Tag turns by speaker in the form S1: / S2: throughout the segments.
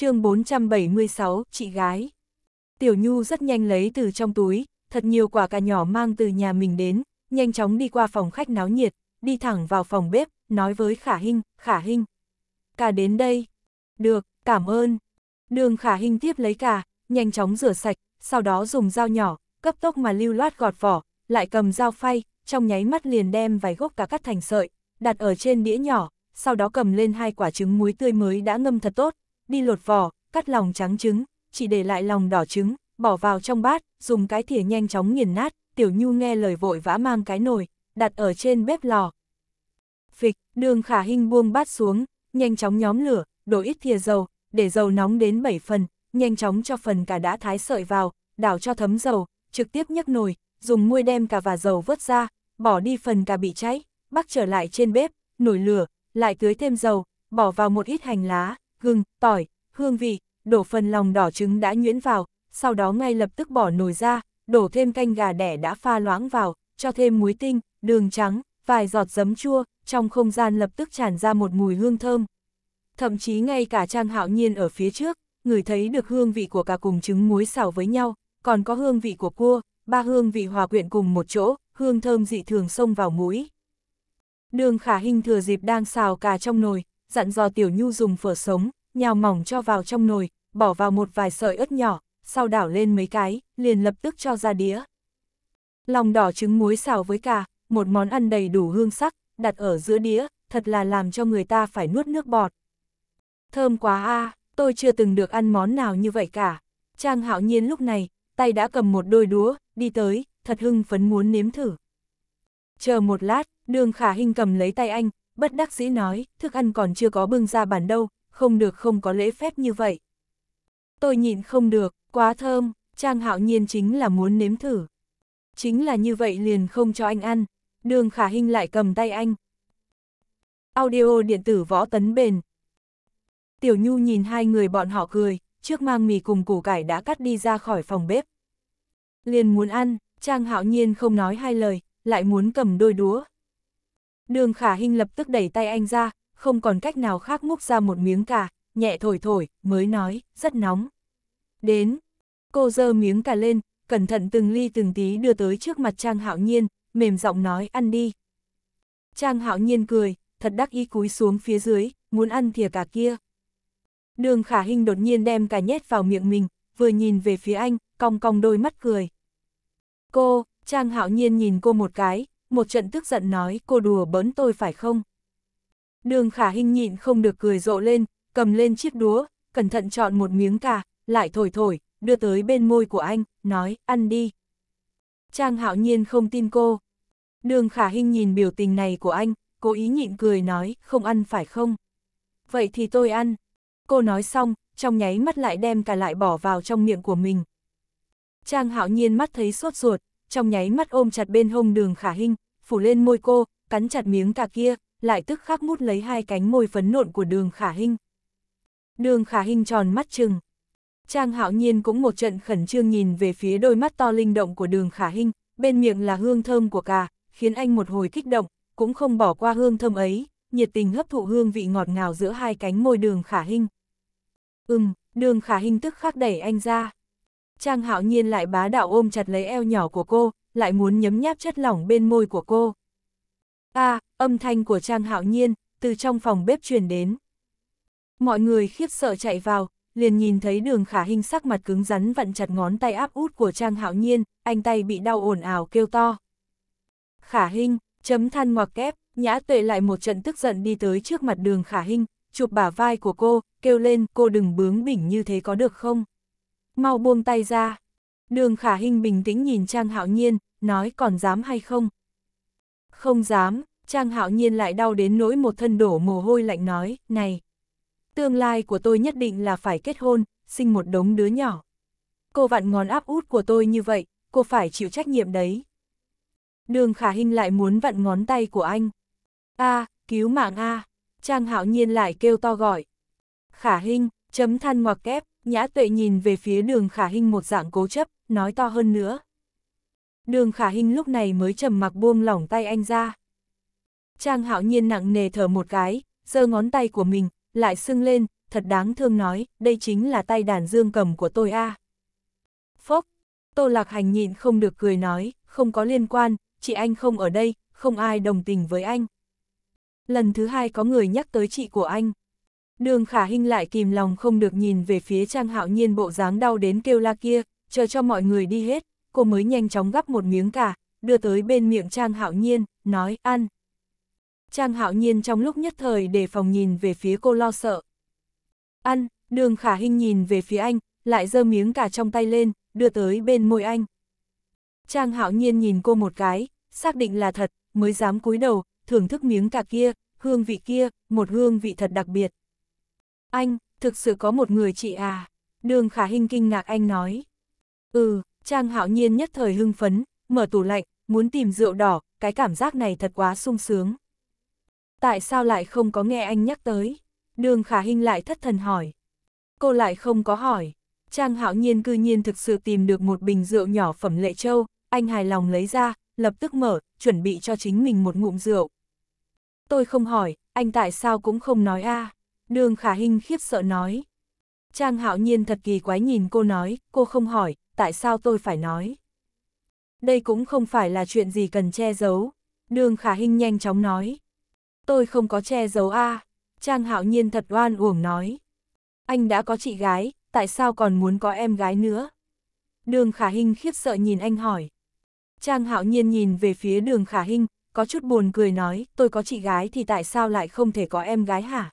S1: chương 476, chị gái. Tiểu Nhu rất nhanh lấy từ trong túi, thật nhiều quả cà nhỏ mang từ nhà mình đến, nhanh chóng đi qua phòng khách náo nhiệt, đi thẳng vào phòng bếp, nói với Khả Hinh, Khả Hinh. Cà đến đây. Được, cảm ơn. Đường Khả Hinh tiếp lấy cà, nhanh chóng rửa sạch, sau đó dùng dao nhỏ, cấp tốc mà lưu loát gọt vỏ, lại cầm dao phay, trong nháy mắt liền đem vài gốc cà cắt thành sợi, đặt ở trên đĩa nhỏ, sau đó cầm lên hai quả trứng muối tươi mới đã ngâm thật tốt, đi lột vỏ, cắt lòng trắng trứng, chỉ để lại lòng đỏ trứng, bỏ vào trong bát, dùng cái thìa nhanh chóng nghiền nát, Tiểu Nhu nghe lời vội vã mang cái nồi, đặt ở trên bếp lò. Phịch, đường khả hình buông bát xuống, nhanh chóng nhóm lửa, đổ ít thìa dầu, để dầu nóng đến 7 phần, nhanh chóng cho phần cả đã thái sợi vào, đảo cho thấm dầu, trực tiếp nhấc nồi, dùng muôi đem cà và dầu vớt ra, bỏ đi phần cà bị cháy, bắt trở lại trên bếp, nổi lửa, lại tưới thêm dầu, bỏ vào một ít hành lá, gừng, tỏi, hương vị, đổ phần lòng đỏ trứng đã nhuyễn vào, sau đó ngay lập tức bỏ nồi ra, đổ thêm canh gà đẻ đã pha loãng vào, cho thêm muối tinh, đường trắng, vài giọt giấm chua, trong không gian lập tức tràn ra một mùi hương thơm. Thậm chí ngay cả Trang Hạo Nhiên ở phía trước, người thấy được hương vị của cả cùng trứng muối xào với nhau, còn có hương vị của cua, ba hương vị hòa quyện cùng một chỗ, hương thơm dị thường xông vào mũi. Đường Khả Hinh thừa dịp đang xào cà trong nồi, dặn dò Tiểu Nhu dùng phở sống, nhào mỏng cho vào trong nồi, bỏ vào một vài sợi ớt nhỏ, sau đảo lên mấy cái, liền lập tức cho ra đĩa. Lòng đỏ trứng muối xào với cà, một món ăn đầy đủ hương sắc, đặt ở giữa đĩa, thật là làm cho người ta phải nuốt nước bọt. Thơm quá a, à, tôi chưa từng được ăn món nào như vậy cả. Trang hạo nhiên lúc này, tay đã cầm một đôi đũa, đi tới, thật hưng phấn muốn nếm thử. Chờ một lát, đường khả hình cầm lấy tay anh, bất đắc dĩ nói, thức ăn còn chưa có bưng ra bàn đâu, không được không có lễ phép như vậy. Tôi nhịn không được, quá thơm, Trang Hạo Nhiên chính là muốn nếm thử. Chính là như vậy liền không cho anh ăn, đường khả hình lại cầm tay anh. Audio điện tử võ tấn bền. Tiểu Nhu nhìn hai người bọn họ cười, trước mang mì cùng củ cải đã cắt đi ra khỏi phòng bếp. Liền muốn ăn, Trang Hạo Nhiên không nói hai lời, lại muốn cầm đôi đũa, Đường khả hình lập tức đẩy tay anh ra, không còn cách nào khác múc ra một miếng cà, nhẹ thổi thổi, mới nói, rất nóng. Đến, cô dơ miếng cà lên, cẩn thận từng ly từng tí đưa tới trước mặt Trang Hạo Nhiên, mềm giọng nói ăn đi. Trang Hạo Nhiên cười, thật đắc ý cúi xuống phía dưới, muốn ăn thìa cà kia. Đường khả hình đột nhiên đem cà nhét vào miệng mình, vừa nhìn về phía anh, cong cong đôi mắt cười. Cô, Trang Hạo Nhiên nhìn cô một cái, một trận tức giận nói cô đùa bỡn tôi phải không? Đường khả hình nhịn không được cười rộ lên, cầm lên chiếc đũa, cẩn thận chọn một miếng cà, lại thổi thổi, đưa tới bên môi của anh, nói, ăn đi. Trang hạo nhiên không tin cô. Đường khả hình nhìn biểu tình này của anh, cố ý nhịn cười nói, không ăn phải không? Vậy thì tôi ăn. Cô nói xong, trong nháy mắt lại đem cả lại bỏ vào trong miệng của mình. Trang hạo nhiên mắt thấy sốt ruột, trong nháy mắt ôm chặt bên hông đường khả hinh, phủ lên môi cô, cắn chặt miếng cà kia, lại tức khắc mút lấy hai cánh môi phấn nộn của đường khả hinh. Đường khả hinh tròn mắt chừng. Trang hạo nhiên cũng một trận khẩn trương nhìn về phía đôi mắt to linh động của đường khả hinh, bên miệng là hương thơm của cà, khiến anh một hồi kích động, cũng không bỏ qua hương thơm ấy, nhiệt tình hấp thụ hương vị ngọt ngào giữa hai cánh môi đường khả hinh. Ừm, đường khả hinh tức khắc đẩy anh ra. Trang hạo nhiên lại bá đạo ôm chặt lấy eo nhỏ của cô, lại muốn nhấm nháp chất lỏng bên môi của cô. a à, âm thanh của Trang hạo nhiên, từ trong phòng bếp truyền đến. Mọi người khiếp sợ chạy vào, liền nhìn thấy đường khả Hinh sắc mặt cứng rắn vặn chặt ngón tay áp út của Trang hạo nhiên, anh tay bị đau ồn ào kêu to. Khả Hinh chấm than ngoặc kép, nhã tuệ lại một trận tức giận đi tới trước mặt đường khả Hinh, chụp bả vai của cô, kêu lên cô đừng bướng bỉnh như thế có được không? mau buông tay ra. Đường khả hình bình tĩnh nhìn Trang Hạo Nhiên, nói còn dám hay không? Không dám, Trang Hạo Nhiên lại đau đến nỗi một thân đổ mồ hôi lạnh nói, này. Tương lai của tôi nhất định là phải kết hôn, sinh một đống đứa nhỏ. Cô vặn ngón áp út của tôi như vậy, cô phải chịu trách nhiệm đấy. Đường khả hình lại muốn vặn ngón tay của anh. a à, cứu mạng a à. Trang Hạo Nhiên lại kêu to gọi. Khả hình, chấm than ngoặc kép. Nhã tuệ nhìn về phía đường khả hình một dạng cố chấp, nói to hơn nữa. Đường khả hình lúc này mới trầm mặc buông lỏng tay anh ra. Trang hạo nhiên nặng nề thở một cái, giơ ngón tay của mình, lại sưng lên, thật đáng thương nói, đây chính là tay đàn dương cầm của tôi a. À. Phốc, tô lạc hành nhịn không được cười nói, không có liên quan, chị anh không ở đây, không ai đồng tình với anh. Lần thứ hai có người nhắc tới chị của anh. Đường khả hình lại kìm lòng không được nhìn về phía trang hạo nhiên bộ dáng đau đến kêu la kia, chờ cho mọi người đi hết, cô mới nhanh chóng gắp một miếng cả, đưa tới bên miệng trang hạo nhiên, nói ăn. Trang hạo nhiên trong lúc nhất thời đề phòng nhìn về phía cô lo sợ. Ăn, đường khả hình nhìn về phía anh, lại giơ miếng cả trong tay lên, đưa tới bên môi anh. Trang hạo nhiên nhìn cô một cái, xác định là thật, mới dám cúi đầu, thưởng thức miếng cả kia, hương vị kia, một hương vị thật đặc biệt. Anh, thực sự có một người chị à? Đường khả Hinh kinh ngạc anh nói. Ừ, Trang hạo nhiên nhất thời hưng phấn, mở tủ lạnh, muốn tìm rượu đỏ, cái cảm giác này thật quá sung sướng. Tại sao lại không có nghe anh nhắc tới? Đường khả Hinh lại thất thần hỏi. Cô lại không có hỏi. Trang hạo nhiên cư nhiên thực sự tìm được một bình rượu nhỏ phẩm lệ châu, anh hài lòng lấy ra, lập tức mở, chuẩn bị cho chính mình một ngụm rượu. Tôi không hỏi, anh tại sao cũng không nói a à. Đường khả hình khiếp sợ nói. Trang hạo nhiên thật kỳ quái nhìn cô nói, cô không hỏi, tại sao tôi phải nói. Đây cũng không phải là chuyện gì cần che giấu. Đường khả hình nhanh chóng nói. Tôi không có che giấu a à. Trang hạo nhiên thật oan uổng nói. Anh đã có chị gái, tại sao còn muốn có em gái nữa? Đường khả hình khiếp sợ nhìn anh hỏi. Trang hạo nhiên nhìn về phía đường khả hình, có chút buồn cười nói, tôi có chị gái thì tại sao lại không thể có em gái hả?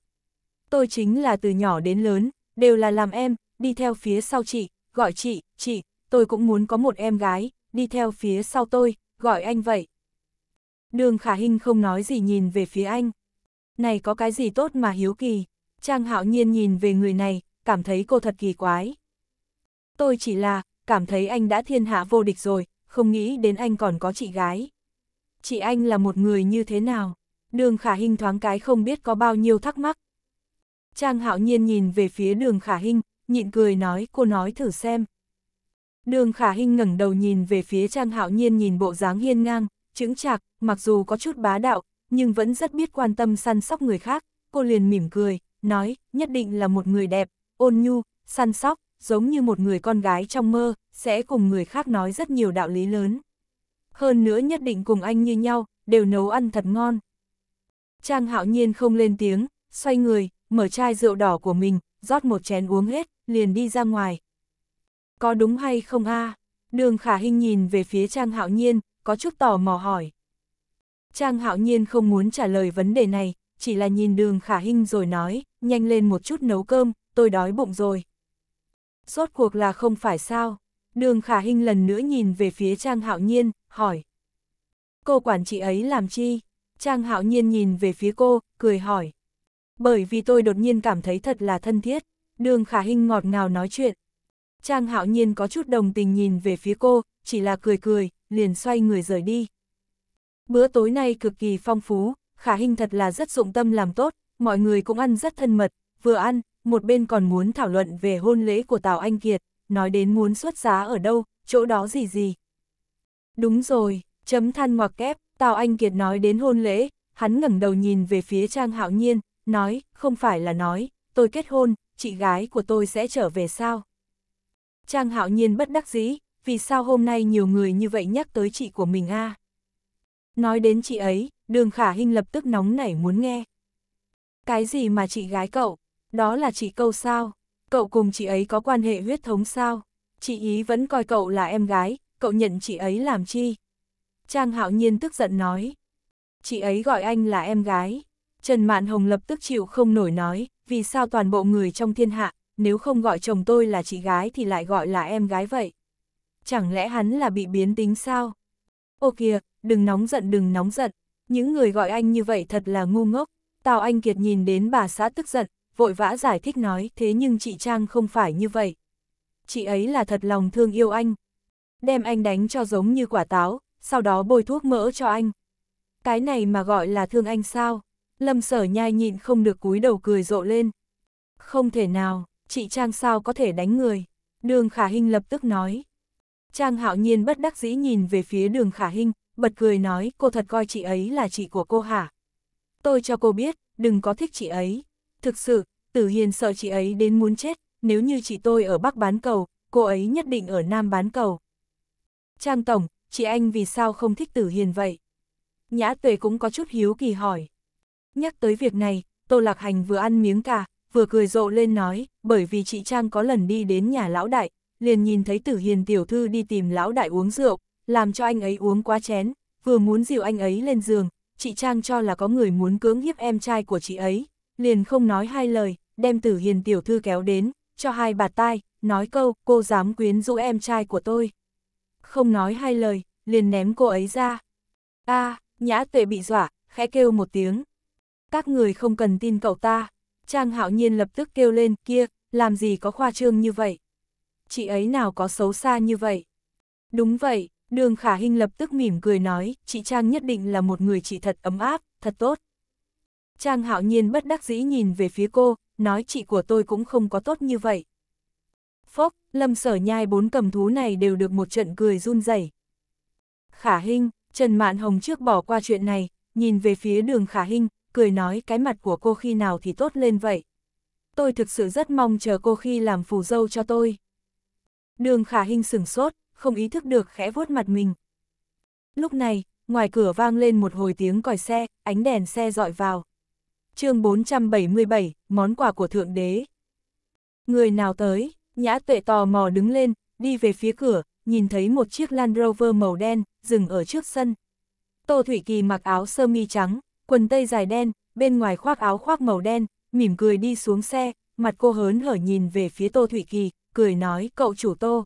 S1: tôi chính là từ nhỏ đến lớn, đều là làm em, đi theo phía sau chị, gọi chị, chị, tôi cũng muốn có một em gái, đi theo phía sau tôi, gọi anh vậy. Đường Khả Hinh không nói gì nhìn về phía anh. Này có cái gì tốt mà hiếu kỳ, Trang Hạo Nhiên nhìn về người này, cảm thấy cô thật kỳ quái. Tôi chỉ là, cảm thấy anh đã thiên hạ vô địch rồi, không nghĩ đến anh còn có chị gái. Chị anh là một người như thế nào? Đường Khả Hinh thoáng cái không biết có bao nhiêu thắc mắc. Trang hạo nhiên nhìn về phía đường khả hinh, nhịn cười nói cô nói thử xem. Đường khả hinh ngẩng đầu nhìn về phía trang hạo nhiên nhìn bộ dáng hiên ngang, chững chạc, mặc dù có chút bá đạo, nhưng vẫn rất biết quan tâm săn sóc người khác, cô liền mỉm cười, nói, nhất định là một người đẹp, ôn nhu, săn sóc, giống như một người con gái trong mơ, sẽ cùng người khác nói rất nhiều đạo lý lớn. Hơn nữa nhất định cùng anh như nhau, đều nấu ăn thật ngon. Trang hạo nhiên không lên tiếng, xoay người, mở chai rượu đỏ của mình, rót một chén uống hết, liền đi ra ngoài. Có đúng hay không a? À? Đường khả Hinh nhìn về phía Trang Hạo Nhiên, có chút tò mò hỏi. Trang Hạo Nhiên không muốn trả lời vấn đề này, chỉ là nhìn đường khả Hinh rồi nói, nhanh lên một chút nấu cơm, tôi đói bụng rồi. Rốt cuộc là không phải sao? Đường khả Hinh lần nữa nhìn về phía Trang Hạo Nhiên, hỏi. Cô quản chị ấy làm chi? Trang Hạo Nhiên nhìn về phía cô, cười hỏi bởi vì tôi đột nhiên cảm thấy thật là thân thiết. Đường Khả Hinh ngọt ngào nói chuyện. Trang hạo nhiên có chút đồng tình nhìn về phía cô, chỉ là cười cười, liền xoay người rời đi. Bữa tối nay cực kỳ phong phú, Khả Hinh thật là rất dụng tâm làm tốt, mọi người cũng ăn rất thân mật, vừa ăn, một bên còn muốn thảo luận về hôn lễ của Tào Anh Kiệt, nói đến muốn xuất giá ở đâu, chỗ đó gì gì. Đúng rồi, chấm than ngoặc kép, Tào Anh Kiệt nói đến hôn lễ, hắn ngẩng đầu nhìn về phía Trang Hạo Nhiên, nói, không phải là nói, tôi kết hôn, chị gái của tôi sẽ trở về sao? Trang hạo nhiên bất đắc dĩ, vì sao hôm nay nhiều người như vậy nhắc tới chị của mình a Nói đến chị ấy, đường khả hình lập tức nóng nảy muốn nghe. Cái gì mà chị gái cậu? Đó là chị câu sao? Cậu cùng chị ấy có quan hệ huyết thống sao? Chị ý vẫn coi cậu là em gái, cậu nhận chị ấy làm chi? Trang hạo nhiên tức giận nói. Chị ấy gọi anh là em gái. Trần Mạn Hồng lập tức chịu không nổi nói, vì sao toàn bộ người trong thiên hạ, nếu không gọi chồng tôi là chị gái thì lại gọi là em gái vậy. Chẳng lẽ hắn là bị biến tính sao? Ô kìa, đừng nóng giận đừng nóng giận, những người gọi anh như vậy thật là ngu ngốc. Tào Anh Kiệt nhìn đến bà xã tức giận, vội vã giải thích nói thế nhưng chị Trang không phải như vậy. Chị ấy là thật lòng thương yêu anh. Đem anh đánh cho giống như quả táo, sau đó bôi thuốc mỡ cho anh. Cái này mà gọi là thương anh sao? Lâm sở nhai nhịn không được cúi đầu cười rộ lên. Không thể nào, chị Trang sao có thể đánh người. Đường khả hình lập tức nói. Trang hạo nhiên bất đắc dĩ nhìn về phía đường khả hình, bật cười nói cô thật coi chị ấy là chị của cô hả. Tôi cho cô biết, đừng có thích chị ấy. Thực sự, Tử Hiền sợ chị ấy đến muốn chết, nếu như chị tôi ở Bắc bán cầu, cô ấy nhất định ở Nam bán cầu. Trang Tổng, chị anh vì sao không thích Tử Hiền vậy? Nhã Tuệ cũng có chút hiếu kỳ hỏi. Nhắc tới việc này, Tô Lạc Hành vừa ăn miếng cà, vừa cười rộ lên nói, bởi vì chị Trang có lần đi đến nhà lão đại, liền nhìn thấy tử hiền tiểu thư đi tìm lão đại uống rượu, làm cho anh ấy uống quá chén, vừa muốn dìu anh ấy lên giường, chị Trang cho là có người muốn cưỡng hiếp em trai của chị ấy, liền không nói hai lời, đem tử hiền tiểu thư kéo đến, cho hai bà tai, nói câu, cô dám quyến rũ em trai của tôi. Không nói hai lời, liền ném cô ấy ra. a nhã tuệ bị dọa, khẽ kêu một tiếng, các người không cần tin cậu ta. Trang hạo nhiên lập tức kêu lên, kia, làm gì có khoa trương như vậy? Chị ấy nào có xấu xa như vậy? Đúng vậy, đường khả hình lập tức mỉm cười nói, chị Trang nhất định là một người chị thật ấm áp, thật tốt. Trang hạo nhiên bất đắc dĩ nhìn về phía cô, nói chị của tôi cũng không có tốt như vậy. Phốc, lâm sở nhai bốn cầm thú này đều được một trận cười run rẩy. Khả hình Trần Mạn Hồng trước bỏ qua chuyện này, nhìn về phía đường Khả hình cười nói cái mặt của cô khi nào thì tốt lên vậy. Tôi thực sự rất mong chờ cô khi làm phù dâu cho tôi. Đường khả hình sửng sốt, không ý thức được khẽ vuốt mặt mình. Lúc này, ngoài cửa vang lên một hồi tiếng còi xe, ánh đèn xe dọi vào. chương 477, món quà của Thượng Đế. Người nào tới, nhã tuệ tò mò đứng lên, đi về phía cửa, nhìn thấy một chiếc Land Rover màu đen, dừng ở trước sân. Tô Thủy Kỳ mặc áo sơ mi trắng, quần tây dài đen, bên ngoài khoác áo khoác màu đen, mỉm cười đi xuống xe, mặt cô hớn hở nhìn về phía Tô thủy Kỳ, cười nói cậu chủ Tô.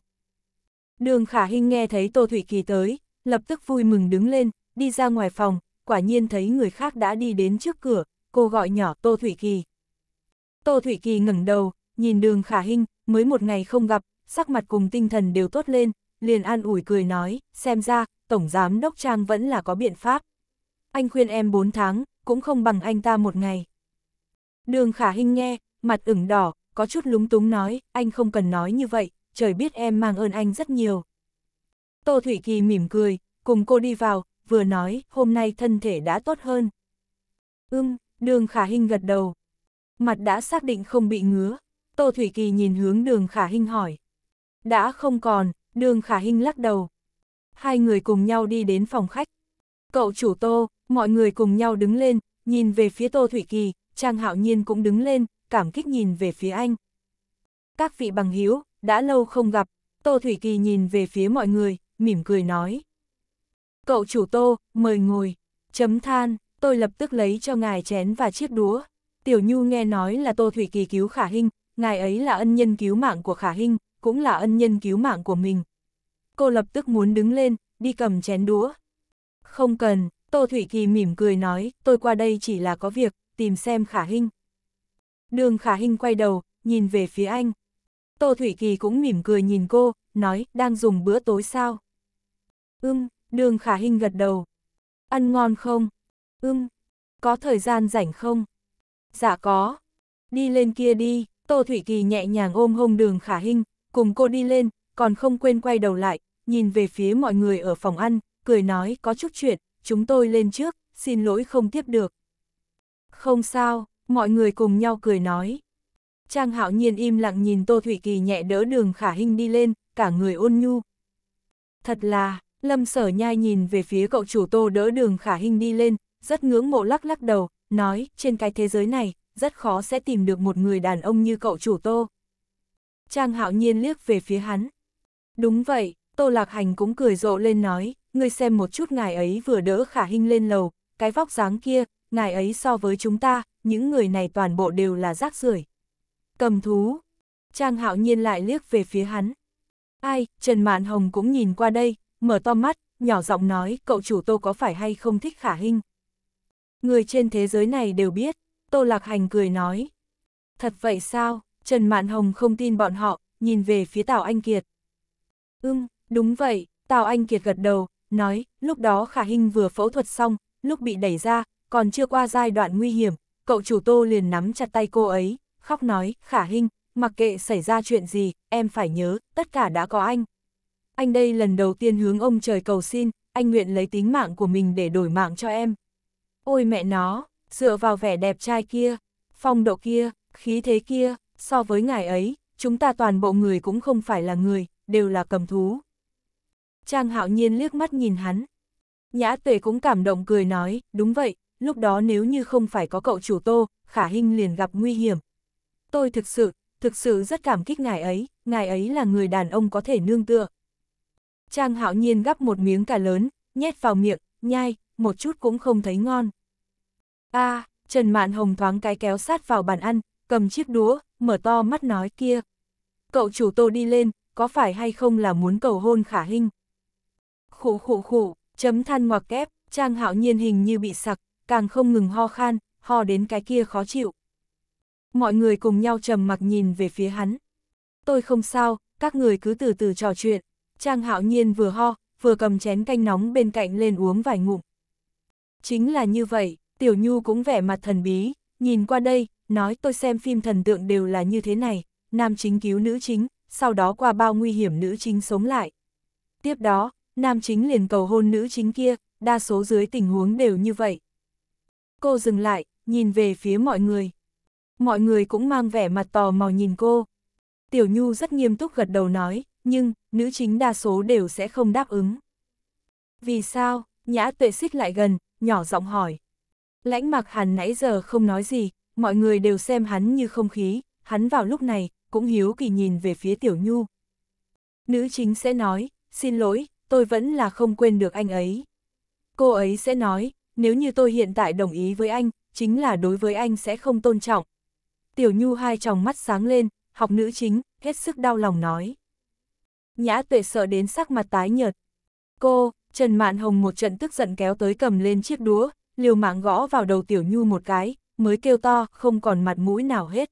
S1: Đường Khả Hinh nghe thấy Tô thủy Kỳ tới, lập tức vui mừng đứng lên, đi ra ngoài phòng, quả nhiên thấy người khác đã đi đến trước cửa, cô gọi nhỏ Tô thủy Kỳ. Tô thủy Kỳ ngẩng đầu, nhìn đường Khả Hinh, mới một ngày không gặp, sắc mặt cùng tinh thần đều tốt lên, liền an ủi cười nói, xem ra, Tổng Giám Đốc Trang vẫn là có biện pháp anh khuyên em 4 tháng, cũng không bằng anh ta một ngày. Đường khả hình nghe, mặt ửng đỏ, có chút lúng túng nói, anh không cần nói như vậy, trời biết em mang ơn anh rất nhiều. Tô Thủy Kỳ mỉm cười, cùng cô đi vào, vừa nói, hôm nay thân thể đã tốt hơn. Ưm, đường khả hình gật đầu. Mặt đã xác định không bị ngứa, Tô Thủy Kỳ nhìn hướng đường khả hình hỏi. Đã không còn, đường khả hình lắc đầu. Hai người cùng nhau đi đến phòng khách. Cậu chủ Tô, Mọi người cùng nhau đứng lên, nhìn về phía Tô Thủy Kỳ, Trang Hạo Nhiên cũng đứng lên, cảm kích nhìn về phía anh. Các vị bằng hiếu, đã lâu không gặp, Tô Thủy Kỳ nhìn về phía mọi người, mỉm cười nói. Cậu chủ Tô, mời ngồi. Chấm than, tôi lập tức lấy cho ngài chén và chiếc đũa. Tiểu Nhu nghe nói là Tô Thủy Kỳ cứu Khả Hinh, ngài ấy là ân nhân cứu mạng của Khả Hinh, cũng là ân nhân cứu mạng của mình. Cô lập tức muốn đứng lên, đi cầm chén đũa. Không cần, Tô Thủy Kỳ mỉm cười nói, tôi qua đây chỉ là có việc, tìm xem khả Hinh. Đường khả Hinh quay đầu, nhìn về phía anh. Tô Thủy Kỳ cũng mỉm cười nhìn cô, nói, đang dùng bữa tối sao? Ưm, đường khả Hinh gật đầu. Ăn ngon không? Ưm, có thời gian rảnh không? Dạ có. Đi lên kia đi, Tô Thủy Kỳ nhẹ nhàng ôm hông đường khả Hinh, cùng cô đi lên, còn không quên quay đầu lại, nhìn về phía mọi người ở phòng ăn, cười nói có chút chuyện, chúng tôi lên trước, xin lỗi không tiếp được. Không sao, mọi người cùng nhau cười nói. Trang hạo nhiên im lặng nhìn Tô Thủy Kỳ nhẹ đỡ đường khả hinh đi lên, cả người ôn nhu. Thật là, lâm sở nhai nhìn về phía cậu chủ Tô đỡ đường khả hinh đi lên, rất ngưỡng mộ lắc lắc đầu, nói, trên cái thế giới này, rất khó sẽ tìm được một người đàn ông như cậu chủ Tô. Trang hạo nhiên liếc về phía hắn. Đúng vậy, Tô Lạc Hành cũng cười rộ lên nói, ngươi xem một chút ngài ấy vừa đỡ khả hình lên lầu, cái vóc dáng kia, ngài ấy so với chúng ta, những người này toàn bộ đều là rác rưởi. Cầm thú. Trang hạo nhiên lại liếc về phía hắn. Ai, Trần Mạn Hồng cũng nhìn qua đây, mở to mắt, nhỏ giọng nói cậu chủ tô có phải hay không thích khả hình. Người trên thế giới này đều biết, tô lạc hành cười nói. Thật vậy sao, Trần Mạn Hồng không tin bọn họ, nhìn về phía Tào Anh Kiệt. Ưm, Đúng vậy, Tào Anh Kiệt gật đầu, nói, lúc đó Khả Hinh vừa phẫu thuật xong, lúc bị đẩy ra, còn chưa qua giai đoạn nguy hiểm, cậu chủ Tô liền nắm chặt tay cô ấy, khóc nói, Khả Hinh, mặc kệ xảy ra chuyện gì, em phải nhớ, tất cả đã có anh. Anh đây lần đầu tiên hướng ông trời cầu xin, anh nguyện lấy tính mạng của mình để đổi mạng cho em. Ôi mẹ nó, dựa vào vẻ đẹp trai kia, phong độ kia, khí thế kia, so với ngài ấy, chúng ta toàn bộ người cũng không phải là người, đều là cầm thú. Trang hạo nhiên liếc mắt nhìn hắn. Nhã tuệ cũng cảm động cười nói, đúng vậy, lúc đó nếu như không phải có cậu chủ tô, khả hình liền gặp nguy hiểm. Tôi thực sự, thực sự rất cảm kích ngài ấy, ngài ấy là người đàn ông có thể nương tựa. Trang hạo nhiên gắp một miếng cà lớn, nhét vào miệng, nhai, một chút cũng không thấy ngon. a à, Trần Mạn Hồng thoáng cái kéo sát vào bàn ăn, cầm chiếc đũa, mở to mắt nói kia. Cậu chủ tô đi lên, có phải hay không là muốn cầu hôn khả hình? khụ khụ khụ chấm than ngoặc kép, Trang Hạo Nhiên hình như bị sặc, càng không ngừng ho khan, ho đến cái kia khó chịu. Mọi người cùng nhau trầm mặc nhìn về phía hắn. Tôi không sao, các người cứ từ từ trò chuyện. Trang Hạo Nhiên vừa ho, vừa cầm chén canh nóng bên cạnh lên uống vài ngụm. Chính là như vậy, Tiểu Nhu cũng vẻ mặt thần bí, nhìn qua đây, nói tôi xem phim thần tượng đều là như thế này, nam chính cứu nữ chính, sau đó qua bao nguy hiểm nữ chính sống lại. Tiếp đó, nam chính liền cầu hôn nữ chính kia, đa số dưới tình huống đều như vậy. Cô dừng lại, nhìn về phía mọi người. Mọi người cũng mang vẻ mặt tò mò nhìn cô. Tiểu Nhu rất nghiêm túc gật đầu nói, nhưng, nữ chính đa số đều sẽ không đáp ứng. Vì sao, nhã tuệ xích lại gần, nhỏ giọng hỏi. Lãnh mặc hẳn nãy giờ không nói gì, mọi người đều xem hắn như không khí, hắn vào lúc này, cũng hiếu kỳ nhìn về phía Tiểu Nhu. Nữ chính sẽ nói, xin lỗi, tôi vẫn là không quên được anh ấy. Cô ấy sẽ nói, nếu như tôi hiện tại đồng ý với anh, chính là đối với anh sẽ không tôn trọng. Tiểu Nhu hai tròng mắt sáng lên, học nữ chính, hết sức đau lòng nói. Nhã tuệ sợ đến sắc mặt tái nhợt. Cô, Trần Mạn Hồng một trận tức giận kéo tới cầm lên chiếc đũa, liều mạng gõ vào đầu Tiểu Nhu một cái, mới kêu to, không còn mặt mũi nào hết.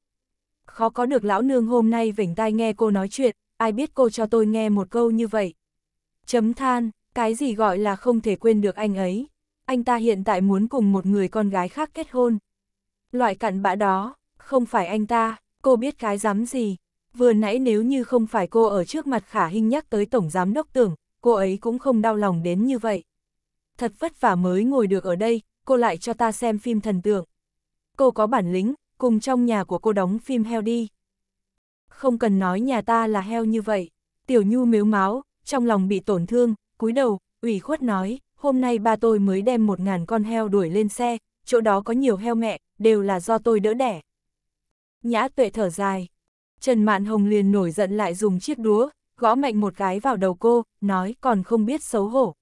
S1: Khó có được lão nương hôm nay vỉnh tai nghe cô nói chuyện, ai biết cô cho tôi nghe một câu như vậy, Chấm than, cái gì gọi là không thể quên được anh ấy. Anh ta hiện tại muốn cùng một người con gái khác kết hôn. Loại cặn bã đó, không phải anh ta, cô biết cái dám gì. Vừa nãy nếu như không phải cô ở trước mặt khả hình nhắc tới tổng giám đốc tưởng, cô ấy cũng không đau lòng đến như vậy. Thật vất vả mới ngồi được ở đây, cô lại cho ta xem phim thần tượng. Cô có bản lĩnh, cùng trong nhà của cô đóng phim heo đi. Không cần nói nhà ta là heo như vậy. Tiểu Nhu miếu máu, trong lòng bị tổn thương, cúi đầu, ủy khuất nói, hôm nay ba tôi mới đem một ngàn con heo đuổi lên xe, chỗ đó có nhiều heo mẹ, đều là do tôi đỡ đẻ. Nhã tuệ thở dài. Trần Mạn Hồng liền nổi giận lại dùng chiếc đúa, gõ mạnh một cái vào đầu cô, nói còn không biết xấu hổ.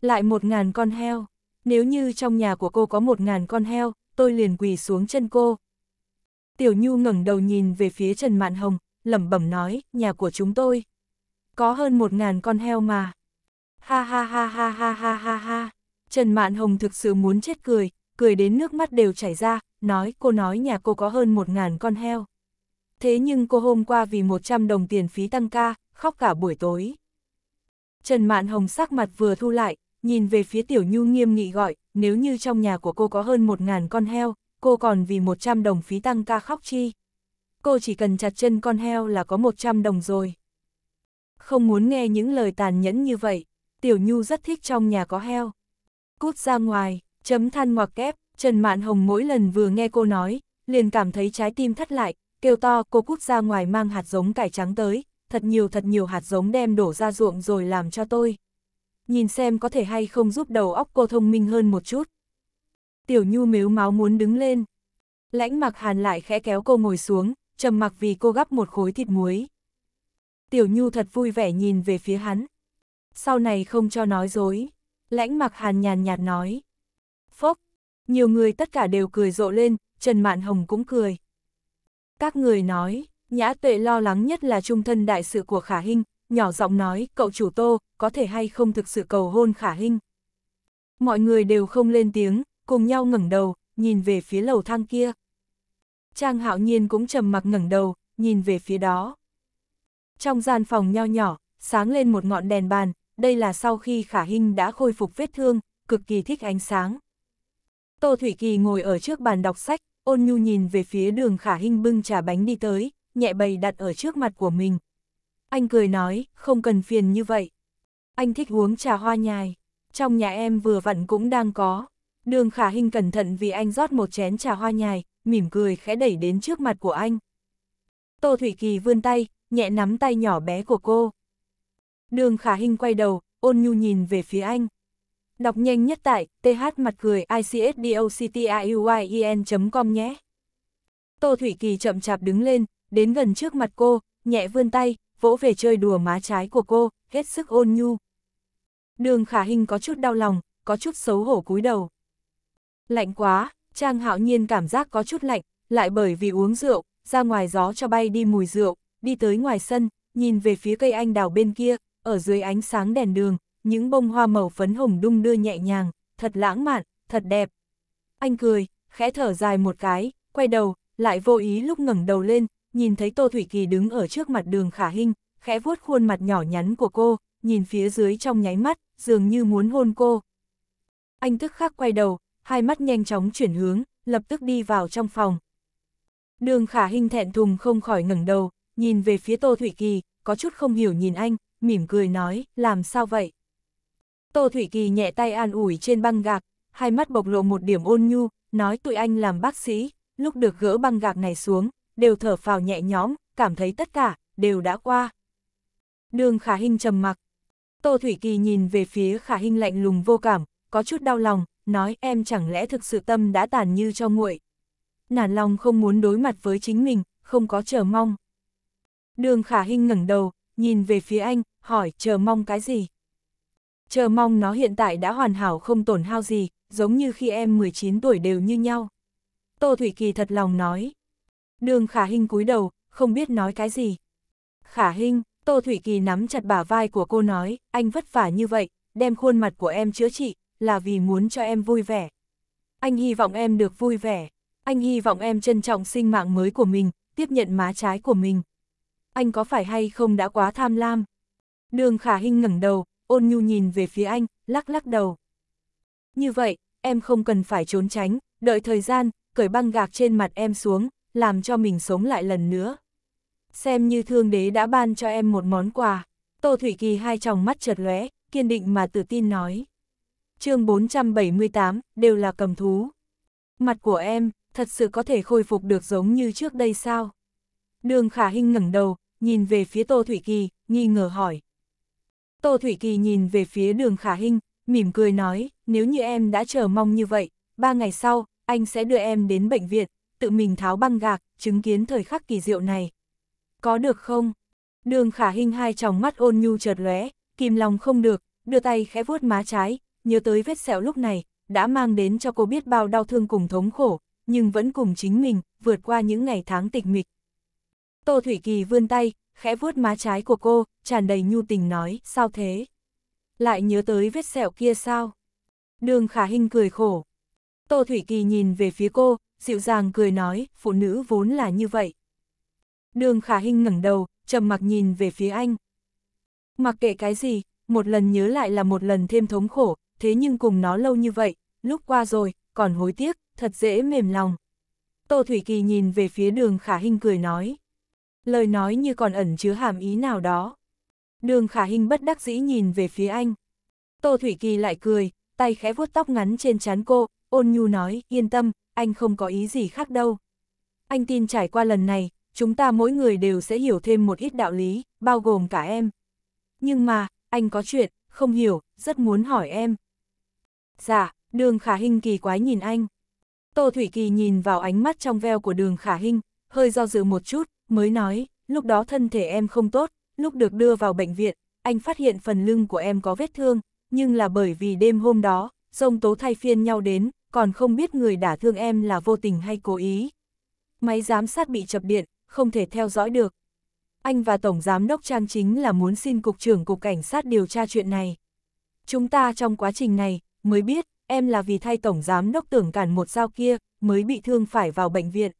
S1: Lại một ngàn con heo. Nếu như trong nhà của cô có một ngàn con heo, tôi liền quỳ xuống chân cô. Tiểu Nhu ngẩng đầu nhìn về phía Trần Mạn Hồng, lẩm bẩm nói, nhà của chúng tôi, có hơn một ngàn con heo mà. Ha ha ha ha ha ha ha ha. Trần Mạn Hồng thực sự muốn chết cười, cười đến nước mắt đều chảy ra, nói cô nói nhà cô có hơn một ngàn con heo. Thế nhưng cô hôm qua vì 100 đồng tiền phí tăng ca, khóc cả buổi tối. Trần Mạn Hồng sắc mặt vừa thu lại, nhìn về phía Tiểu Nhu nghiêm nghị gọi, nếu như trong nhà của cô có hơn một ngàn con heo, cô còn vì 100 đồng phí tăng ca khóc chi. Cô chỉ cần chặt chân con heo là có 100 đồng rồi không muốn nghe những lời tàn nhẫn như vậy, Tiểu Nhu rất thích trong nhà có heo. Cút ra ngoài, chấm than ngoặc kép, Trần Mạn Hồng mỗi lần vừa nghe cô nói, liền cảm thấy trái tim thắt lại, kêu to cô cút ra ngoài mang hạt giống cải trắng tới, thật nhiều thật nhiều hạt giống đem đổ ra ruộng rồi làm cho tôi. Nhìn xem có thể hay không giúp đầu óc cô thông minh hơn một chút. Tiểu Nhu mếu máu muốn đứng lên. Lãnh mặc hàn lại khẽ kéo cô ngồi xuống, trầm mặc vì cô gắp một khối thịt muối. Tiểu Nhu thật vui vẻ nhìn về phía hắn. Sau này không cho nói dối. Lãnh mặc hàn nhàn nhạt nói. Phốc, nhiều người tất cả đều cười rộ lên, Trần Mạn Hồng cũng cười. Các người nói, Nhã Tuệ lo lắng nhất là trung thân đại sự của Khả Hinh, nhỏ giọng nói, cậu chủ Tô, có thể hay không thực sự cầu hôn Khả Hinh. Mọi người đều không lên tiếng, cùng nhau ngẩng đầu, nhìn về phía lầu thang kia. Trang Hạo Nhiên cũng trầm mặc ngẩng đầu, nhìn về phía đó. Trong gian phòng nho nhỏ, sáng lên một ngọn đèn bàn, đây là sau khi khả hình đã khôi phục vết thương, cực kỳ thích ánh sáng. Tô Thủy Kỳ ngồi ở trước bàn đọc sách, ôn nhu nhìn về phía đường khả hình bưng trà bánh đi tới, nhẹ bày đặt ở trước mặt của mình. Anh cười nói, không cần phiền như vậy. Anh thích uống trà hoa nhài, trong nhà em vừa vặn cũng đang có. Đường khả hình cẩn thận vì anh rót một chén trà hoa nhài, mỉm cười khẽ đẩy đến trước mặt của anh. Tô Thủy Kỳ vươn tay, nhẹ nắm tay nhỏ bé của cô. Đường khả hình quay đầu, ôn nhu nhìn về phía anh. Đọc nhanh nhất tại th mặt cười icsdoctiuyen.com nhé. Tô Thủy Kỳ chậm chạp đứng lên, đến gần trước mặt cô, nhẹ vươn tay, vỗ về chơi đùa má trái của cô, hết sức ôn nhu. Đường khả hình có chút đau lòng, có chút xấu hổ cúi đầu. Lạnh quá, Trang hạo nhiên cảm giác có chút lạnh, lại bởi vì uống rượu, ra ngoài gió cho bay đi mùi rượu đi tới ngoài sân, nhìn về phía cây anh đào bên kia, ở dưới ánh sáng đèn đường, những bông hoa màu phấn hồng đung đưa nhẹ nhàng, thật lãng mạn, thật đẹp. Anh cười, khẽ thở dài một cái, quay đầu, lại vô ý lúc ngẩng đầu lên, nhìn thấy Tô Thủy Kỳ đứng ở trước mặt đường khả hình, khẽ vuốt khuôn mặt nhỏ nhắn của cô, nhìn phía dưới trong nháy mắt, dường như muốn hôn cô. Anh tức khắc quay đầu, hai mắt nhanh chóng chuyển hướng, lập tức đi vào trong phòng. Đường khả hình thẹn thùng không khỏi ngẩng đầu, nhìn về phía Tô Thủy Kỳ, có chút không hiểu nhìn anh, mỉm cười nói, làm sao vậy? Tô Thủy Kỳ nhẹ tay an ủi trên băng gạc, hai mắt bộc lộ một điểm ôn nhu, nói tụi anh làm bác sĩ, lúc được gỡ băng gạc này xuống, đều thở phào nhẹ nhõm, cảm thấy tất cả, đều đã qua. Đường Khả Hinh trầm mặc. Tô Thủy Kỳ nhìn về phía Khả Hinh lạnh lùng vô cảm, có chút đau lòng, nói em chẳng lẽ thực sự tâm đã tàn như cho nguội. Nản lòng không muốn đối mặt với chính mình, không có chờ mong. Đường khả hình ngẩng đầu, nhìn về phía anh, hỏi chờ mong cái gì? Chờ mong nó hiện tại đã hoàn hảo không tổn hao gì, giống như khi em 19 tuổi đều như nhau. Tô Thủy Kỳ thật lòng nói. Đường khả hình cúi đầu, không biết nói cái gì. Khả hình, Tô Thủy Kỳ nắm chặt bả vai của cô nói, anh vất vả như vậy, đem khuôn mặt của em chữa trị, là vì muốn cho em vui vẻ. Anh hy vọng em được vui vẻ, anh hy vọng em trân trọng sinh mạng mới của mình, tiếp nhận má trái của mình anh có phải hay không đã quá tham lam? Đường khả hình ngẩng đầu, ôn nhu nhìn về phía anh, lắc lắc đầu. Như vậy, em không cần phải trốn tránh, đợi thời gian, cởi băng gạc trên mặt em xuống, làm cho mình sống lại lần nữa. Xem như thương đế đã ban cho em một món quà. Tô Thủy Kỳ hai tròng mắt chợt lóe, kiên định mà tự tin nói. chương 478, đều là cầm thú. Mặt của em, thật sự có thể khôi phục được giống như trước đây sao? Đường khả hình ngẩng đầu, nhìn về phía Tô Thủy Kỳ, nghi ngờ hỏi. Tô Thủy Kỳ nhìn về phía đường khả hình, mỉm cười nói, nếu như em đã chờ mong như vậy, ba ngày sau, anh sẽ đưa em đến bệnh viện, tự mình tháo băng gạc, chứng kiến thời khắc kỳ diệu này. Có được không? Đường khả hình hai tròng mắt ôn nhu chợt lóe, kìm lòng không được, đưa tay khẽ vuốt má trái, nhớ tới vết sẹo lúc này, đã mang đến cho cô biết bao đau thương cùng thống khổ, nhưng vẫn cùng chính mình, vượt qua những ngày tháng tịch mịch. Tô Thủy Kỳ vươn tay, khẽ vuốt má trái của cô, tràn đầy nhu tình nói, sao thế? Lại nhớ tới vết sẹo kia sao? Đường khả Hinh cười khổ. Tô Thủy Kỳ nhìn về phía cô, dịu dàng cười nói, phụ nữ vốn là như vậy. Đường khả Hinh ngẩng đầu, trầm mặc nhìn về phía anh. Mặc kệ cái gì, một lần nhớ lại là một lần thêm thống khổ, thế nhưng cùng nó lâu như vậy, lúc qua rồi, còn hối tiếc, thật dễ mềm lòng. Tô Thủy Kỳ nhìn về phía đường khả Hinh cười nói lời nói như còn ẩn chứa hàm ý nào đó. Đường khả hình bất đắc dĩ nhìn về phía anh. Tô Thủy Kỳ lại cười, tay khẽ vuốt tóc ngắn trên trán cô, ôn nhu nói, yên tâm, anh không có ý gì khác đâu. Anh tin trải qua lần này, chúng ta mỗi người đều sẽ hiểu thêm một ít đạo lý, bao gồm cả em. Nhưng mà, anh có chuyện, không hiểu, rất muốn hỏi em. Dạ, đường khả hình kỳ quái nhìn anh. Tô Thủy Kỳ nhìn vào ánh mắt trong veo của đường khả hình, hơi do dự một chút, mới nói, lúc đó thân thể em không tốt, lúc được đưa vào bệnh viện, anh phát hiện phần lưng của em có vết thương, nhưng là bởi vì đêm hôm đó, dông tố thay phiên nhau đến, còn không biết người đã thương em là vô tình hay cố ý. Máy giám sát bị chập điện, không thể theo dõi được. Anh và Tổng Giám đốc Trang chính là muốn xin Cục trưởng Cục Cảnh sát điều tra chuyện này. Chúng ta trong quá trình này, mới biết, em là vì thay Tổng Giám đốc tưởng cản một dao kia, mới bị thương phải vào bệnh viện.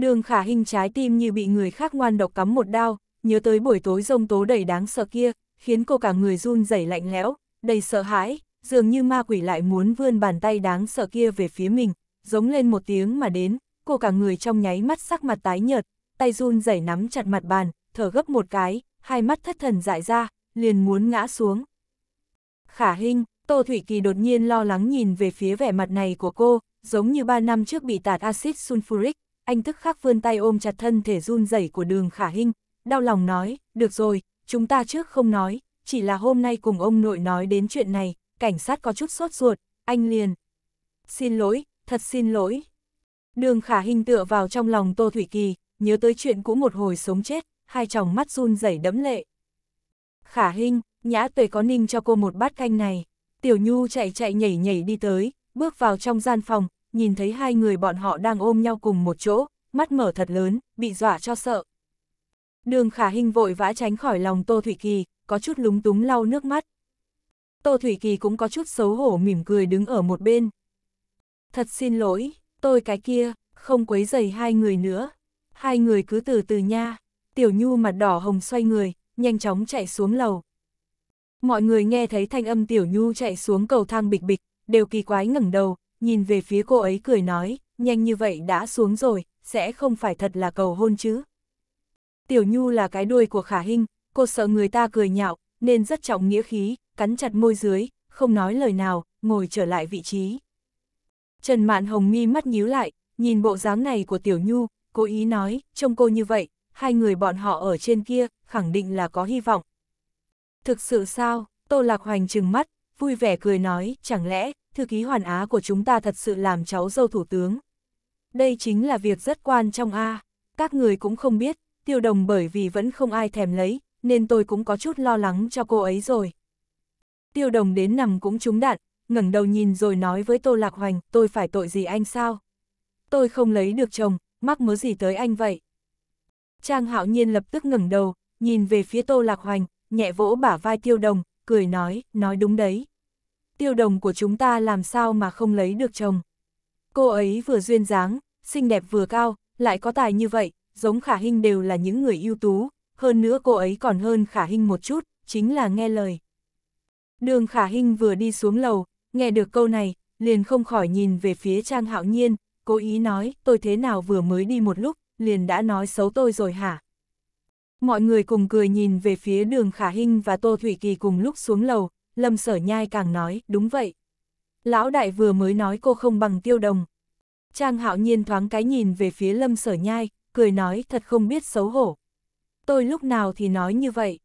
S1: Đường khả hình trái tim như bị người khác ngoan độc cắm một đao, nhớ tới buổi tối rông tố đầy đáng sợ kia, khiến cô cả người run rẩy lạnh lẽo, đầy sợ hãi, dường như ma quỷ lại muốn vươn bàn tay đáng sợ kia về phía mình, giống lên một tiếng mà đến, cô cả người trong nháy mắt sắc mặt tái nhợt, tay run rẩy nắm chặt mặt bàn, thở gấp một cái, hai mắt thất thần dại ra, liền muốn ngã xuống. Khả hình, Tô Thủy Kỳ đột nhiên lo lắng nhìn về phía vẻ mặt này của cô, giống như ba năm trước bị tạt axit sulfuric, anh thức khắc vươn tay ôm chặt thân thể run rẩy của đường khả hinh, đau lòng nói, được rồi, chúng ta trước không nói, chỉ là hôm nay cùng ông nội nói đến chuyện này, cảnh sát có chút sốt ruột, anh liền. Xin lỗi, thật xin lỗi. Đường khả hình tựa vào trong lòng Tô Thủy Kỳ, nhớ tới chuyện cũ một hồi sống chết, hai tròng mắt run rẩy đẫm lệ. Khả hình, nhã tuệ có ninh cho cô một bát canh này. Tiểu Nhu chạy chạy nhảy nhảy đi tới, bước vào trong gian phòng, nhìn thấy hai người bọn họ đang ôm nhau cùng một chỗ, mắt mở thật lớn, bị dọa cho sợ. Đường khả hình vội vã tránh khỏi lòng Tô Thủy Kỳ, có chút lúng túng lau nước mắt. Tô Thủy Kỳ cũng có chút xấu hổ mỉm cười đứng ở một bên. Thật xin lỗi, tôi cái kia, không quấy dày hai người nữa. Hai người cứ từ từ nha, tiểu nhu mặt đỏ hồng xoay người, nhanh chóng chạy xuống lầu. Mọi người nghe thấy thanh âm tiểu nhu chạy xuống cầu thang bịch bịch, đều kỳ quái ngẩng đầu, nhìn về phía cô ấy cười nói, nhanh như vậy đã xuống rồi, sẽ không phải thật là cầu hôn chứ. Tiểu Nhu là cái đuôi của Khả Hinh, cô sợ người ta cười nhạo, nên rất trọng nghĩa khí, cắn chặt môi dưới, không nói lời nào, ngồi trở lại vị trí. Trần Mạn Hồng mi mắt nhíu lại, nhìn bộ dáng này của Tiểu Nhu, cố ý nói, trông cô như vậy, hai người bọn họ ở trên kia, khẳng định là có hy vọng. Thực sự sao, Tô Lạc Hoành trừng mắt, vui vẻ cười nói, chẳng lẽ, thư ký hoàn á của chúng ta thật sự làm cháu dâu thủ tướng. Đây chính là việc rất quan trong A, các người cũng không biết, tiêu đồng bởi vì vẫn không ai thèm lấy, nên tôi cũng có chút lo lắng cho cô ấy rồi. Tiêu đồng đến nằm cũng trúng đạn, ngẩng đầu nhìn rồi nói với Tô Lạc Hoành, tôi phải tội gì anh sao? Tôi không lấy được chồng, mắc mớ gì tới anh vậy? Trang hạo nhiên lập tức ngẩng đầu, nhìn về phía Tô Lạc Hoành, nhẹ vỗ bả vai tiêu đồng, cười nói, nói đúng đấy, tiêu đồng của chúng ta làm sao mà không lấy được chồng. Cô ấy vừa duyên dáng, xinh đẹp vừa cao, lại có tài như vậy, giống khả hinh đều là những người ưu tú, hơn nữa cô ấy còn hơn khả hinh một chút, chính là nghe lời. Đường khả hinh vừa đi xuống lầu, nghe được câu này, liền không khỏi nhìn về phía Trang Hạo Nhiên, cố ý nói, tôi thế nào vừa mới đi một lúc, liền đã nói xấu tôi rồi hả? Mọi người cùng cười nhìn về phía đường Khả Hinh và Tô Thủy Kỳ cùng lúc xuống lầu, Lâm sở nhai càng nói, đúng vậy. Lão đại vừa mới nói cô không bằng tiêu đồng. Trang hạo nhiên thoáng cái nhìn về phía lâm sở nhai, cười nói thật không biết xấu hổ. Tôi lúc nào thì nói như vậy.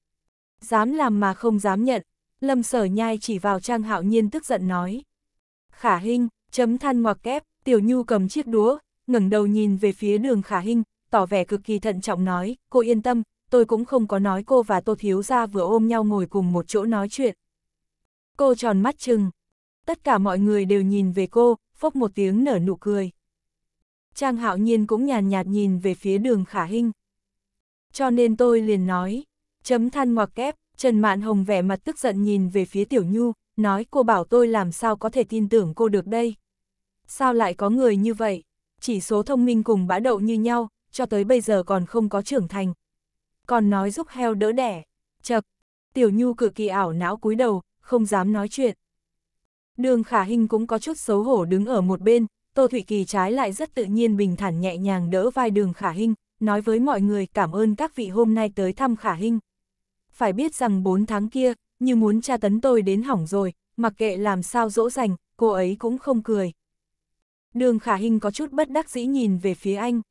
S1: Dám làm mà không dám nhận. Lâm sở nhai chỉ vào trang hạo nhiên tức giận nói. Khả hinh chấm than ngoặc kép, tiểu nhu cầm chiếc đúa, ngẩng đầu nhìn về phía đường khả hinh tỏ vẻ cực kỳ thận trọng nói, cô yên tâm, tôi cũng không có nói cô và tô thiếu ra vừa ôm nhau ngồi cùng một chỗ nói chuyện. Cô tròn mắt chừng. Tất cả mọi người đều nhìn về cô, phốc một tiếng nở nụ cười. Trang hạo nhiên cũng nhàn nhạt, nhìn về phía đường khả hình. Cho nên tôi liền nói, chấm than ngoặc kép, Trần Mạn Hồng vẻ mặt tức giận nhìn về phía Tiểu Nhu, nói cô bảo tôi làm sao có thể tin tưởng cô được đây. Sao lại có người như vậy? Chỉ số thông minh cùng bã đậu như nhau, cho tới bây giờ còn không có trưởng thành. Còn nói giúp heo đỡ đẻ. Chật, Tiểu Nhu cực kỳ ảo não cúi đầu, không dám nói chuyện. Đường khả Hinh cũng có chút xấu hổ đứng ở một bên, Tô Thụy Kỳ trái lại rất tự nhiên bình thản nhẹ nhàng đỡ vai đường khả Hinh, nói với mọi người cảm ơn các vị hôm nay tới thăm khả Hinh. Phải biết rằng 4 tháng kia, như muốn tra tấn tôi đến hỏng rồi, mặc kệ làm sao dỗ dành, cô ấy cũng không cười. Đường khả Hinh có chút bất đắc dĩ nhìn về phía anh.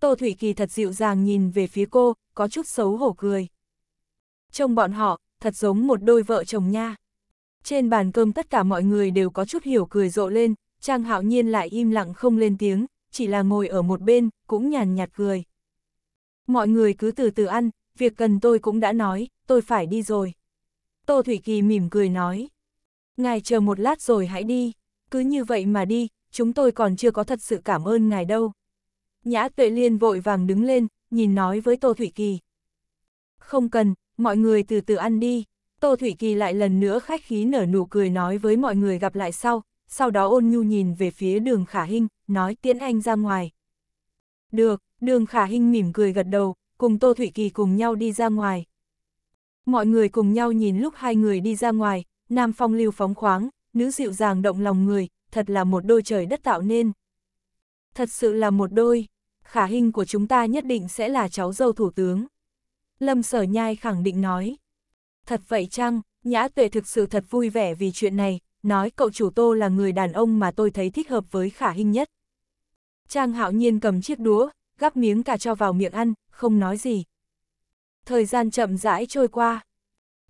S1: Tô Thủy Kỳ thật dịu dàng nhìn về phía cô, có chút xấu hổ cười. Trông bọn họ, thật giống một đôi vợ chồng nha. Trên bàn cơm tất cả mọi người đều có chút hiểu cười rộ lên, Trang Hạo Nhiên lại im lặng không lên tiếng, chỉ là ngồi ở một bên, cũng nhàn nhạt cười. Mọi người cứ từ từ ăn, việc cần tôi cũng đã nói, tôi phải đi rồi. Tô Thủy Kỳ mỉm cười nói. Ngài chờ một lát rồi hãy đi, cứ như vậy mà đi, chúng tôi còn chưa có thật sự cảm ơn ngài đâu. Nhã Tuệ Liên vội vàng đứng lên, nhìn nói với Tô Thủy Kỳ. Không cần, mọi người từ từ ăn đi. Tô Thủy Kỳ lại lần nữa khách khí nở nụ cười nói với mọi người gặp lại sau, sau đó ôn nhu nhìn về phía đường khả hinh, nói tiễn anh ra ngoài. Được, đường khả hinh mỉm cười gật đầu, cùng Tô Thủy Kỳ cùng nhau đi ra ngoài. Mọi người cùng nhau nhìn lúc hai người đi ra ngoài, nam phong lưu phóng khoáng, nữ dịu dàng động lòng người, thật là một đôi trời đất tạo nên. Thật sự là một đôi, khả Hinh của chúng ta nhất định sẽ là cháu dâu thủ tướng. Lâm Sở Nhai khẳng định nói. Thật vậy chăng, Nhã Tuệ thực sự thật vui vẻ vì chuyện này, nói cậu chủ Tô là người đàn ông mà tôi thấy thích hợp với khả hình nhất. Trang hạo nhiên cầm chiếc đũa, gắp miếng cà cho vào miệng ăn, không nói gì. Thời gian chậm rãi trôi qua.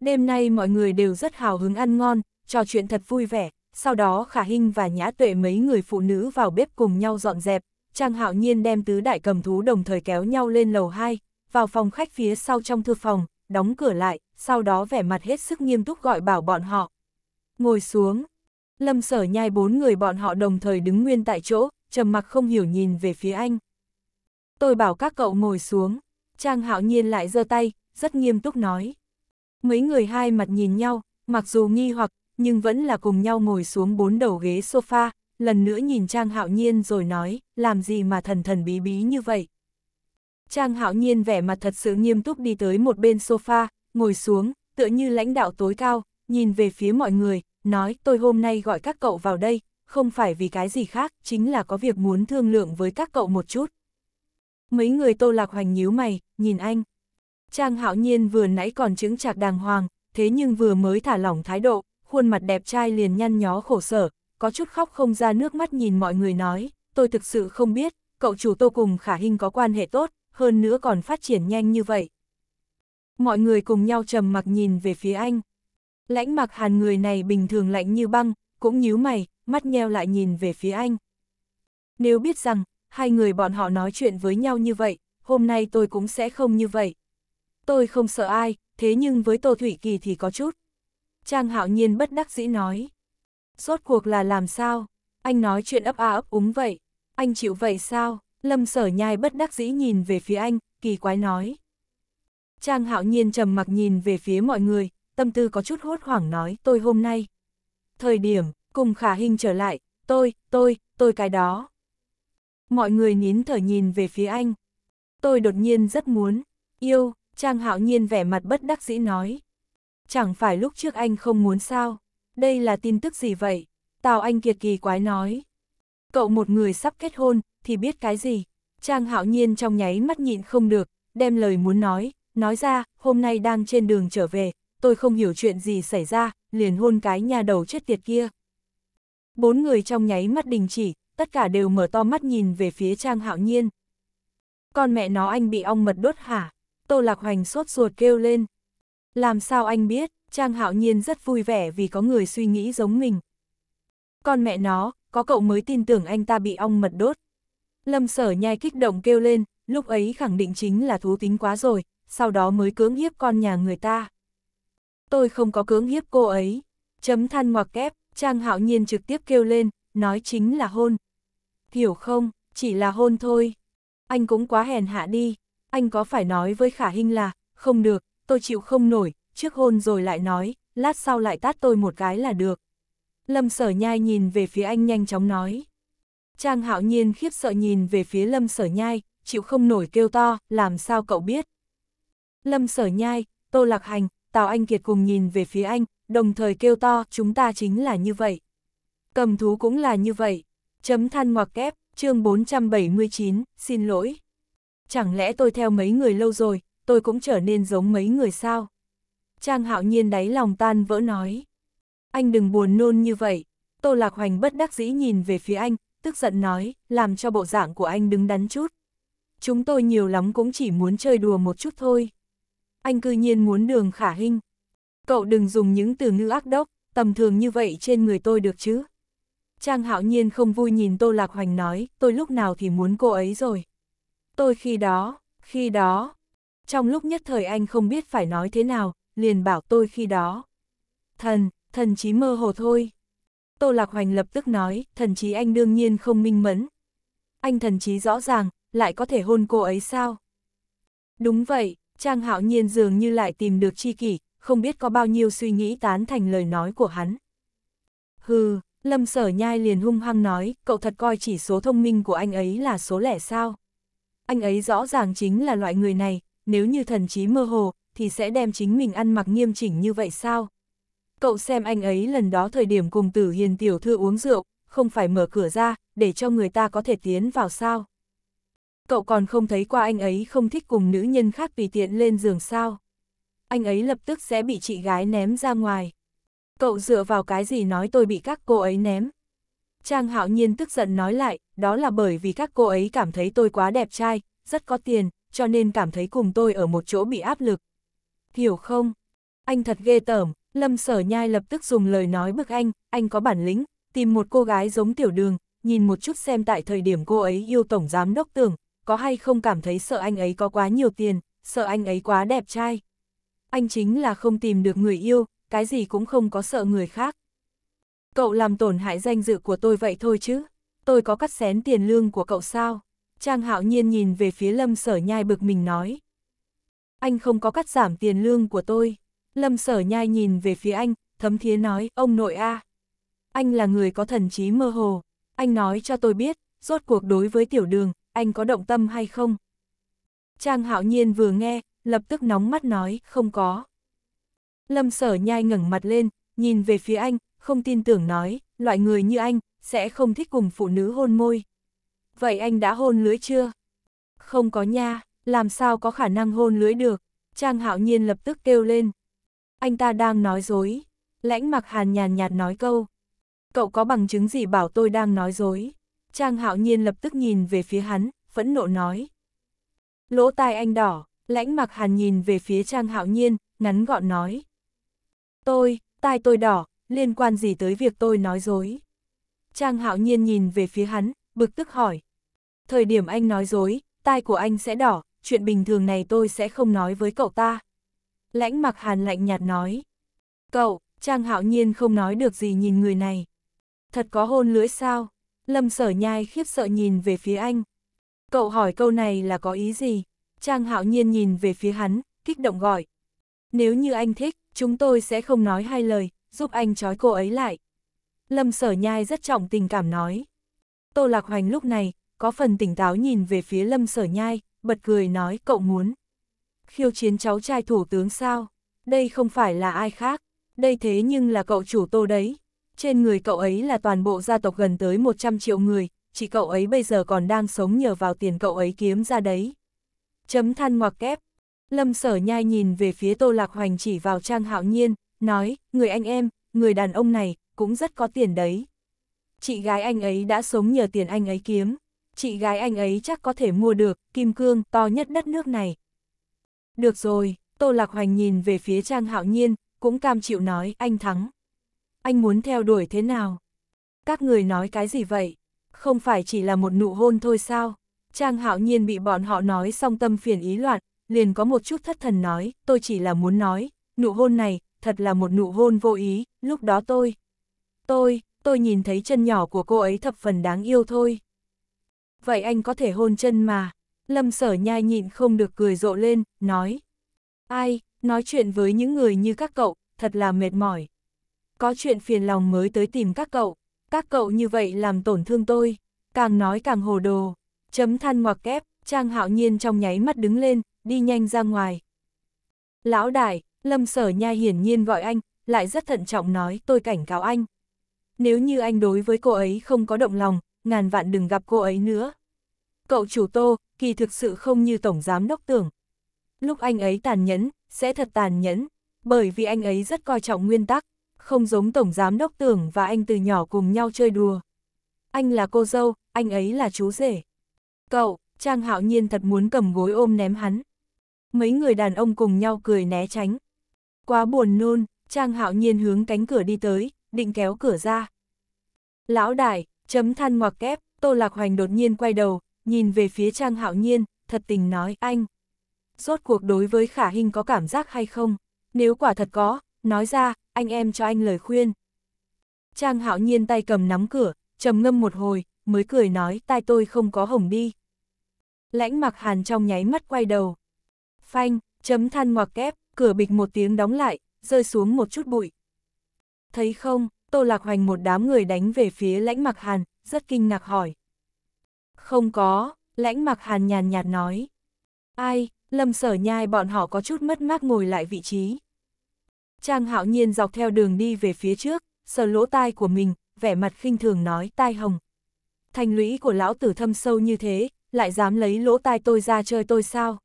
S1: Đêm nay mọi người đều rất hào hứng ăn ngon, trò chuyện thật vui vẻ, sau đó Khả Hinh và Nhã Tuệ mấy người phụ nữ vào bếp cùng nhau dọn dẹp, Trang Hạo Nhiên đem tứ đại cầm thú đồng thời kéo nhau lên lầu 2, vào phòng khách phía sau trong thư phòng, đóng cửa lại, sau đó vẻ mặt hết sức nghiêm túc gọi bảo bọn họ. Ngồi xuống. Lâm sở nhai bốn người bọn họ đồng thời đứng nguyên tại chỗ, trầm mặc không hiểu nhìn về phía anh. Tôi bảo các cậu ngồi xuống. Trang hạo nhiên lại giơ tay, rất nghiêm túc nói. Mấy người hai mặt nhìn nhau, mặc dù nghi hoặc, nhưng vẫn là cùng nhau ngồi xuống bốn đầu ghế sofa, lần nữa nhìn Trang hạo nhiên rồi nói, làm gì mà thần thần bí bí như vậy. Trang hạo nhiên vẻ mặt thật sự nghiêm túc đi tới một bên sofa, ngồi xuống, tựa như lãnh đạo tối cao, nhìn về phía mọi người, nói tôi hôm nay gọi các cậu vào đây, không phải vì cái gì khác, chính là có việc muốn thương lượng với các cậu một chút. Mấy người tô lạc hoành nhíu mày, nhìn anh. Trang hạo nhiên vừa nãy còn chứng chạc đàng hoàng, thế nhưng vừa mới thả lỏng thái độ, khuôn mặt đẹp trai liền nhăn nhó khổ sở, có chút khóc không ra nước mắt nhìn mọi người nói, tôi thực sự không biết, cậu chủ tô cùng khả hình có quan hệ tốt, hơn nữa còn phát triển nhanh như vậy. Mọi người cùng nhau trầm mặc nhìn về phía anh. Lãnh mặc hàn người này bình thường lạnh như băng, cũng nhíu mày, mắt nheo lại nhìn về phía anh. Nếu biết rằng, hai người bọn họ nói chuyện với nhau như vậy, hôm nay tôi cũng sẽ không như vậy. Tôi không sợ ai, thế nhưng với Tô Thủy Kỳ thì có chút. Trang hạo nhiên bất đắc dĩ nói. Rốt cuộc là làm sao? Anh nói chuyện ấp a à ấp úng vậy. Anh chịu vậy sao? Lâm sở nhai bất đắc dĩ nhìn về phía anh, kỳ quái nói. Trang hạo nhiên trầm mặc nhìn về phía mọi người, tâm tư có chút hốt hoảng nói tôi hôm nay. Thời điểm, cùng khả hình trở lại, tôi, tôi, tôi cái đó. Mọi người nín thở nhìn về phía anh. Tôi đột nhiên rất muốn, yêu, Trang hạo nhiên vẻ mặt bất đắc dĩ nói. Chẳng phải lúc trước anh không muốn sao, đây là tin tức gì vậy? Tào Anh Kiệt kỳ quái nói. Cậu một người sắp kết hôn, thì biết cái gì? Trang hạo nhiên trong nháy mắt nhịn không được, đem lời muốn nói, nói ra, hôm nay đang trên đường trở về, tôi không hiểu chuyện gì xảy ra, liền hôn cái nhà đầu chết tiệt kia. Bốn người trong nháy mắt đình chỉ, tất cả đều mở to mắt nhìn về phía Trang Hạo Nhiên. Con mẹ nó anh bị ong mật đốt hả? Tô Lạc Hoành sốt ruột kêu lên. Làm sao anh biết, Trang Hạo Nhiên rất vui vẻ vì có người suy nghĩ giống mình. Con mẹ nó, có cậu mới tin tưởng anh ta bị ong mật đốt. Lâm sở nhai kích động kêu lên, lúc ấy khẳng định chính là thú tính quá rồi, sau đó mới cưỡng hiếp con nhà người ta. Tôi không có cưỡng hiếp cô ấy. Chấm than ngoặc kép, Trang Hạo Nhiên trực tiếp kêu lên, nói chính là hôn. Hiểu không, chỉ là hôn thôi. Anh cũng quá hèn hạ đi, anh có phải nói với Khả Hinh là, không được, tôi chịu không nổi, trước hôn rồi lại nói, lát sau lại tát tôi một cái là được. Lâm sở nhai nhìn về phía anh nhanh chóng nói. Trang hạo nhiên khiếp sợ nhìn về phía lâm sở nhai, chịu không nổi kêu to, làm sao cậu biết. Lâm sở nhai, tô lạc hành, tào anh kiệt cùng nhìn về phía anh, đồng thời kêu to, chúng ta chính là như vậy. Cầm thú cũng là như vậy. Chấm than ngoặc kép, chương 479, xin lỗi. Chẳng lẽ tôi theo mấy người lâu rồi, tôi cũng trở nên giống mấy người sao? Trang hạo nhiên đáy lòng tan vỡ nói. Anh đừng buồn nôn như vậy. Tô Lạc Hoành bất đắc dĩ nhìn về phía anh, tức giận nói, làm cho bộ dạng của anh đứng đắn chút. Chúng tôi nhiều lắm cũng chỉ muốn chơi đùa một chút thôi. Anh cư nhiên muốn đường khả hình. Cậu đừng dùng những từ ngữ ác độc, tầm thường như vậy trên người tôi được chứ. Trang hạo nhiên không vui nhìn Tô Lạc Hoành nói, tôi lúc nào thì muốn cô ấy rồi. Tôi khi đó, khi đó, trong lúc nhất thời anh không biết phải nói thế nào, liền bảo tôi khi đó. Thần, thần chí mơ hồ thôi. Tô Lạc Hoành lập tức nói, thần chí anh đương nhiên không minh mẫn. Anh thần chí rõ ràng, lại có thể hôn cô ấy sao? Đúng vậy, Trang Hạo Nhiên dường như lại tìm được chi kỷ, không biết có bao nhiêu suy nghĩ tán thành lời nói của hắn. Hừ, Lâm Sở Nhai liền hung hăng nói, cậu thật coi chỉ số thông minh của anh ấy là số lẻ sao? Anh ấy rõ ràng chính là loại người này, nếu như thần trí mơ hồ, thì sẽ đem chính mình ăn mặc nghiêm chỉnh như vậy sao? Cậu xem anh ấy lần đó thời điểm cùng tử hiền tiểu thư uống rượu, không phải mở cửa ra, để cho người ta có thể tiến vào sao. Cậu còn không thấy qua anh ấy không thích cùng nữ nhân khác vì tiện lên giường sao. Anh ấy lập tức sẽ bị chị gái ném ra ngoài. Cậu dựa vào cái gì nói tôi bị các cô ấy ném. Trang hạo nhiên tức giận nói lại, đó là bởi vì các cô ấy cảm thấy tôi quá đẹp trai, rất có tiền, cho nên cảm thấy cùng tôi ở một chỗ bị áp lực. Hiểu không? Anh thật ghê tởm, Lâm sở nhai lập tức dùng lời nói bức anh, anh có bản lĩnh, tìm một cô gái giống tiểu đường, nhìn một chút xem tại thời điểm cô ấy yêu tổng giám đốc tưởng, có hay không cảm thấy sợ anh ấy có quá nhiều tiền, sợ anh ấy quá đẹp trai. Anh chính là không tìm được người yêu, cái gì cũng không có sợ người khác. Cậu làm tổn hại danh dự của tôi vậy thôi chứ, tôi có cắt xén tiền lương của cậu sao? Trang hạo nhiên nhìn về phía lâm sở nhai bực mình nói. Anh không có cắt giảm tiền lương của tôi, Lâm sở nhai nhìn về phía anh, thấm thiế nói, ông nội a Anh là người có thần trí mơ hồ, anh nói cho tôi biết, rốt cuộc đối với tiểu đường, anh có động tâm hay không? Trang hạo nhiên vừa nghe, lập tức nóng mắt nói, không có. Lâm sở nhai ngẩng mặt lên, nhìn về phía anh, không tin tưởng nói, loại người như anh, sẽ không thích cùng phụ nữ hôn môi. Vậy anh đã hôn lưới chưa? Không có nha, làm sao có khả năng hôn lưới được? Trang hạo nhiên lập tức kêu lên anh ta đang nói dối. Lãnh mặc hàn nhàn nhạt nói câu. Cậu có bằng chứng gì bảo tôi đang nói dối? Trang hạo nhiên lập tức nhìn về phía hắn, phẫn nộ nói. Lỗ tai anh đỏ, lãnh mặc hàn nhìn về phía trang hạo nhiên, ngắn gọn nói. Tôi, tai tôi đỏ, liên quan gì tới việc tôi nói dối? Trang hạo nhiên nhìn về phía hắn, bực tức hỏi. Thời điểm anh nói dối, tai của anh sẽ đỏ, chuyện bình thường này tôi sẽ không nói với cậu ta. Lãnh mặc hàn lạnh nhạt nói. Cậu, Trang hạo nhiên không nói được gì nhìn người này. Thật có hôn lưỡi sao? Lâm sở nhai khiếp sợ nhìn về phía anh. Cậu hỏi câu này là có ý gì? Trang hạo nhiên nhìn về phía hắn, kích động gọi. Nếu như anh thích, chúng tôi sẽ không nói hai lời, giúp anh trói cô ấy lại. Lâm sở nhai rất trọng tình cảm nói. Tô Lạc Hoành lúc này, có phần tỉnh táo nhìn về phía Lâm sở nhai, bật cười nói cậu muốn khiêu chiến cháu trai thủ tướng sao, đây không phải là ai khác, đây thế nhưng là cậu chủ tô đấy. Trên người cậu ấy là toàn bộ gia tộc gần tới 100 triệu người, chỉ cậu ấy bây giờ còn đang sống nhờ vào tiền cậu ấy kiếm ra đấy. Chấm than ngoặc kép. Lâm sở nhai nhìn về phía tô lạc hoành chỉ vào trang hạo nhiên, nói, người anh em, người đàn ông này, cũng rất có tiền đấy. Chị gái anh ấy đã sống nhờ tiền anh ấy kiếm. Chị gái anh ấy chắc có thể mua được, kim cương to nhất đất nước này, được rồi, Tô Lạc Hoành nhìn về phía Trang Hạo Nhiên, cũng cam chịu nói anh thắng. Anh muốn theo đuổi thế nào? Các người nói cái gì vậy? Không phải chỉ là một nụ hôn thôi sao? Trang Hạo Nhiên bị bọn họ nói xong tâm phiền ý loạn, liền có một chút thất thần nói, tôi chỉ là muốn nói, nụ hôn này, thật là một nụ hôn vô ý, lúc đó tôi, tôi, tôi nhìn thấy chân nhỏ của cô ấy thập phần đáng yêu thôi. Vậy anh có thể hôn chân mà, Lâm sở nhai nhịn không được cười rộ lên, nói. Ai, nói chuyện với những người như các cậu, thật là mệt mỏi. Có chuyện phiền lòng mới tới tìm các cậu, các cậu như vậy làm tổn thương tôi, càng nói càng hồ đồ. Chấm than ngoặc kép, Trang hạo nhiên trong nháy mắt đứng lên, đi nhanh ra ngoài. Lão đại, lâm sở nhai hiển nhiên gọi anh, lại rất thận trọng nói tôi cảnh cáo anh. Nếu như anh đối với cô ấy không có động lòng, ngàn vạn đừng gặp cô ấy nữa. Cậu chủ tô, kỳ thực sự không như Tổng Giám Đốc tưởng. Lúc anh ấy tàn nhẫn, sẽ thật tàn nhẫn, bởi vì anh ấy rất coi trọng nguyên tắc, không giống Tổng Giám Đốc tưởng và anh từ nhỏ cùng nhau chơi đùa. Anh là cô dâu, anh ấy là chú rể. Cậu, Trang Hạo Nhiên thật muốn cầm gối ôm ném hắn. Mấy người đàn ông cùng nhau cười né tránh. Quá buồn nôn, Trang Hạo Nhiên hướng cánh cửa đi tới, định kéo cửa ra. Lão đại, chấm than ngoặc kép, Tô Lạc Hoành đột nhiên quay đầu, nhìn về phía Trang Hạo Nhiên, thật tình nói anh. Rốt cuộc đối với khả Hinh có cảm giác hay không? Nếu quả thật có, nói ra, anh em cho anh lời khuyên. Trang Hạo Nhiên tay cầm nắm cửa, trầm ngâm một hồi, mới cười nói tai tôi không có hồng đi. Lãnh mặc hàn trong nháy mắt quay đầu. Phanh, chấm than ngoặc kép, cửa bịch một tiếng đóng lại, rơi xuống một chút bụi. Thấy không, Tô Lạc Hoành một đám người đánh về phía lãnh mặc hàn, rất kinh ngạc hỏi. Không có, lãnh mặc hàn nhàn nhạt nói. Ai, lâm sở nhai bọn họ có chút mất mát ngồi lại vị trí. Trang hạo nhiên dọc theo đường đi về phía trước, sờ lỗ tai của mình, vẻ mặt khinh thường nói tai hồng. Thành lũy của lão tử thâm sâu như thế, lại dám lấy lỗ tai tôi ra chơi tôi sao?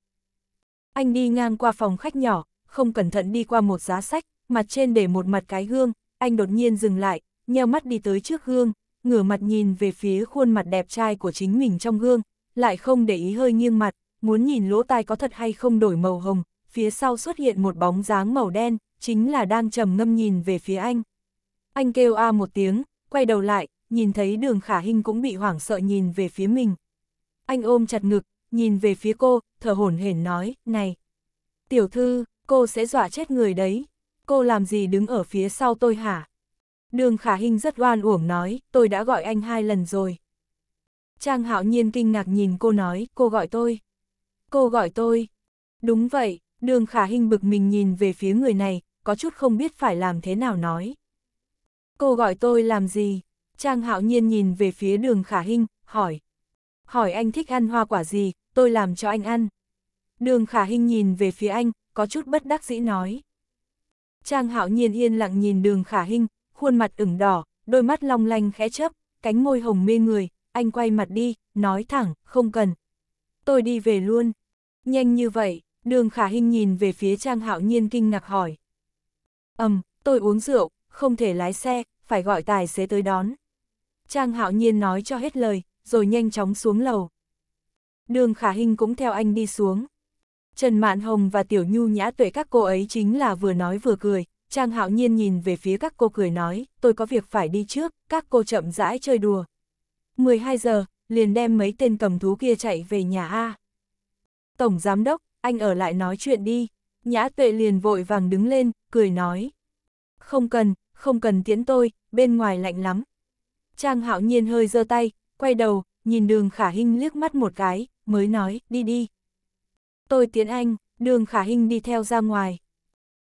S1: Anh đi ngang qua phòng khách nhỏ, không cẩn thận đi qua một giá sách, mặt trên để một mặt cái gương, anh đột nhiên dừng lại, nheo mắt đi tới trước gương, ngửa mặt nhìn về phía khuôn mặt đẹp trai của chính mình trong gương, lại không để ý hơi nghiêng mặt, muốn nhìn lỗ tai có thật hay không đổi màu hồng, phía sau xuất hiện một bóng dáng màu đen, chính là đang trầm ngâm nhìn về phía anh. Anh kêu a một tiếng, quay đầu lại, nhìn thấy đường khả hình cũng bị hoảng sợ nhìn về phía mình. Anh ôm chặt ngực, nhìn về phía cô, thở hổn hển nói, này. Tiểu thư, cô sẽ dọa chết người đấy. Cô làm gì đứng ở phía sau tôi hả? Đường khả Hinh rất oan uổng nói, tôi đã gọi anh hai lần rồi. Trang hạo nhiên kinh ngạc nhìn cô nói, cô gọi tôi. Cô gọi tôi. Đúng vậy, đường khả Hinh bực mình nhìn về phía người này, có chút không biết phải làm thế nào nói. Cô gọi tôi làm gì? Trang hạo nhiên nhìn về phía đường khả Hinh hỏi. Hỏi anh thích ăn hoa quả gì, tôi làm cho anh ăn. Đường khả Hinh nhìn về phía anh, có chút bất đắc dĩ nói. Trang hạo nhiên yên lặng nhìn đường khả Hinh khuôn mặt ửng đỏ, đôi mắt long lanh khẽ chấp, cánh môi hồng mê người, anh quay mặt đi, nói thẳng, không cần. Tôi đi về luôn. Nhanh như vậy, đường khả hình nhìn về phía Trang Hạo Nhiên kinh ngạc hỏi. Ầm, um, tôi uống rượu, không thể lái xe, phải gọi tài xế tới đón. Trang Hạo Nhiên nói cho hết lời, rồi nhanh chóng xuống lầu. Đường khả hình cũng theo anh đi xuống. Trần Mạn Hồng và Tiểu Nhu Nhã Tuệ các cô ấy chính là vừa nói vừa cười, Trang hạo nhiên nhìn về phía các cô cười nói, tôi có việc phải đi trước, các cô chậm rãi chơi đùa. 12 giờ, liền đem mấy tên cầm thú kia chạy về nhà A. Tổng giám đốc, anh ở lại nói chuyện đi. Nhã tuệ liền vội vàng đứng lên, cười nói. Không cần, không cần tiễn tôi, bên ngoài lạnh lắm. Trang hạo nhiên hơi giơ tay, quay đầu, nhìn đường khả hinh liếc mắt một cái, mới nói, đi đi. Tôi tiễn anh, đường khả hinh đi theo ra ngoài.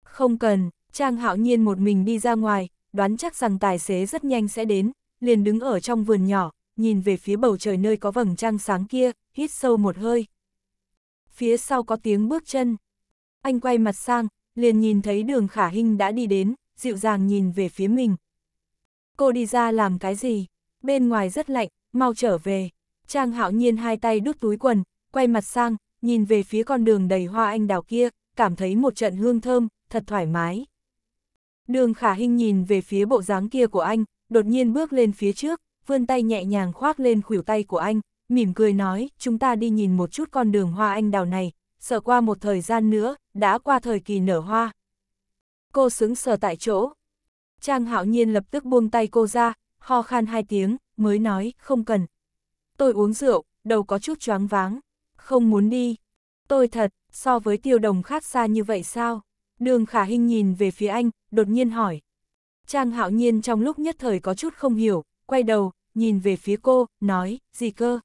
S1: Không cần, Trang hạo nhiên một mình đi ra ngoài, đoán chắc rằng tài xế rất nhanh sẽ đến, liền đứng ở trong vườn nhỏ, nhìn về phía bầu trời nơi có vầng trăng sáng kia, hít sâu một hơi. Phía sau có tiếng bước chân. Anh quay mặt sang, liền nhìn thấy đường khả hinh đã đi đến, dịu dàng nhìn về phía mình. Cô đi ra làm cái gì? Bên ngoài rất lạnh, mau trở về. Trang hạo nhiên hai tay đút túi quần, quay mặt sang, nhìn về phía con đường đầy hoa anh đào kia, cảm thấy một trận hương thơm, thật thoải mái. Đường khả hình nhìn về phía bộ dáng kia của anh, đột nhiên bước lên phía trước, vươn tay nhẹ nhàng khoác lên khuỷu tay của anh, mỉm cười nói, chúng ta đi nhìn một chút con đường hoa anh đào này, sợ qua một thời gian nữa, đã qua thời kỳ nở hoa. Cô xứng sờ tại chỗ. Trang hạo nhiên lập tức buông tay cô ra, ho khan hai tiếng, mới nói, không cần. Tôi uống rượu, đầu có chút choáng váng, không muốn đi. Tôi thật, so với tiêu đồng khác xa như vậy sao? Đường khả hình nhìn về phía anh, đột nhiên hỏi. Trang hạo nhiên trong lúc nhất thời có chút không hiểu, quay đầu, nhìn về phía cô, nói, gì cơ?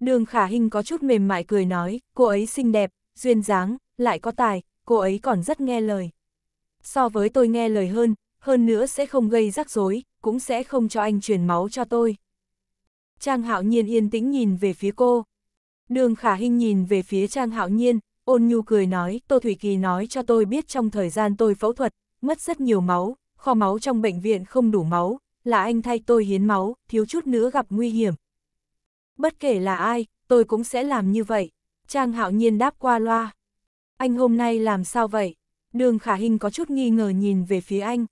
S1: Đường khả hình có chút mềm mại cười nói, cô ấy xinh đẹp, duyên dáng, lại có tài, cô ấy còn rất nghe lời. So với tôi nghe lời hơn, hơn nữa sẽ không gây rắc rối, cũng sẽ không cho anh truyền máu cho tôi. Trang hạo nhiên yên tĩnh nhìn về phía cô. Đường khả hình nhìn về phía Trang hạo nhiên, ôn nhu cười nói, Tô Thủy Kỳ nói cho tôi biết trong thời gian tôi phẫu thuật, mất rất nhiều máu, kho máu trong bệnh viện không đủ máu, là anh thay tôi hiến máu, thiếu chút nữa gặp nguy hiểm. Bất kể là ai, tôi cũng sẽ làm như vậy. Trang hạo nhiên đáp qua loa. Anh hôm nay làm sao vậy? Đường khả hình có chút nghi ngờ nhìn về phía anh.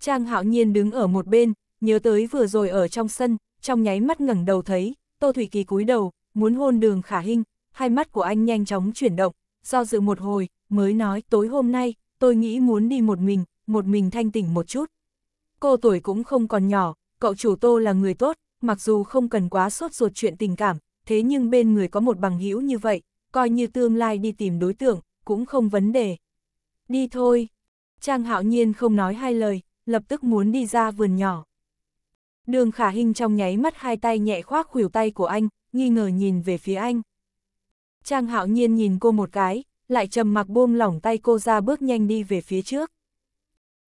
S1: Trang hạo nhiên đứng ở một bên, nhớ tới vừa rồi ở trong sân, trong nháy mắt ngẩng đầu thấy, Tô Thủy Kỳ cúi đầu, muốn hôn đường khả hình, hai mắt của anh nhanh chóng chuyển động, do dự một hồi, mới nói tối hôm nay, tôi nghĩ muốn đi một mình, một mình thanh tỉnh một chút. Cô tuổi cũng không còn nhỏ, cậu chủ tô là người tốt, mặc dù không cần quá sốt ruột chuyện tình cảm, thế nhưng bên người có một bằng hữu như vậy, coi như tương lai đi tìm đối tượng, cũng không vấn đề. Đi thôi. Trang hạo nhiên không nói hai lời, lập tức muốn đi ra vườn nhỏ. Đường khả hình trong nháy mắt hai tay nhẹ khoác khuỷu tay của anh, nghi ngờ nhìn về phía anh. Trang hạo nhiên nhìn cô một cái, lại trầm mặc buông lỏng tay cô ra bước nhanh đi về phía trước.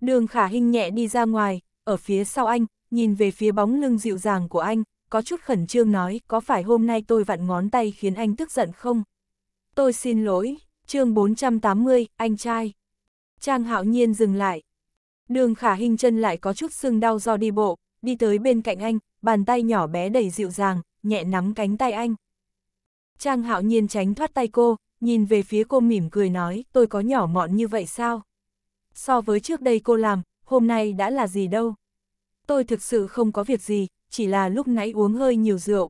S1: Đường khả hình nhẹ đi ra ngoài, ở phía sau anh, nhìn về phía bóng lưng dịu dàng của anh, có chút khẩn trương nói có phải hôm nay tôi vặn ngón tay khiến anh tức giận không? Tôi xin lỗi, chương 480, anh trai. Trang hạo nhiên dừng lại. Đường khả hình chân lại có chút sưng đau do đi bộ, đi tới bên cạnh anh, bàn tay nhỏ bé đầy dịu dàng, nhẹ nắm cánh tay anh. Trang hạo nhiên tránh thoát tay cô, nhìn về phía cô mỉm cười nói, tôi có nhỏ mọn như vậy sao? So với trước đây cô làm, hôm nay đã là gì đâu? Tôi thực sự không có việc gì, chỉ là lúc nãy uống hơi nhiều rượu.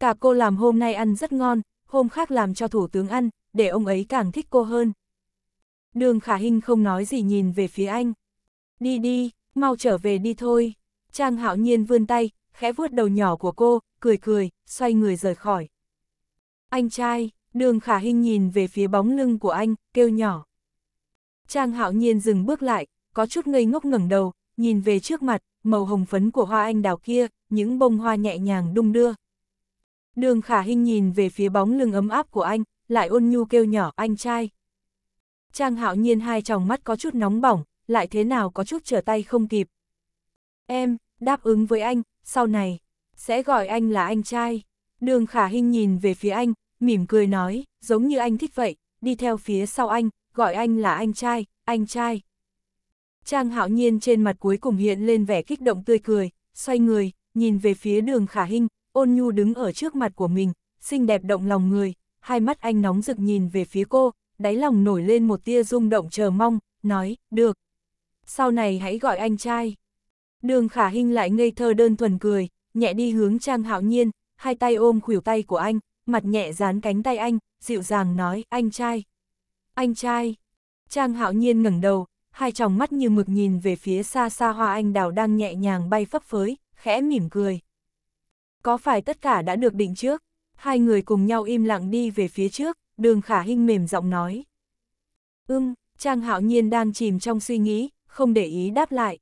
S1: Cả cô làm hôm nay ăn rất ngon, hôm khác làm cho thủ tướng ăn, để ông ấy càng thích cô hơn. Đường Khả hình không nói gì nhìn về phía anh. Đi đi, mau trở về đi thôi. Trang hạo nhiên vươn tay, khẽ vuốt đầu nhỏ của cô, cười cười, xoay người rời khỏi. Anh trai, Đường khả hình nhìn về phía bóng lưng của anh, kêu nhỏ. Trang hạo nhiên dừng bước lại, có chút ngây ngốc ngẩng đầu, nhìn về trước mặt, màu hồng phấn của hoa anh đào kia, những bông hoa nhẹ nhàng đung đưa. Đường khả hình nhìn về phía bóng lưng ấm áp của anh, lại ôn nhu kêu nhỏ anh trai. Trang hạo nhiên hai tròng mắt có chút nóng bỏng, lại thế nào có chút trở tay không kịp. Em, đáp ứng với anh, sau này, sẽ gọi anh là anh trai. Đường khả hình nhìn về phía anh, mỉm cười nói, giống như anh thích vậy, đi theo phía sau anh, gọi anh là anh trai, anh trai. Trang hạo nhiên trên mặt cuối cùng hiện lên vẻ kích động tươi cười, xoay người, nhìn về phía đường khả hinh, ôn nhu đứng ở trước mặt của mình, xinh đẹp động lòng người, hai mắt anh nóng rực nhìn về phía cô, đáy lòng nổi lên một tia rung động chờ mong, nói, được. Sau này hãy gọi anh trai. Đường khả hinh lại ngây thơ đơn thuần cười, nhẹ đi hướng Trang hạo nhiên, hai tay ôm khuỷu tay của anh, mặt nhẹ dán cánh tay anh, dịu dàng nói, anh trai. Anh trai. Trang hạo nhiên ngẩng đầu, hai tròng mắt như mực nhìn về phía xa xa hoa anh đào đang nhẹ nhàng bay phấp phới, khẽ mỉm cười. Có phải tất cả đã được định trước? Hai người cùng nhau im lặng đi về phía trước, đường khả hinh mềm giọng nói. Ưm, Trang hạo nhiên đang chìm trong suy nghĩ, không để ý đáp lại.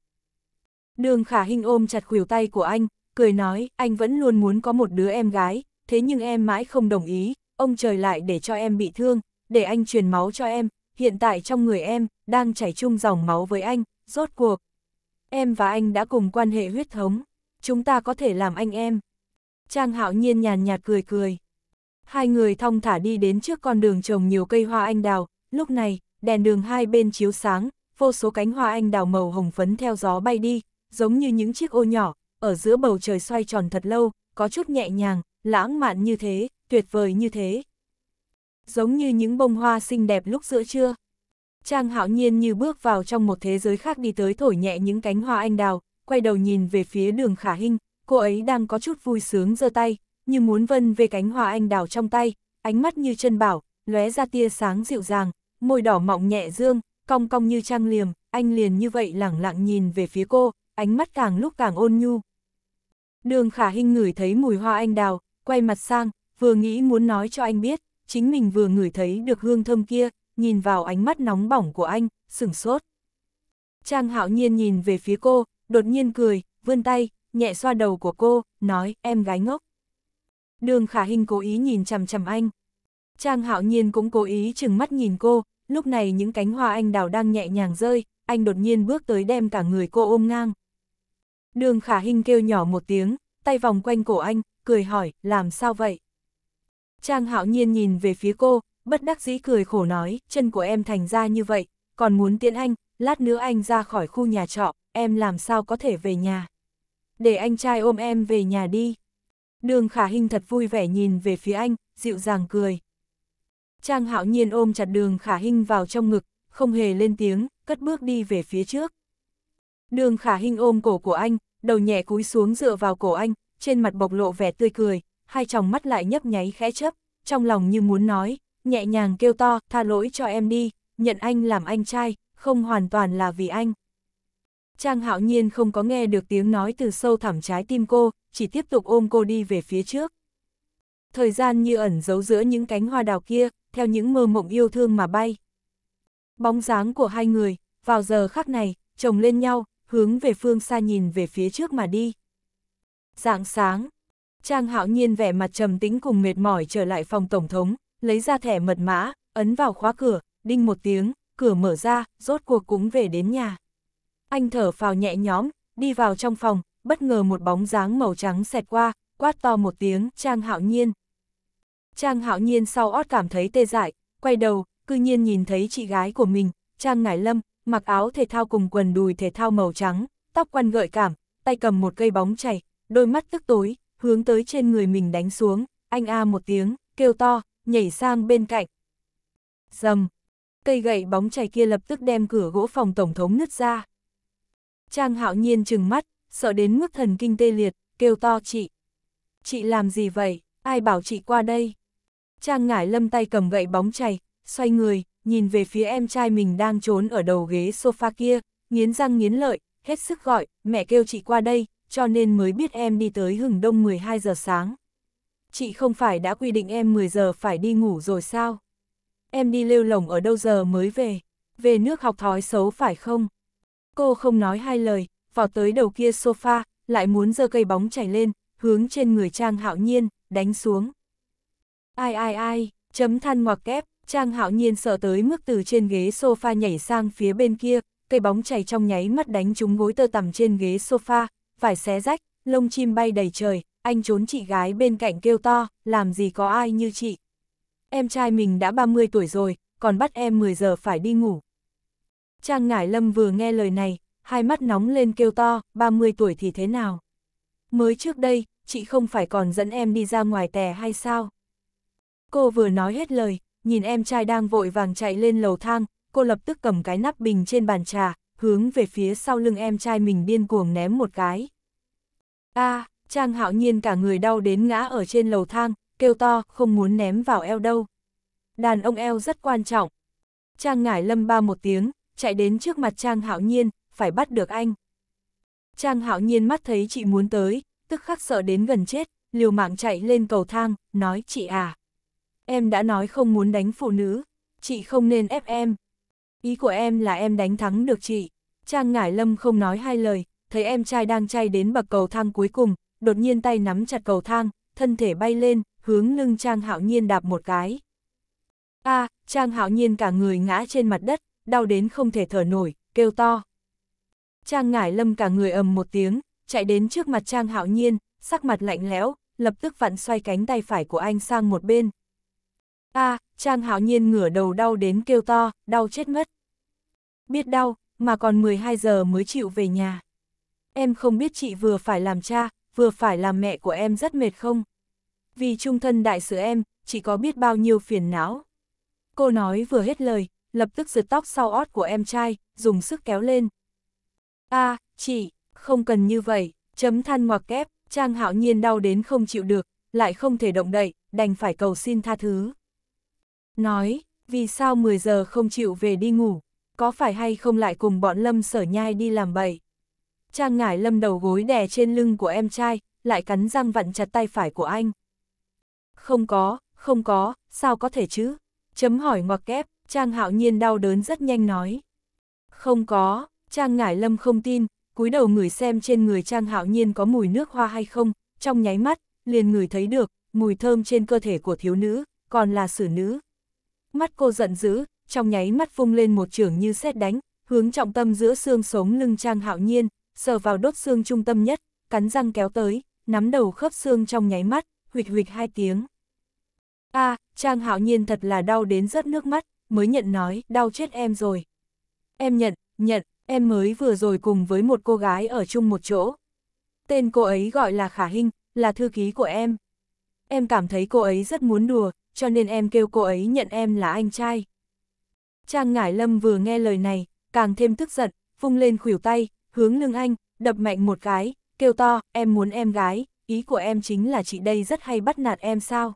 S1: Đường khả hinh ôm chặt khuỷu tay của anh, cười nói, anh vẫn luôn muốn có một đứa em gái, thế nhưng em mãi không đồng ý, ông trời lại để cho em bị thương, để anh truyền máu cho em, hiện tại trong người em, đang chảy chung dòng máu với anh, rốt cuộc. Em và anh đã cùng quan hệ huyết thống, chúng ta có thể làm anh em. Trang hạo nhiên nhàn nhạt cười cười. Hai người thong thả đi đến trước con đường trồng nhiều cây hoa anh đào, lúc này, đèn đường hai bên chiếu sáng, vô số cánh hoa anh đào màu hồng phấn theo gió bay đi, giống như những chiếc ô nhỏ, ở giữa bầu trời xoay tròn thật lâu, có chút nhẹ nhàng, lãng mạn như thế, tuyệt vời như thế. Giống như những bông hoa xinh đẹp lúc giữa trưa. Trang hạo nhiên như bước vào trong một thế giới khác đi tới thổi nhẹ những cánh hoa anh đào, quay đầu nhìn về phía đường khả hình, cô ấy đang có chút vui sướng giơ tay, như muốn vân về cánh hoa anh đào trong tay, ánh mắt như chân bảo, lóe ra tia sáng dịu dàng, môi đỏ mọng nhẹ dương, cong cong như trang liềm, anh liền như vậy lẳng lặng nhìn về phía cô, ánh mắt càng lúc càng ôn nhu. Đường khả hình ngửi thấy mùi hoa anh đào, quay mặt sang, vừa nghĩ muốn nói cho anh biết, chính mình vừa ngửi thấy được hương thơm kia, nhìn vào ánh mắt nóng bỏng của anh, sửng sốt. Trang hạo nhiên nhìn về phía cô, đột nhiên cười, vươn tay, nhẹ xoa đầu của cô, nói, em gái ngốc. Đường khả hình cố ý nhìn chằm chằm anh. Trang hạo nhiên cũng cố ý chừng mắt nhìn cô, lúc này những cánh hoa anh đào đang nhẹ nhàng rơi, anh đột nhiên bước tới đem cả người cô ôm ngang. Đường khả hình kêu nhỏ một tiếng, tay vòng quanh cổ anh, cười hỏi, làm sao vậy? Trang hạo nhiên nhìn về phía cô, bất đắc dĩ cười khổ nói, chân của em thành ra như vậy, còn muốn tiễn anh, lát nữa anh ra khỏi khu nhà trọ, em làm sao có thể về nhà. Để anh trai ôm em về nhà đi. Đường khả hình thật vui vẻ nhìn về phía anh, dịu dàng cười. Trang hạo nhiên ôm chặt đường khả hình vào trong ngực, không hề lên tiếng, cất bước đi về phía trước. Đường khả hình ôm cổ của anh, đầu nhẹ cúi xuống dựa vào cổ anh, trên mặt bộc lộ vẻ tươi cười, hai tròng mắt lại nhấp nháy khẽ chấp, trong lòng như muốn nói, nhẹ nhàng kêu to, tha lỗi cho em đi, nhận anh làm anh trai, không hoàn toàn là vì anh. Trang hạo nhiên không có nghe được tiếng nói từ sâu thẳm trái tim cô, chỉ tiếp tục ôm cô đi về phía trước. Thời gian như ẩn giấu giữa những cánh hoa đào kia, theo những mơ mộng yêu thương mà bay. Bóng dáng của hai người, vào giờ khắc này, chồng lên nhau, hướng về phương xa nhìn về phía trước mà đi. Dạng sáng, Trang Hạo Nhiên vẻ mặt trầm tĩnh cùng mệt mỏi trở lại phòng Tổng thống, lấy ra thẻ mật mã, ấn vào khóa cửa, đinh một tiếng, cửa mở ra, rốt cuộc cũng về đến nhà. Anh thở phào nhẹ nhõm, đi vào trong phòng, bất ngờ một bóng dáng màu trắng xẹt qua, quát to một tiếng, Trang Hạo Nhiên. Trang Hạo Nhiên sau ót cảm thấy tê dại, quay đầu, cư nhiên nhìn thấy chị gái của mình, Trang Ngải Lâm, mặc áo thể thao cùng quần đùi thể thao màu trắng, tóc quăn gợi cảm, tay cầm một cây bóng chảy, đôi mắt tức tối, hướng tới trên người mình đánh xuống, anh a một tiếng, kêu to, nhảy sang bên cạnh. Dầm! Cây gậy bóng chày kia lập tức đem cửa gỗ phòng tổng thống nứt ra. Trang hạo nhiên trừng mắt, sợ đến mức thần kinh tê liệt, kêu to chị. Chị làm gì vậy, ai bảo chị qua đây? Trang ngải lâm tay cầm gậy bóng chày, xoay người, nhìn về phía em trai mình đang trốn ở đầu ghế sofa kia, nghiến răng nghiến lợi, hết sức gọi, mẹ kêu chị qua đây, cho nên mới biết em đi tới hừng đông 12 giờ sáng. Chị không phải đã quy định em 10 giờ phải đi ngủ rồi sao? Em đi lêu lồng ở đâu giờ mới về? Về nước học thói xấu phải không? Cô không nói hai lời, vào tới đầu kia sofa, lại muốn giơ cây bóng chảy lên, hướng trên người Trang Hạo Nhiên, đánh xuống. Ai ai ai, chấm than ngoặc kép, Trang Hạo Nhiên sợ tới mức từ trên ghế sofa nhảy sang phía bên kia, cây bóng chảy trong nháy mắt đánh trúng gối tơ tằm trên ghế sofa, phải xé rách, lông chim bay đầy trời, anh trốn chị gái bên cạnh kêu to, làm gì có ai như chị. Em trai mình đã 30 tuổi rồi, còn bắt em 10 giờ phải đi ngủ. Trang Ngải Lâm vừa nghe lời này, hai mắt nóng lên kêu to, 30 tuổi thì thế nào? Mới trước đây, chị không phải còn dẫn em đi ra ngoài tè hay sao? Cô vừa nói hết lời, nhìn em trai đang vội vàng chạy lên lầu thang, cô lập tức cầm cái nắp bình trên bàn trà, hướng về phía sau lưng em trai mình điên cuồng ném một cái. a à, Trang hạo nhiên cả người đau đến ngã ở trên lầu thang, kêu to, không muốn ném vào eo đâu. Đàn ông eo rất quan trọng. Trang ngải lâm ba một tiếng, chạy đến trước mặt Trang hạo nhiên, phải bắt được anh. Trang hạo nhiên mắt thấy chị muốn tới, tức khắc sợ đến gần chết, liều mạng chạy lên cầu thang, nói chị à. Em đã nói không muốn đánh phụ nữ, chị không nên ép em, ý của em là em đánh thắng được chị. Trang Ngải Lâm không nói hai lời, thấy em trai đang chay đến bậc cầu thang cuối cùng, đột nhiên tay nắm chặt cầu thang, thân thể bay lên, hướng lưng Trang Hạo Nhiên đạp một cái. A, à, Trang Hạo Nhiên cả người ngã trên mặt đất, đau đến không thể thở nổi, kêu to. Trang Ngải Lâm cả người ầm một tiếng, chạy đến trước mặt Trang Hạo Nhiên, sắc mặt lạnh lẽo, lập tức vặn xoay cánh tay phải của anh sang một bên. A, à, Trang Hạo Nhiên ngửa đầu đau đến kêu to, đau chết mất biết đau, mà còn 12 giờ mới chịu về nhà. Em không biết chị vừa phải làm cha, vừa phải làm mẹ của em rất mệt không? Vì trung thân đại sứ em, chị có biết bao nhiêu phiền não. Cô nói vừa hết lời, lập tức giật tóc sau ót của em trai, dùng sức kéo lên. a chị, không cần như vậy, chấm than ngoặc kép, Trang hạo nhiên đau đến không chịu được, lại không thể động đậy, đành phải cầu xin tha thứ. Nói, vì sao 10 giờ không chịu về đi ngủ? có phải hay không lại cùng bọn lâm sở nhai đi làm bậy. Trang ngải lâm đầu gối đè trên lưng của em trai, lại cắn răng vặn chặt tay phải của anh. Không có, không có, sao có thể chứ? Chấm hỏi ngoặc kép, Trang hạo nhiên đau đớn rất nhanh nói. Không có, Trang ngải lâm không tin, cúi đầu ngửi xem trên người Trang hạo nhiên có mùi nước hoa hay không, trong nháy mắt, liền ngửi thấy được, mùi thơm trên cơ thể của thiếu nữ, còn là xử nữ. Mắt cô giận dữ, trong nháy mắt vung lên một trường như xét đánh, hướng trọng tâm giữa xương sống lưng Trang Hạo Nhiên, sờ vào đốt xương trung tâm nhất, cắn răng kéo tới, nắm đầu khớp xương trong nháy mắt, huịch huịch hai tiếng. A, à, Trang Hạo Nhiên thật là đau đến rớt nước mắt, mới nhận nói, đau chết em rồi. Em nhận, nhận, em mới vừa rồi cùng với một cô gái ở chung một chỗ. Tên cô ấy gọi là Khả Hinh, là thư ký của em. Em cảm thấy cô ấy rất muốn đùa, cho nên em kêu cô ấy nhận em là anh trai. Trang Ngải Lâm vừa nghe lời này, càng thêm tức giận, vung lên khuỷu tay, hướng lưng anh, đập mạnh một cái, kêu to, em muốn em gái, ý của em chính là chị đây rất hay bắt nạt em sao?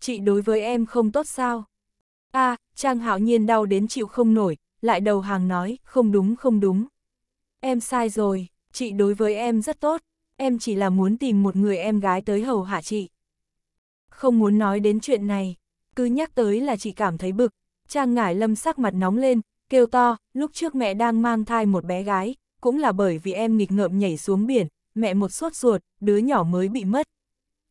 S1: Chị đối với em không tốt sao? a à, Trang Hạo Nhiên đau đến chịu không nổi, lại đầu hàng nói, không đúng không đúng. Em sai rồi, chị đối với em rất tốt, em chỉ là muốn tìm một người em gái tới hầu hạ chị. Không muốn nói đến chuyện này, cứ nhắc tới là chị cảm thấy bực, Trang ngải lâm sắc mặt nóng lên, kêu to, lúc trước mẹ đang mang thai một bé gái, cũng là bởi vì em nghịch ngợm nhảy xuống biển, mẹ một sốt ruột, đứa nhỏ mới bị mất.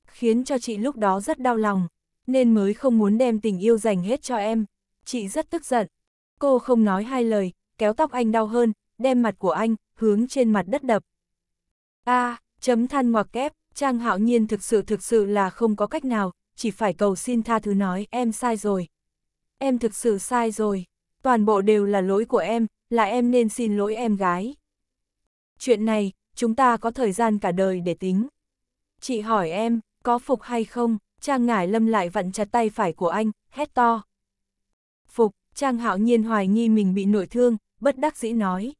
S1: Khiến cho chị lúc đó rất đau lòng, nên mới không muốn đem tình yêu dành hết cho em. Chị rất tức giận. Cô không nói hai lời, kéo tóc anh đau hơn, đem mặt của anh, hướng trên mặt đất đập. a à, chấm than ngoặc kép, Trang hạo nhiên thực sự thực sự là không có cách nào, chỉ phải cầu xin tha thứ nói em sai rồi, em thực sự sai rồi, toàn bộ đều là lỗi của em, là em nên xin lỗi em gái. Chuyện này, chúng ta có thời gian cả đời để tính. Chị hỏi em, có phục hay không, Trang Ngải Lâm lại vặn chặt tay phải của anh, hét to. Phục, Trang Hạo Nhiên hoài nghi mình bị nội thương, bất đắc dĩ nói.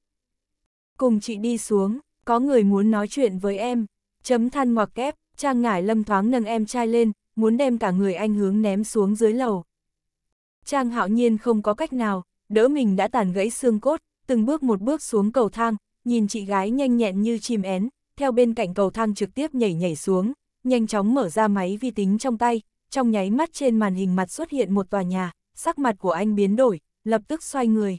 S1: Cùng chị đi xuống, có người muốn nói chuyện với em. Chấm than ngoặc kép, Trang Ngải Lâm thoáng nâng em trai lên, muốn đem cả người anh hướng ném xuống dưới lầu. Trang hạo nhiên không có cách nào, đỡ mình đã tàn gãy xương cốt, từng bước một bước xuống cầu thang, nhìn chị gái nhanh nhẹn như chim én, theo bên cạnh cầu thang trực tiếp nhảy nhảy xuống, nhanh chóng mở ra máy vi tính trong tay, trong nháy mắt trên màn hình mặt xuất hiện một tòa nhà, sắc mặt của anh biến đổi, lập tức xoay người.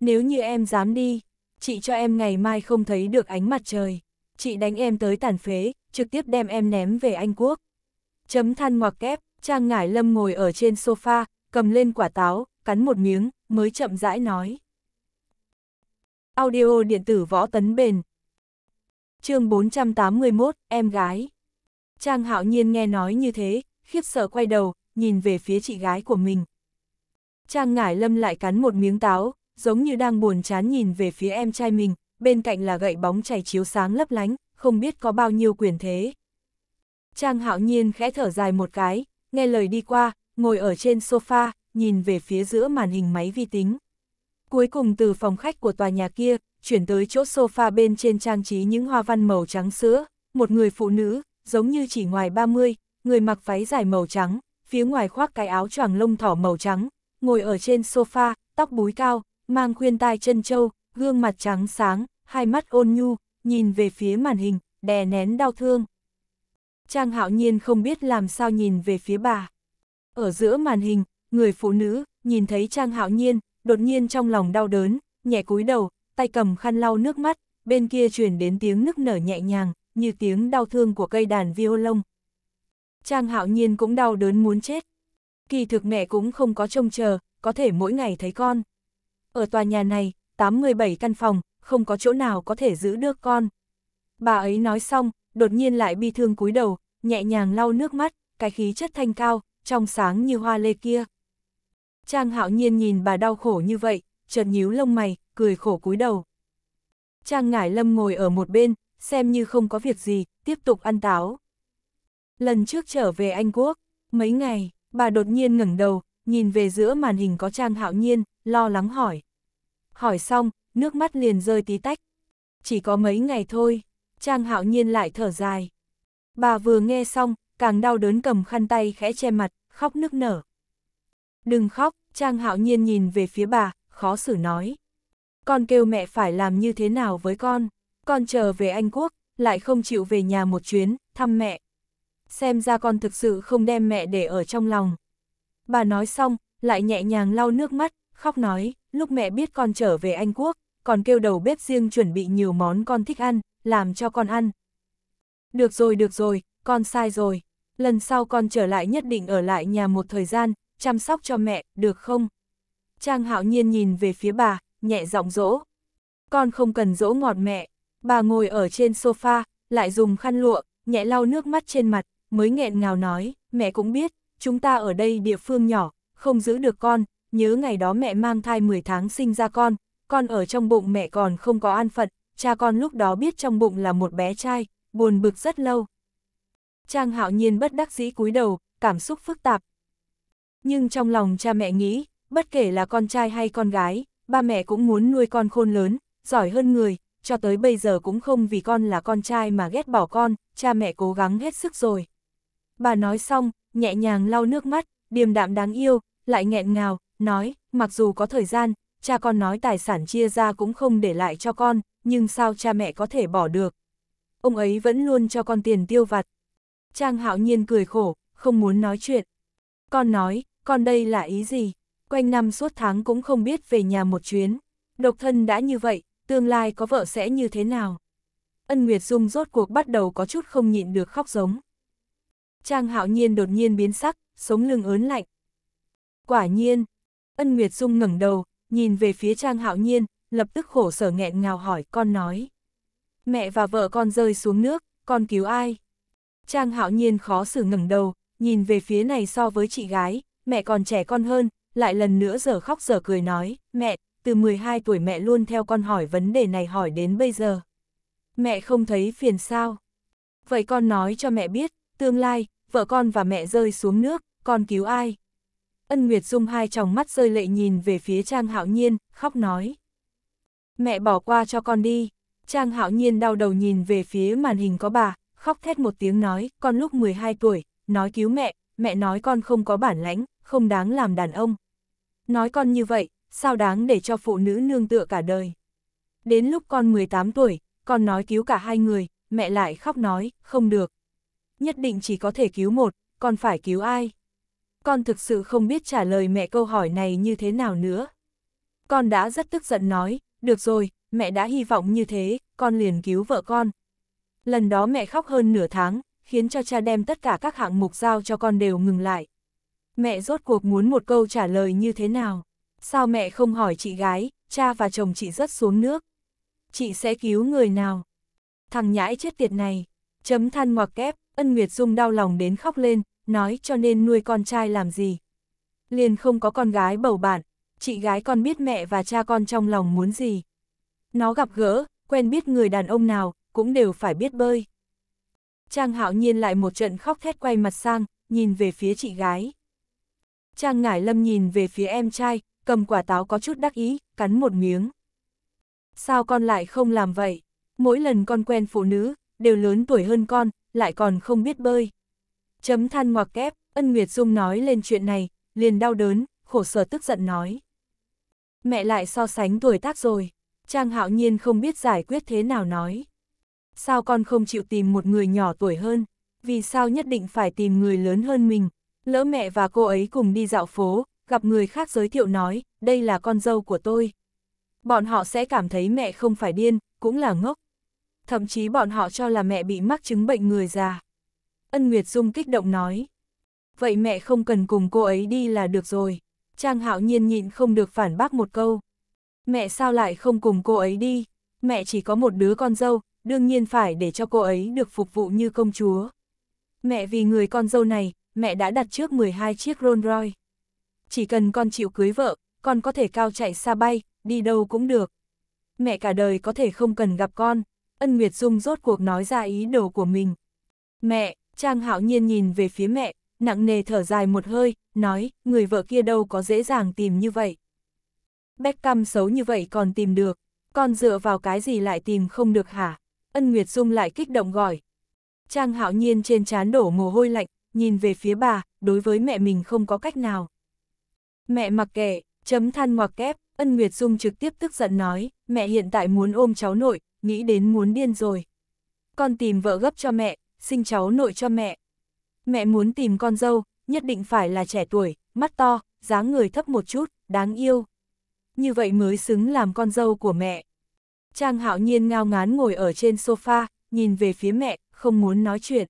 S1: Nếu như em dám đi, chị cho em ngày mai không thấy được ánh mặt trời, chị đánh em tới tàn phế, trực tiếp đem em ném về Anh Quốc. Chấm than ngoặc kép, Trang Ngải Lâm ngồi ở trên sofa, cầm lên quả táo, cắn một miếng, mới chậm rãi nói. Audio điện tử võ tấn bền. chương 481, em gái. Trang hạo nhiên nghe nói như thế, khiếp sợ quay đầu, nhìn về phía chị gái của mình. Trang ngải lâm lại cắn một miếng táo, giống như đang buồn chán nhìn về phía em trai mình, bên cạnh là gậy bóng chảy chiếu sáng lấp lánh, không biết có bao nhiêu quyền thế. Trang hạo nhiên khẽ thở dài một cái, nghe lời đi qua, ngồi ở trên sofa, nhìn về phía giữa màn hình máy vi tính. Cuối cùng từ phòng khách của tòa nhà kia, chuyển tới chỗ sofa bên trên trang trí những hoa văn màu trắng sữa, một người phụ nữ, giống như chỉ ngoài 30, người mặc váy dài màu trắng, phía ngoài khoác cái áo choàng lông thỏ màu trắng, ngồi ở trên sofa, tóc búi cao, mang khuyên tai chân châu, gương mặt trắng sáng, hai mắt ôn nhu, nhìn về phía màn hình, đè nén đau thương. Trang hạo nhiên không biết làm sao nhìn về phía bà. Ở giữa màn hình, người phụ nữ, nhìn thấy Trang Hạo Nhiên, đột nhiên trong lòng đau đớn, nhẹ cúi đầu, tay cầm khăn lau nước mắt, bên kia truyền đến tiếng nức nở nhẹ nhàng, như tiếng đau thương của cây đàn violon. Trang Hạo Nhiên cũng đau đớn muốn chết. Kỳ thực mẹ cũng không có trông chờ, có thể mỗi ngày thấy con. Ở tòa nhà này, 87 căn phòng, không có chỗ nào có thể giữ được con. Bà ấy nói xong, đột nhiên lại bi thương cúi đầu, nhẹ nhàng lau nước mắt, cái khí chất thanh cao, trong sáng như hoa lê kia. Trang hạo nhiên nhìn bà đau khổ như vậy, chợt nhíu lông mày, cười khổ cúi đầu. Trang ngải lâm ngồi ở một bên, xem như không có việc gì, tiếp tục ăn táo. Lần trước trở về Anh Quốc, mấy ngày, bà đột nhiên ngẩng đầu, nhìn về giữa màn hình có Trang hạo nhiên, lo lắng hỏi. Hỏi xong, nước mắt liền rơi tí tách. Chỉ có mấy ngày thôi, Trang hạo nhiên lại thở dài. Bà vừa nghe xong, càng đau đớn cầm khăn tay khẽ che mặt khóc nức nở. Đừng khóc, Trang hạo nhiên nhìn về phía bà, khó xử nói. Con kêu mẹ phải làm như thế nào với con, con chờ về Anh Quốc, lại không chịu về nhà một chuyến, thăm mẹ. Xem ra con thực sự không đem mẹ để ở trong lòng. Bà nói xong, lại nhẹ nhàng lau nước mắt, khóc nói, lúc mẹ biết con trở về Anh Quốc, còn kêu đầu bếp riêng chuẩn bị nhiều món con thích ăn, làm cho con ăn. Được rồi, được rồi, con sai rồi lần sau con trở lại nhất định ở lại nhà một thời gian, chăm sóc cho mẹ, được không? Trang hạo nhiên nhìn về phía bà, nhẹ giọng dỗ. Con không cần dỗ ngọt mẹ. Bà ngồi ở trên sofa, lại dùng khăn lụa, nhẹ lau nước mắt trên mặt, mới nghẹn ngào nói, mẹ cũng biết, chúng ta ở đây địa phương nhỏ, không giữ được con, nhớ ngày đó mẹ mang thai 10 tháng sinh ra con, con ở trong bụng mẹ còn không có an phận, cha con lúc đó biết trong bụng là một bé trai, buồn bực rất lâu, Trang hạo nhiên bất đắc dĩ cúi đầu, cảm xúc phức tạp. Nhưng trong lòng cha mẹ nghĩ, bất kể là con trai hay con gái, ba mẹ cũng muốn nuôi con khôn lớn, giỏi hơn người, cho tới bây giờ cũng không vì con là con trai mà ghét bỏ con, cha mẹ cố gắng hết sức rồi. Bà nói xong, nhẹ nhàng lau nước mắt, điềm đạm đáng yêu, lại nghẹn ngào, nói, mặc dù có thời gian, cha con nói tài sản chia ra cũng không để lại cho con, nhưng sao cha mẹ có thể bỏ được. Ông ấy vẫn luôn cho con tiền tiêu vặt, Trang hạo nhiên cười khổ, không muốn nói chuyện. Con nói, con đây là ý gì? Quanh năm suốt tháng cũng không biết về nhà một chuyến. Độc thân đã như vậy, tương lai có vợ sẽ như thế nào? Ân Nguyệt Dung rốt cuộc bắt đầu có chút không nhịn được khóc giống. Trang hạo nhiên đột nhiên biến sắc, sống lưng ớn lạnh. Quả nhiên, Ân Nguyệt Dung ngẩng đầu, nhìn về phía Trang hạo nhiên, lập tức khổ sở nghẹn ngào hỏi con nói. Mẹ và vợ con rơi xuống nước, con cứu ai? Trang hạo nhiên khó xử ngẩng đầu, nhìn về phía này so với chị gái, mẹ còn trẻ con hơn, lại lần nữa giờ khóc giờ cười nói, mẹ, từ 12 tuổi mẹ luôn theo con hỏi vấn đề này hỏi đến bây giờ. Mẹ không thấy phiền sao? Vậy con nói cho mẹ biết, tương lai, vợ con và mẹ rơi xuống nước, con cứu ai? Ân Nguyệt Dung hai tròng mắt rơi lệ nhìn về phía Trang Hạo Nhiên, khóc nói. Mẹ bỏ qua cho con đi. Trang Hạo Nhiên đau đầu nhìn về phía màn hình có bà, khóc thét một tiếng nói, con lúc 12 tuổi, nói cứu mẹ, mẹ nói con không có bản lãnh, không đáng làm đàn ông. Nói con như vậy, sao đáng để cho phụ nữ nương tựa cả đời. Đến lúc con 18 tuổi, con nói cứu cả hai người, mẹ lại khóc nói, không được. Nhất định chỉ có thể cứu một, con phải cứu ai? Con thực sự không biết trả lời mẹ câu hỏi này như thế nào nữa. Con đã rất tức giận nói, được rồi, mẹ đã hy vọng như thế, con liền cứu vợ con, Lần đó mẹ khóc hơn nửa tháng, khiến cho cha đem tất cả các hạng mục giao cho con đều ngừng lại. Mẹ rốt cuộc muốn một câu trả lời như thế nào? Sao mẹ không hỏi chị gái, cha và chồng chị rất xuống nước? Chị sẽ cứu người nào? Thằng nhãi chết tiệt này. Chấm than ngoặc kép, ân Nguyệt Dung đau lòng đến khóc lên, nói cho nên nuôi con trai làm gì. Liền không có con gái bầu bạn, chị gái con biết mẹ và cha con trong lòng muốn gì. Nó gặp gỡ, quen biết người đàn ông nào, cũng đều phải biết bơi. Trang hạo nhiên lại một trận khóc thét quay mặt sang, nhìn về phía chị gái. Trang ngải lâm nhìn về phía em trai, cầm quả táo có chút đắc ý, cắn một miếng. Sao con lại không làm vậy? Mỗi lần con quen phụ nữ, đều lớn tuổi hơn con, lại còn không biết bơi. Chấm than ngoặc kép, Ân Nguyệt Dung nói lên chuyện này, liền đau đớn, khổ sở tức giận nói. Mẹ lại so sánh tuổi tác rồi, Trang Hạo Nhiên không biết giải quyết thế nào nói. Sao con không chịu tìm một người nhỏ tuổi hơn? Vì sao nhất định phải tìm người lớn hơn mình? Lỡ mẹ và cô ấy cùng đi dạo phố, gặp người khác giới thiệu nói, đây là con dâu của tôi. Bọn họ sẽ cảm thấy mẹ không phải điên, cũng là ngốc. Thậm chí bọn họ cho là mẹ bị mắc chứng bệnh người già. Ân Nguyệt Dung kích động nói. Vậy mẹ không cần cùng cô ấy đi là được rồi. Trang Hạo Nhiên nhịn không được phản bác một câu. Mẹ sao lại không cùng cô ấy đi? Mẹ chỉ có một đứa con dâu, đương nhiên phải để cho cô ấy được phục vụ như công chúa. Mẹ vì người con dâu này, mẹ đã đặt trước 12 chiếc Rolls Royce. Chỉ cần con chịu cưới vợ, con có thể cao chạy xa bay, đi đâu cũng được. Mẹ cả đời có thể không cần gặp con, ân Nguyệt Dung rốt cuộc nói ra ý đồ của mình. Mẹ, Trang Hạo Nhiên nhìn về phía mẹ, nặng nề thở dài một hơi, nói, người vợ kia đâu có dễ dàng tìm như vậy. Beckham xấu như vậy còn tìm được, con dựa vào cái gì lại tìm không được hả? Ân Nguyệt Dung lại kích động gọi. Trang hạo nhiên trên trán đổ mồ hôi lạnh, nhìn về phía bà, đối với mẹ mình không có cách nào. Mẹ mặc kệ, chấm than ngoặc kép, Ân Nguyệt Dung trực tiếp tức giận nói, mẹ hiện tại muốn ôm cháu nội, nghĩ đến muốn điên rồi. Con tìm vợ gấp cho mẹ, sinh cháu nội cho mẹ. Mẹ muốn tìm con dâu, nhất định phải là trẻ tuổi, mắt to, dáng người thấp một chút, đáng yêu. Như vậy mới xứng làm con dâu của mẹ. Trang hạo nhiên ngao ngán ngồi ở trên sofa, nhìn về phía mẹ, không muốn nói chuyện.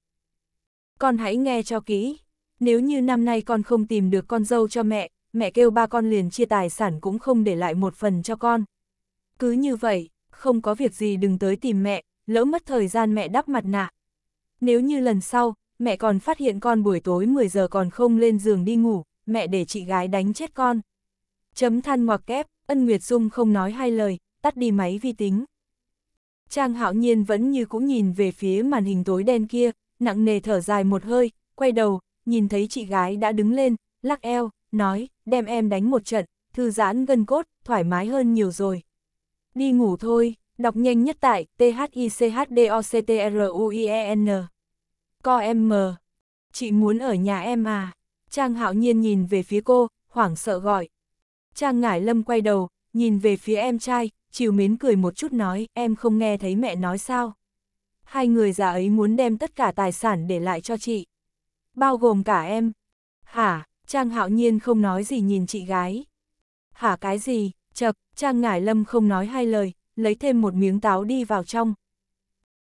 S1: Con hãy nghe cho kỹ, nếu như năm nay con không tìm được con dâu cho mẹ, mẹ kêu ba con liền chia tài sản cũng không để lại một phần cho con. Cứ như vậy, không có việc gì đừng tới tìm mẹ, lỡ mất thời gian mẹ đắp mặt nạ. Nếu như lần sau, mẹ còn phát hiện con buổi tối 10 giờ còn không lên giường đi ngủ, mẹ để chị gái đánh chết con. Chấm than ngoặc kép, Ân Nguyệt Dung không nói hai lời, tắt đi máy vi tính. Trang hạo nhiên vẫn như cũng nhìn về phía màn hình tối đen kia, nặng nề thở dài một hơi, quay đầu, nhìn thấy chị gái đã đứng lên, lắc eo, nói, đem em đánh một trận, thư giãn gân cốt, thoải mái hơn nhiều rồi. Đi ngủ thôi, đọc nhanh nhất tại THICHDOCTRUIEN. Co em mờ. Chị muốn ở nhà em à? Trang hạo nhiên nhìn về phía cô, hoảng sợ gọi. Trang ngải lâm quay đầu, nhìn về phía em trai, chiều mến cười một chút nói, em không nghe thấy mẹ nói sao. Hai người già ấy muốn đem tất cả tài sản để lại cho chị. Bao gồm cả em. Hả, Trang hạo nhiên không nói gì nhìn chị gái. Hả cái gì, chập, Trang ngải lâm không nói hai lời, lấy thêm một miếng táo đi vào trong.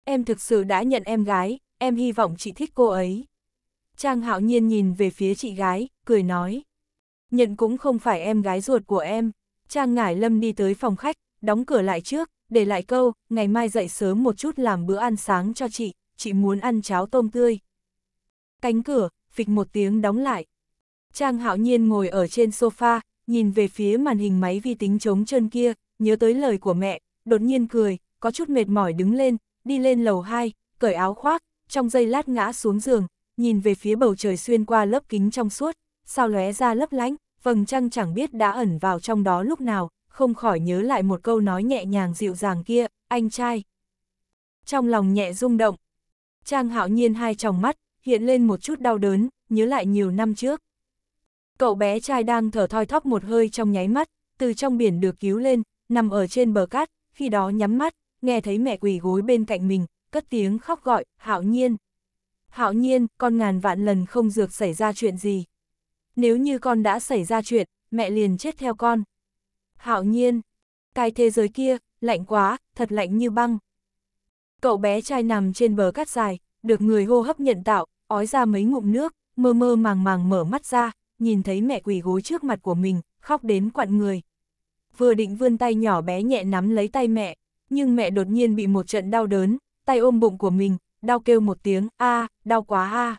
S1: Em thực sự đã nhận em gái, em hy vọng chị thích cô ấy. Trang hạo nhiên nhìn về phía chị gái, cười nói. Nhận cũng không phải em gái ruột của em. Trang Ngải Lâm đi tới phòng khách, đóng cửa lại trước, để lại câu, ngày mai dậy sớm một chút làm bữa ăn sáng cho chị, chị muốn ăn cháo tôm tươi. Cánh cửa, phịch một tiếng đóng lại. Trang hạo nhiên ngồi ở trên sofa, nhìn về phía màn hình máy vi tính trống trơn kia, nhớ tới lời của mẹ, đột nhiên cười, có chút mệt mỏi đứng lên, đi lên lầu 2, cởi áo khoác, trong giây lát ngã xuống giường, nhìn về phía bầu trời xuyên qua lớp kính trong suốt, sao lóe ra lấp lánh, vầng trăng chẳng biết đã ẩn vào trong đó lúc nào, không khỏi nhớ lại một câu nói nhẹ nhàng dịu dàng kia, anh trai. Trong lòng nhẹ rung động, Trang hạo nhiên hai tròng mắt, hiện lên một chút đau đớn, nhớ lại nhiều năm trước. Cậu bé trai đang thở thoi thóp một hơi trong nháy mắt, từ trong biển được cứu lên, nằm ở trên bờ cát, khi đó nhắm mắt, nghe thấy mẹ quỳ gối bên cạnh mình, cất tiếng khóc gọi, hạo nhiên. Hạo nhiên, con ngàn vạn lần không dược xảy ra chuyện gì nếu như con đã xảy ra chuyện, mẹ liền chết theo con. Hạo nhiên, cái thế giới kia, lạnh quá, thật lạnh như băng. Cậu bé trai nằm trên bờ cát dài, được người hô hấp nhận tạo, ói ra mấy ngụm nước, mơ mơ màng màng mở mắt ra, nhìn thấy mẹ quỳ gối trước mặt của mình, khóc đến quặn người. Vừa định vươn tay nhỏ bé nhẹ nắm lấy tay mẹ, nhưng mẹ đột nhiên bị một trận đau đớn, tay ôm bụng của mình, đau kêu một tiếng, a, đau quá a.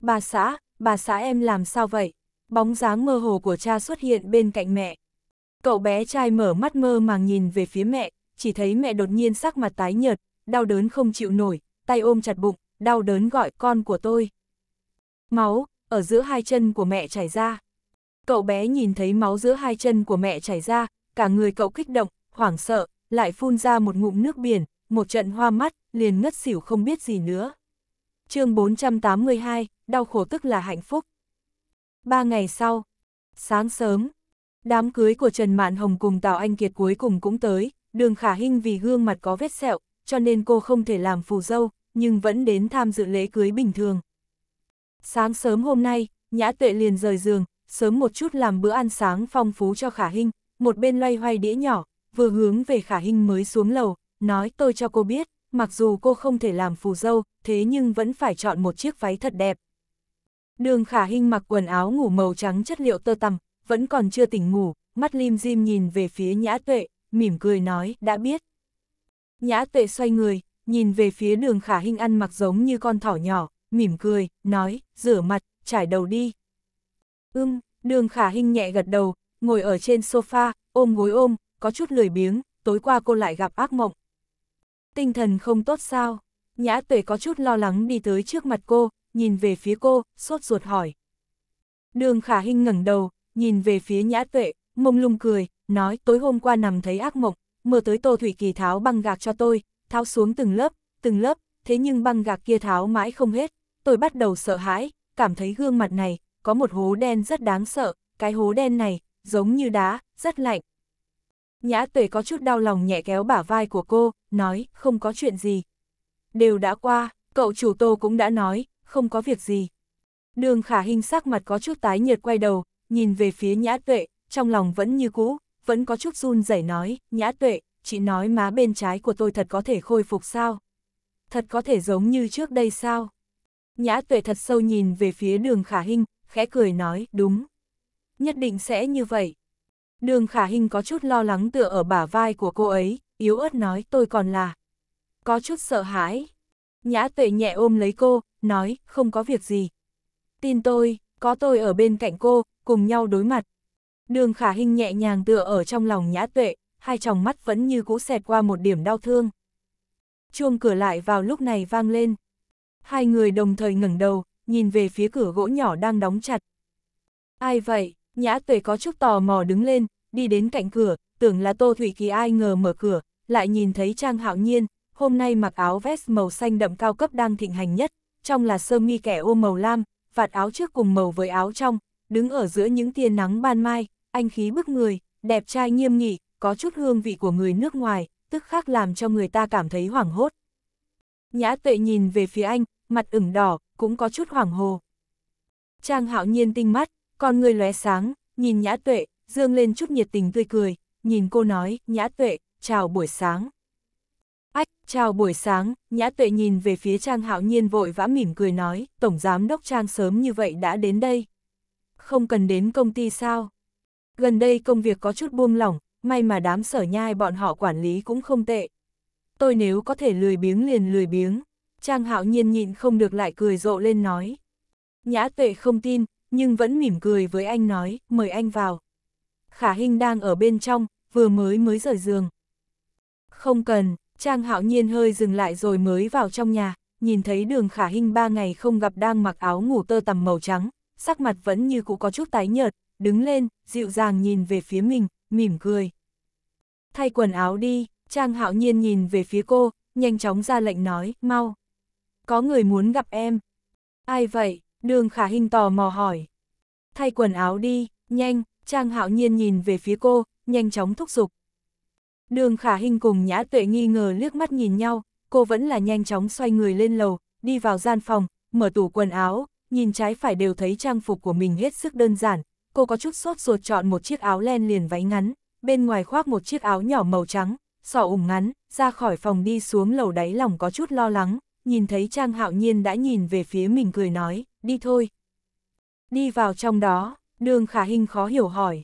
S1: Bà xã, bà xã em làm sao vậy? Bóng dáng mơ hồ của cha xuất hiện bên cạnh mẹ. Cậu bé trai mở mắt mơ màng nhìn về phía mẹ, chỉ thấy mẹ đột nhiên sắc mặt tái nhợt, đau đớn không chịu nổi, tay ôm chặt bụng, đau đớn gọi con của tôi. Máu, ở giữa hai chân của mẹ chảy ra. Cậu bé nhìn thấy máu giữa hai chân của mẹ chảy ra, cả người cậu kích động, hoảng sợ, lại phun ra một ngụm nước biển, một trận hoa mắt, liền ngất xỉu không biết gì nữa. chương 482 đau khổ tức là hạnh phúc. Ba ngày sau, sáng sớm, đám cưới của Trần Mạn Hồng cùng Tào Anh Kiệt cuối cùng cũng tới, đường khả hinh vì gương mặt có vết sẹo, cho nên cô không thể làm phù dâu, nhưng vẫn đến tham dự lễ cưới bình thường. Sáng sớm hôm nay, Nhã Tuệ liền rời giường, sớm một chút làm bữa ăn sáng phong phú cho Khả Hinh, một bên loay hoay đĩa nhỏ, vừa hướng về Khả Hinh mới xuống lầu, nói tôi cho cô biết, mặc dù cô không thể làm phù dâu, thế nhưng vẫn phải chọn một chiếc váy thật đẹp, Đường khả hình mặc quần áo ngủ màu trắng chất liệu tơ tằm, vẫn còn chưa tỉnh ngủ, mắt lim dim nhìn về phía nhã tuệ, mỉm cười nói, đã biết. Nhã tuệ xoay người, nhìn về phía đường khả hình ăn mặc giống như con thỏ nhỏ, mỉm cười, nói, rửa mặt, trải đầu đi. Ưm, đường khả hình nhẹ gật đầu, ngồi ở trên sofa, ôm gối ôm, có chút lười biếng, tối qua cô lại gặp ác mộng. Tinh thần không tốt sao? Nhã tuệ có chút lo lắng đi tới trước mặt cô, nhìn về phía cô, sốt ruột hỏi. Đường khả hình ngẩng đầu, nhìn về phía nhã tuệ, mông lung cười, nói tối hôm qua nằm thấy ác mộng, mơ tới Tô Thủy Kỳ tháo băng gạc cho tôi, tháo xuống từng lớp, từng lớp, thế nhưng băng gạc kia tháo mãi không hết, tôi bắt đầu sợ hãi, cảm thấy gương mặt này, có một hố đen rất đáng sợ, cái hố đen này, giống như đá, rất lạnh. Nhã tuệ có chút đau lòng nhẹ kéo bả vai của cô, nói, không có chuyện gì. Đều đã qua, cậu chủ tô cũng đã nói, không có việc gì. Đường khả hình sắc mặt có chút tái nhiệt quay đầu, nhìn về phía nhã tuệ, trong lòng vẫn như cũ, vẫn có chút run rẩy nói, nhã tuệ, chị nói má bên trái của tôi thật có thể khôi phục sao? Thật có thể giống như trước đây sao? Nhã tuệ thật sâu nhìn về phía đường khả hình, khẽ cười nói, đúng. Nhất định sẽ như vậy. Đường khả hình có chút lo lắng tựa ở bả vai của cô ấy, yếu ớt nói tôi còn là. Có chút sợ hãi. Nhã tuệ nhẹ ôm lấy cô, nói, không có việc gì. Tin tôi, có tôi ở bên cạnh cô, cùng nhau đối mặt. Đường khả hình nhẹ nhàng tựa ở trong lòng nhã tuệ, hai tròng mắt vẫn như cũ xẹt qua một điểm đau thương. Chuông cửa lại vào lúc này vang lên. Hai người đồng thời ngẩng đầu, nhìn về phía cửa gỗ nhỏ đang đóng chặt. Ai vậy? Nhã tuệ có chút tò mò đứng lên, đi đến cạnh cửa, tưởng là Tô Thụy Kỳ ai ngờ mở cửa, lại nhìn thấy Trang Hạo Nhiên, hôm nay mặc áo vest màu xanh đậm cao cấp đang thịnh hành nhất, trong là sơ mi kẻ ô màu lam, vạt áo trước cùng màu với áo trong, đứng ở giữa những tia nắng ban mai, anh khí bức người, đẹp trai nghiêm nghị, có chút hương vị của người nước ngoài, tức khác làm cho người ta cảm thấy hoảng hốt. Nhã tuệ nhìn về phía anh, mặt ửng đỏ, cũng có chút hoảng hồ. Trang hạo nhiên tinh mắt, con người lóe sáng, nhìn nhã tuệ, dương lên chút nhiệt tình tươi cười, nhìn cô nói, nhã tuệ, chào buổi sáng. Ách, chào buổi sáng, Nhã Tuệ nhìn về phía Trang Hạo Nhiên vội vã mỉm cười nói, Tổng Giám Đốc Trang sớm như vậy đã đến đây. Không cần đến công ty sao? Gần đây công việc có chút buông lỏng, may mà đám sở nhai bọn họ quản lý cũng không tệ. Tôi nếu có thể lười biếng liền lười biếng. Trang Hạo Nhiên nhịn không được lại cười rộ lên nói. Nhã Tuệ không tin, nhưng vẫn mỉm cười với anh nói, mời anh vào. Khả Hinh đang ở bên trong, vừa mới mới rời giường. Không cần, Trang hạo nhiên hơi dừng lại rồi mới vào trong nhà, nhìn thấy đường khả Hinh ba ngày không gặp đang mặc áo ngủ tơ tằm màu trắng, sắc mặt vẫn như cũ có chút tái nhợt, đứng lên, dịu dàng nhìn về phía mình, mỉm cười. Thay quần áo đi, Trang hạo nhiên nhìn về phía cô, nhanh chóng ra lệnh nói, mau. Có người muốn gặp em. Ai vậy? Đường khả Hinh tò mò hỏi. Thay quần áo đi, nhanh, Trang hạo nhiên nhìn về phía cô, nhanh chóng thúc giục. Đường khả hình cùng nhã tuệ nghi ngờ liếc mắt nhìn nhau, cô vẫn là nhanh chóng xoay người lên lầu, đi vào gian phòng, mở tủ quần áo, nhìn trái phải đều thấy trang phục của mình hết sức đơn giản. Cô có chút sốt ruột chọn một chiếc áo len liền váy ngắn, bên ngoài khoác một chiếc áo nhỏ màu trắng, sọ ủng ngắn, ra khỏi phòng đi xuống lầu đáy lòng có chút lo lắng, nhìn thấy Trang Hạo Nhiên đã nhìn về phía mình cười nói, đi thôi. Đi vào trong đó, đường khả hình khó hiểu hỏi.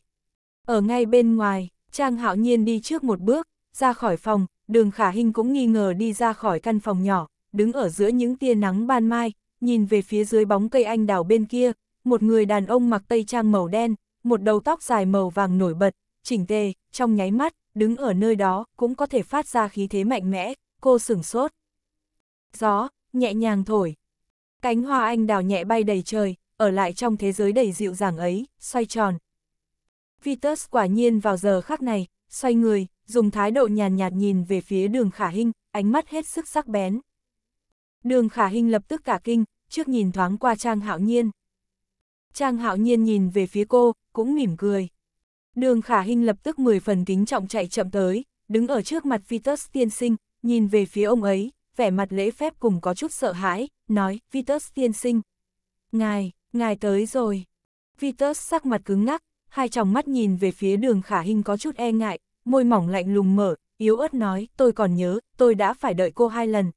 S1: Ở ngay bên ngoài, Trang hạo nhiên đi trước một bước, ra khỏi phòng, đường khả Hinh cũng nghi ngờ đi ra khỏi căn phòng nhỏ, đứng ở giữa những tia nắng ban mai, nhìn về phía dưới bóng cây anh đào bên kia, một người đàn ông mặc tây trang màu đen, một đầu tóc dài màu vàng nổi bật, chỉnh tề, trong nháy mắt, đứng ở nơi đó cũng có thể phát ra khí thế mạnh mẽ, cô sửng sốt. Gió, nhẹ nhàng thổi. Cánh hoa anh đào nhẹ bay đầy trời, ở lại trong thế giới đầy dịu dàng ấy, xoay tròn, Vitus quả nhiên vào giờ khắc này, xoay người, dùng thái độ nhàn nhạt, nhạt nhìn về phía đường khả hình, ánh mắt hết sức sắc bén. Đường khả hình lập tức cả kinh, trước nhìn thoáng qua Trang Hạo Nhiên. Trang Hạo Nhiên nhìn về phía cô, cũng mỉm cười. Đường khả hình lập tức 10 phần kính trọng chạy chậm tới, đứng ở trước mặt Vitus tiên sinh, nhìn về phía ông ấy, vẻ mặt lễ phép cùng có chút sợ hãi, nói, Vitus tiên sinh. Ngài, ngài tới rồi. Vitus sắc mặt cứng ngắc, hai tròng mắt nhìn về phía đường khả hình có chút e ngại, môi mỏng lạnh lùng mở, yếu ớt nói, tôi còn nhớ, tôi đã phải đợi cô hai lần.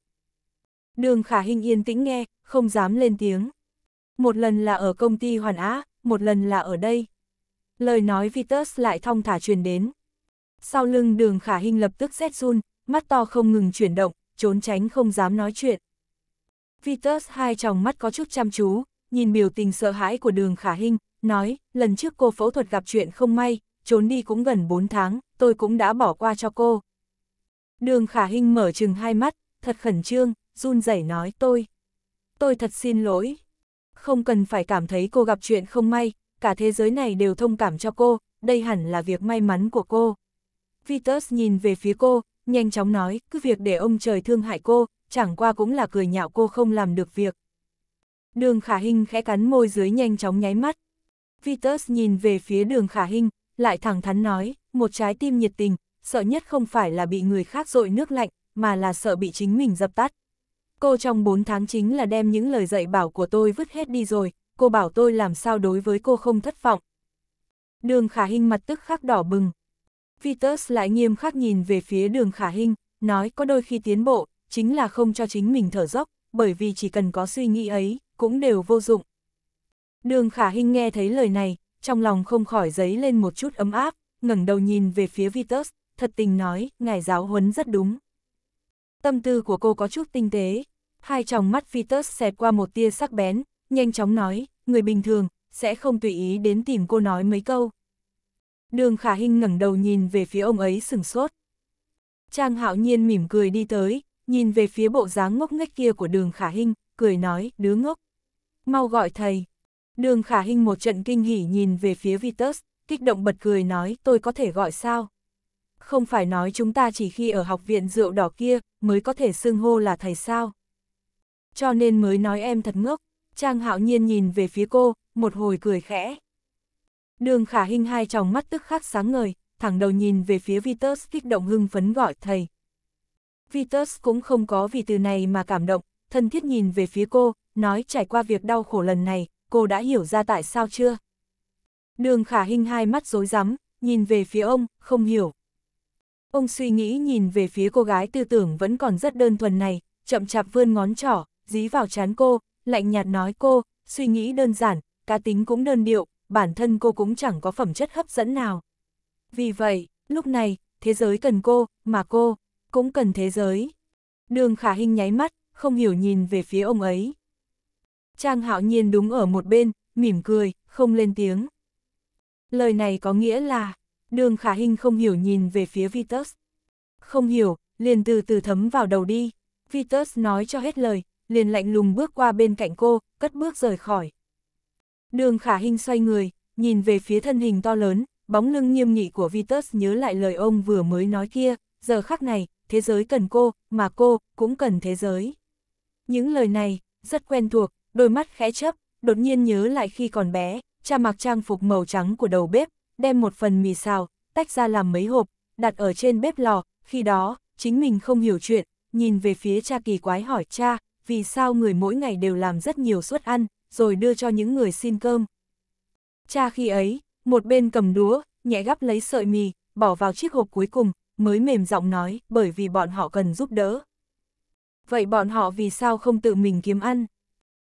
S1: Đường khả hình yên tĩnh nghe, không dám lên tiếng. Một lần là ở công ty Hoàn Á, một lần là ở đây. Lời nói Vitus lại thong thả truyền đến. Sau lưng đường khả hình lập tức rét run, mắt to không ngừng chuyển động, trốn tránh không dám nói chuyện. Vitus hai tròng mắt có chút chăm chú, nhìn biểu tình sợ hãi của đường khả hình, nói, lần trước cô phẫu thuật gặp chuyện không may, trốn đi cũng gần 4 tháng, tôi cũng đã bỏ qua cho cô. Đường khả Hinh mở chừng hai mắt, thật khẩn trương, run rẩy nói tôi. Tôi thật xin lỗi. Không cần phải cảm thấy cô gặp chuyện không may, cả thế giới này đều thông cảm cho cô, đây hẳn là việc may mắn của cô. Vitus nhìn về phía cô, nhanh chóng nói, cứ việc để ông trời thương hại cô, chẳng qua cũng là cười nhạo cô không làm được việc. Đường khả Hinh khẽ cắn môi dưới nhanh chóng nháy mắt, Vitus nhìn về phía đường khả hình, lại thẳng thắn nói, một trái tim nhiệt tình, sợ nhất không phải là bị người khác dội nước lạnh, mà là sợ bị chính mình dập tắt. Cô trong 4 tháng chính là đem những lời dạy bảo của tôi vứt hết đi rồi, cô bảo tôi làm sao đối với cô không thất vọng. Đường khả hình mặt tức khắc đỏ bừng. Vitus lại nghiêm khắc nhìn về phía đường khả hình, nói có đôi khi tiến bộ, chính là không cho chính mình thở dốc, bởi vì chỉ cần có suy nghĩ ấy, cũng đều vô dụng. Đường khả hình nghe thấy lời này, trong lòng không khỏi giấy lên một chút ấm áp, ngẩng đầu nhìn về phía Vitus, thật tình nói, ngài giáo huấn rất đúng. Tâm tư của cô có chút tinh tế, hai tròng mắt Vitus xẹt qua một tia sắc bén, nhanh chóng nói, người bình thường, sẽ không tùy ý đến tìm cô nói mấy câu. Đường khả hình ngẩng đầu nhìn về phía ông ấy sừng sốt. Trang hạo nhiên mỉm cười đi tới, nhìn về phía bộ dáng ngốc nghếch kia của đường khả hình, cười nói, đứa ngốc. Mau gọi thầy, Đường khả hình một trận kinh hỉ nhìn về phía Vitus, kích động bật cười nói tôi có thể gọi sao. Không phải nói chúng ta chỉ khi ở học viện rượu đỏ kia mới có thể xưng hô là thầy sao. Cho nên mới nói em thật ngốc, Trang hạo nhiên nhìn về phía cô, một hồi cười khẽ. Đường khả hình hai tròng mắt tức khắc sáng ngời, thẳng đầu nhìn về phía Vitus kích động hưng phấn gọi thầy. Vitus cũng không có vì từ này mà cảm động, thân thiết nhìn về phía cô, nói trải qua việc đau khổ lần này, cô đã hiểu ra tại sao chưa? Đường khả hình hai mắt rối rắm, nhìn về phía ông, không hiểu. Ông suy nghĩ nhìn về phía cô gái tư tưởng vẫn còn rất đơn thuần này, chậm chạp vươn ngón trỏ, dí vào chán cô, lạnh nhạt nói cô, suy nghĩ đơn giản, cá tính cũng đơn điệu, bản thân cô cũng chẳng có phẩm chất hấp dẫn nào. Vì vậy, lúc này, thế giới cần cô, mà cô, cũng cần thế giới. Đường khả hình nháy mắt, không hiểu nhìn về phía ông ấy. Trang hạo nhiên đúng ở một bên, mỉm cười, không lên tiếng. Lời này có nghĩa là, đường khả hình không hiểu nhìn về phía Vitus. Không hiểu, liền từ từ thấm vào đầu đi. Vitus nói cho hết lời, liền lạnh lùng bước qua bên cạnh cô, cất bước rời khỏi. Đường khả hình xoay người, nhìn về phía thân hình to lớn, bóng lưng nghiêm nghị của Vitus nhớ lại lời ông vừa mới nói kia, giờ khắc này, thế giới cần cô, mà cô, cũng cần thế giới. Những lời này, rất quen thuộc, đôi mắt khẽ chấp, đột nhiên nhớ lại khi còn bé, cha mặc trang phục màu trắng của đầu bếp, đem một phần mì xào, tách ra làm mấy hộp, đặt ở trên bếp lò, khi đó, chính mình không hiểu chuyện, nhìn về phía cha kỳ quái hỏi cha, vì sao người mỗi ngày đều làm rất nhiều suất ăn, rồi đưa cho những người xin cơm. Cha khi ấy, một bên cầm đúa, nhẹ gắp lấy sợi mì, bỏ vào chiếc hộp cuối cùng, mới mềm giọng nói, bởi vì bọn họ cần giúp đỡ. Vậy bọn họ vì sao không tự mình kiếm ăn?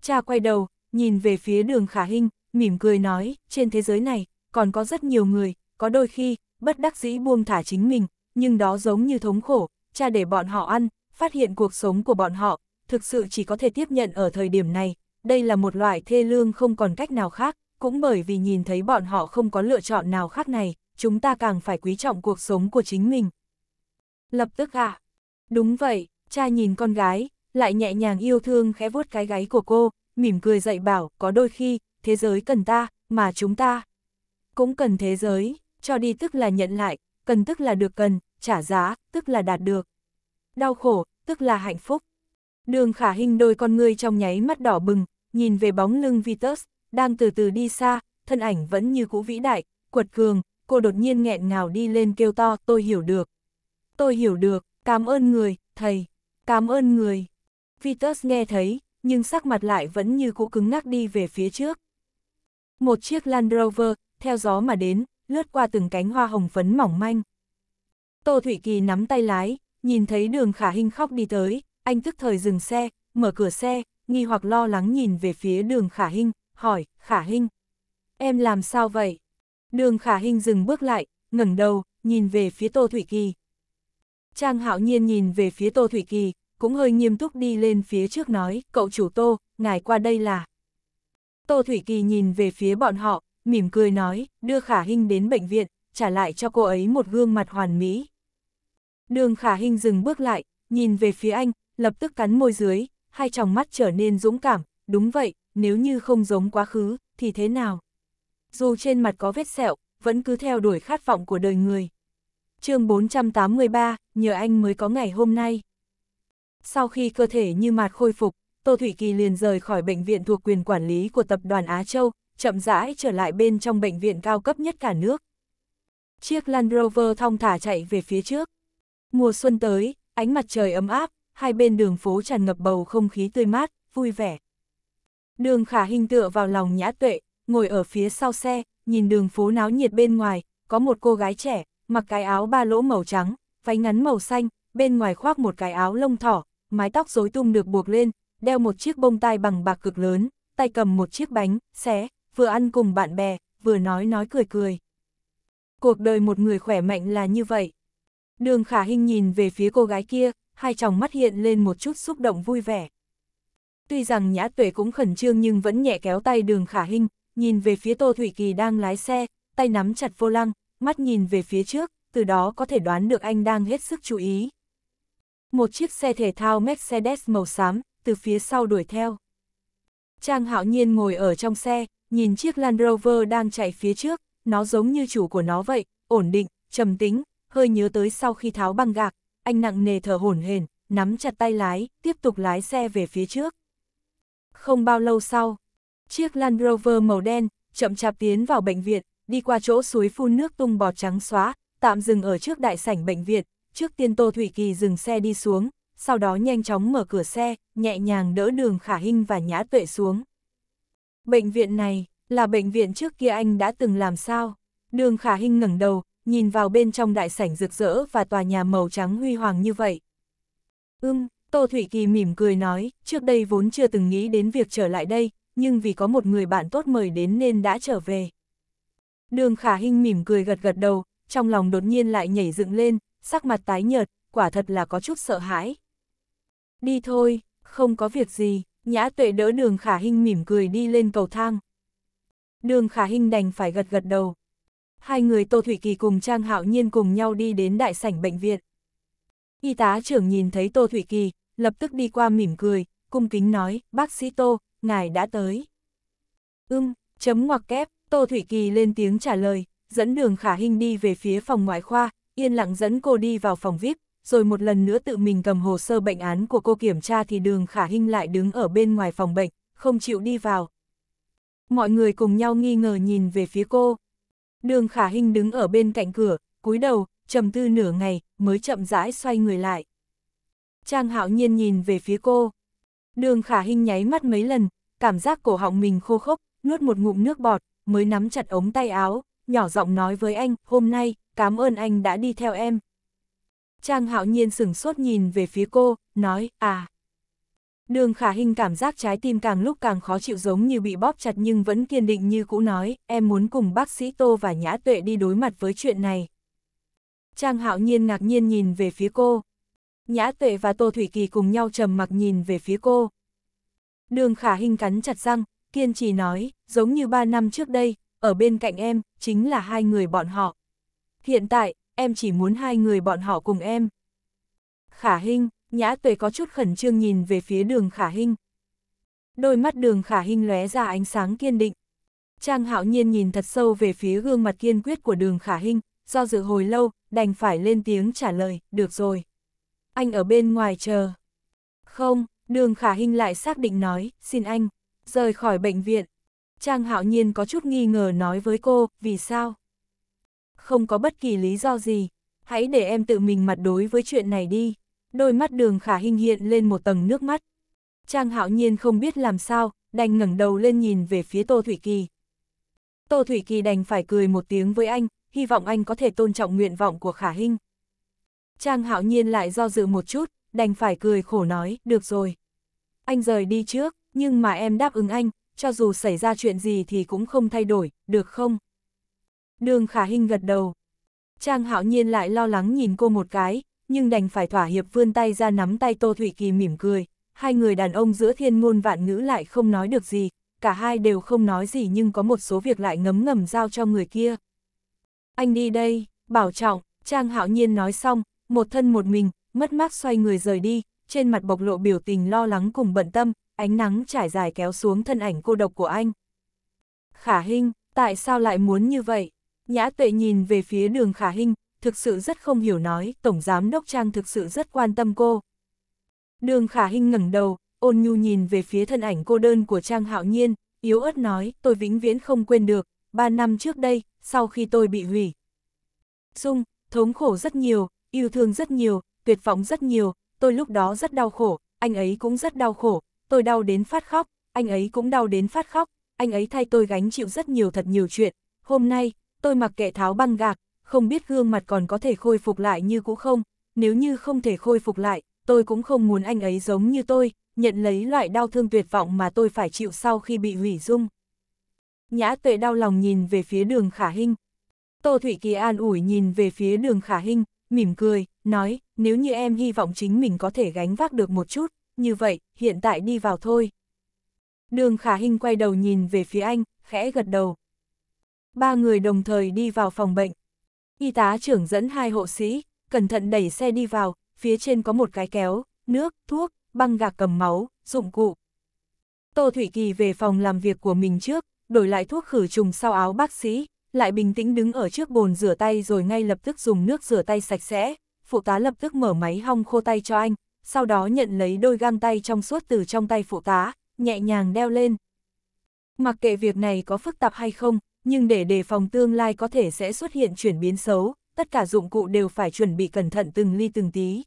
S1: cha quay đầu, nhìn về phía đường khả hình, mỉm cười nói, trên thế giới này, còn có rất nhiều người, có đôi khi, bất đắc dĩ buông thả chính mình, nhưng đó giống như thống khổ, cha để bọn họ ăn, phát hiện cuộc sống của bọn họ, thực sự chỉ có thể tiếp nhận ở thời điểm này, đây là một loại thê lương không còn cách nào khác, cũng bởi vì nhìn thấy bọn họ không có lựa chọn nào khác này, chúng ta càng phải quý trọng cuộc sống của chính mình. Lập tức à. đúng vậy, cha nhìn con gái, lại nhẹ nhàng yêu thương khẽ vuốt cái gáy của cô, mỉm cười dạy bảo, có đôi khi, thế giới cần ta, mà chúng ta cũng cần thế giới, cho đi tức là nhận lại, cần tức là được cần, trả giá, tức là đạt được. Đau khổ, tức là hạnh phúc. Đường khả hình đôi con ngươi trong nháy mắt đỏ bừng, nhìn về bóng lưng Vitus, đang từ từ đi xa, thân ảnh vẫn như cũ vĩ đại, quật cường, cô đột nhiên nghẹn ngào đi lên kêu to, tôi hiểu được. Tôi hiểu được, cảm ơn người, thầy, cảm ơn người. Vitus nghe thấy, nhưng sắc mặt lại vẫn như cũ cứng ngắc đi về phía trước. Một chiếc Land Rover, theo gió mà đến, lướt qua từng cánh hoa hồng phấn mỏng manh. Tô Thủy Kỳ nắm tay lái, nhìn thấy đường khả hình khóc đi tới, anh tức thời dừng xe, mở cửa xe, nghi hoặc lo lắng nhìn về phía đường khả hình, hỏi, khả hình, em làm sao vậy? Đường khả hình dừng bước lại, ngẩng đầu, nhìn về phía Tô Thủy Kỳ. Trang hạo nhiên nhìn về phía Tô Thủy Kỳ, cũng hơi nghiêm túc đi lên phía trước nói, cậu chủ Tô, ngài qua đây là. Tô Thủy Kỳ nhìn về phía bọn họ, mỉm cười nói, đưa Khả Hinh đến bệnh viện, trả lại cho cô ấy một gương mặt hoàn mỹ. Đường Khả Hinh dừng bước lại, nhìn về phía anh, lập tức cắn môi dưới, hai tròng mắt trở nên dũng cảm, đúng vậy, nếu như không giống quá khứ, thì thế nào? Dù trên mặt có vết sẹo, vẫn cứ theo đuổi khát vọng của đời người. chương 483, nhờ anh mới có ngày hôm nay. Sau khi cơ thể như mạt khôi phục, Tô Thủy Kỳ liền rời khỏi bệnh viện thuộc quyền quản lý của tập đoàn Á Châu, chậm rãi trở lại bên trong bệnh viện cao cấp nhất cả nước. Chiếc Land Rover thong thả chạy về phía trước. Mùa xuân tới, ánh mặt trời ấm áp, hai bên đường phố tràn ngập bầu không khí tươi mát, vui vẻ. Đường khả hình tựa vào lòng nhã tuệ, ngồi ở phía sau xe, nhìn đường phố náo nhiệt bên ngoài, có một cô gái trẻ, mặc cái áo ba lỗ màu trắng, váy ngắn màu xanh, bên ngoài khoác một cái áo lông thỏ, mái tóc rối tung được buộc lên, đeo một chiếc bông tai bằng bạc cực lớn, tay cầm một chiếc bánh, xé, vừa ăn cùng bạn bè, vừa nói nói cười cười. Cuộc đời một người khỏe mạnh là như vậy. Đường khả hình nhìn về phía cô gái kia, hai tròng mắt hiện lên một chút xúc động vui vẻ. Tuy rằng nhã tuệ cũng khẩn trương nhưng vẫn nhẹ kéo tay đường khả hình, nhìn về phía Tô Thủy Kỳ đang lái xe, tay nắm chặt vô lăng, mắt nhìn về phía trước, từ đó có thể đoán được anh đang hết sức chú ý. Một chiếc xe thể thao Mercedes màu xám, từ phía sau đuổi theo. Trang hạo nhiên ngồi ở trong xe, nhìn chiếc Land Rover đang chạy phía trước, nó giống như chủ của nó vậy, ổn định, trầm tính, hơi nhớ tới sau khi tháo băng gạc, anh nặng nề thở hổn hển, nắm chặt tay lái, tiếp tục lái xe về phía trước. Không bao lâu sau, chiếc Land Rover màu đen chậm chạp tiến vào bệnh viện, đi qua chỗ suối phun nước tung bọt trắng xóa, tạm dừng ở trước đại sảnh bệnh viện, trước tiên Tô Thủy Kỳ dừng xe đi xuống, sau đó nhanh chóng mở cửa xe, nhẹ nhàng đỡ đường Khả Hinh và Nhã Tuệ xuống. Bệnh viện này, là bệnh viện trước kia anh đã từng làm sao? Đường Khả Hinh ngẩng đầu, nhìn vào bên trong đại sảnh rực rỡ và tòa nhà màu trắng huy hoàng như vậy. Ưm, Tô Thủy Kỳ mỉm cười nói, trước đây vốn chưa từng nghĩ đến việc trở lại đây, nhưng vì có một người bạn tốt mời đến nên đã trở về. Đường Khả Hinh mỉm cười gật gật đầu, trong lòng đột nhiên lại nhảy dựng lên, sắc mặt tái nhợt, quả thật là có chút sợ hãi. Đi thôi, không có việc gì, nhã tuệ đỡ đường khả hình mỉm cười đi lên cầu thang. Đường khả hình đành phải gật gật đầu. Hai người Tô Thủy Kỳ cùng Trang Hạo Nhiên cùng nhau đi đến đại sảnh bệnh viện. Y tá trưởng nhìn thấy Tô Thủy Kỳ, lập tức đi qua mỉm cười, cung kính nói, bác sĩ Tô, ngài đã tới. Ưm, chấm ngoặc kép, Tô Thủy Kỳ lên tiếng trả lời, dẫn đường khả hình đi về phía phòng ngoại khoa, yên lặng dẫn cô đi vào phòng VIP, rồi một lần nữa tự mình cầm hồ sơ bệnh án của cô kiểm tra thì đường khả hinh lại đứng ở bên ngoài phòng bệnh, không chịu đi vào. Mọi người cùng nhau nghi ngờ nhìn về phía cô. Đường khả hinh đứng ở bên cạnh cửa, cúi đầu, trầm tư nửa ngày, mới chậm rãi xoay người lại. Trang hạo nhiên nhìn về phía cô. Đường khả hinh nháy mắt mấy lần, cảm giác cổ họng mình khô khốc, nuốt một ngụm nước bọt, mới nắm chặt ống tay áo, nhỏ giọng nói với anh, hôm nay, cảm ơn anh đã đi theo em. Trang hạo nhiên sửng sốt nhìn về phía cô, nói, à. Đường khả hình cảm giác trái tim càng lúc càng khó chịu giống như bị bóp chặt nhưng vẫn kiên định như cũ nói, em muốn cùng bác sĩ Tô và Nhã Tuệ đi đối mặt với chuyện này. Trang hạo nhiên ngạc nhiên nhìn về phía cô. Nhã Tuệ và Tô Thủy Kỳ cùng nhau trầm mặc nhìn về phía cô. Đường khả hình cắn chặt răng, kiên trì nói, giống như ba năm trước đây, ở bên cạnh em, chính là hai người bọn họ. Hiện tại, em chỉ muốn hai người bọn họ cùng em. Khả Hinh, Nhã Tuệ có chút khẩn trương nhìn về phía đường Khả Hinh. Đôi mắt đường Khả Hinh lóe ra ánh sáng kiên định. Trang Hạo Nhiên nhìn thật sâu về phía gương mặt kiên quyết của đường Khả Hinh, do dự hồi lâu, đành phải lên tiếng trả lời, được rồi. Anh ở bên ngoài chờ. Không, đường Khả Hinh lại xác định nói, xin anh, rời khỏi bệnh viện. Trang Hạo Nhiên có chút nghi ngờ nói với cô, vì sao? không có bất kỳ lý do gì. Hãy để em tự mình mặt đối với chuyện này đi. Đôi mắt đường khả hình hiện lên một tầng nước mắt. Trang hạo nhiên không biết làm sao, đành ngẩng đầu lên nhìn về phía Tô Thủy Kỳ. Tô Thủy Kỳ đành phải cười một tiếng với anh, hy vọng anh có thể tôn trọng nguyện vọng của khả hình. Trang hạo nhiên lại do dự một chút, đành phải cười khổ nói, được rồi. Anh rời đi trước, nhưng mà em đáp ứng anh, cho dù xảy ra chuyện gì thì cũng không thay đổi, được không? Đường khả hình gật đầu. Trang hạo nhiên lại lo lắng nhìn cô một cái, nhưng đành phải thỏa hiệp vươn tay ra nắm tay Tô Thụy Kỳ mỉm cười. Hai người đàn ông giữa thiên ngôn vạn ngữ lại không nói được gì, cả hai đều không nói gì nhưng có một số việc lại ngấm ngầm giao cho người kia. Anh đi đây, bảo trọng, Trang hạo nhiên nói xong, một thân một mình, mất mát xoay người rời đi, trên mặt bộc lộ biểu tình lo lắng cùng bận tâm, ánh nắng trải dài kéo xuống thân ảnh cô độc của anh. Khả hình, tại sao lại muốn như vậy? Nhã tuệ nhìn về phía đường khả hình, thực sự rất không hiểu nói, Tổng Giám Đốc Trang thực sự rất quan tâm cô. Đường khả hình ngẩng đầu, ôn nhu nhìn về phía thân ảnh cô đơn của Trang Hạo Nhiên, yếu ớt nói, tôi vĩnh viễn không quên được, ba năm trước đây, sau khi tôi bị hủy. Dung, thống khổ rất nhiều, yêu thương rất nhiều, tuyệt vọng rất nhiều, tôi lúc đó rất đau khổ, anh ấy cũng rất đau khổ, tôi đau đến phát khóc, anh ấy cũng đau đến phát khóc, anh ấy thay tôi gánh chịu rất nhiều thật nhiều chuyện. Hôm nay, tôi mặc kệ tháo băng gạc, không biết gương mặt còn có thể khôi phục lại như cũ không, nếu như không thể khôi phục lại, tôi cũng không muốn anh ấy giống như tôi, nhận lấy loại đau thương tuyệt vọng mà tôi phải chịu sau khi bị hủy dung. Nhã tuệ đau lòng nhìn về phía đường khả hình Tô Thụy Kỳ an ủi nhìn về phía đường khả hình mỉm cười, nói, nếu như em hy vọng chính mình có thể gánh vác được một chút, như vậy, hiện tại đi vào thôi. Đường khả hình quay đầu nhìn về phía anh, khẽ gật đầu, Ba người đồng thời đi vào phòng bệnh. Y tá trưởng dẫn hai hộ sĩ, cẩn thận đẩy xe đi vào, phía trên có một cái kéo, nước, thuốc, băng gạc cầm máu, dụng cụ. Tô Thủy Kỳ về phòng làm việc của mình trước, đổi lại thuốc khử trùng sau áo bác sĩ, lại bình tĩnh đứng ở trước bồn rửa tay rồi ngay lập tức dùng nước rửa tay sạch sẽ, phụ tá lập tức mở máy hong khô tay cho anh, sau đó nhận lấy đôi găng tay trong suốt từ trong tay phụ tá, nhẹ nhàng đeo lên. Mặc kệ việc này có phức tạp hay không, nhưng để đề phòng tương lai có thể sẽ xuất hiện chuyển biến xấu, tất cả dụng cụ đều phải chuẩn bị cẩn thận từng ly từng tí.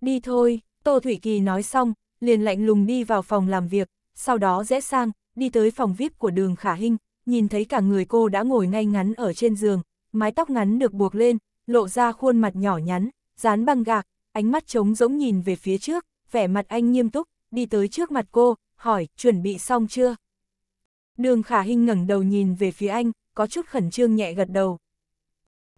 S1: Đi thôi, Tô Thủy Kỳ nói xong, liền lạnh lùng đi vào phòng làm việc, sau đó rẽ sang, đi tới phòng VIP của đường Khả Hinh, nhìn thấy cả người cô đã ngồi ngay ngắn ở trên giường, mái tóc ngắn được buộc lên, lộ ra khuôn mặt nhỏ nhắn, dán băng gạc, ánh mắt trống rỗng nhìn về phía trước, vẻ mặt anh nghiêm túc, đi tới trước mặt cô, hỏi, chuẩn bị xong chưa? Đường Khả Hinh ngẩng đầu nhìn về phía anh, có chút khẩn trương nhẹ gật đầu.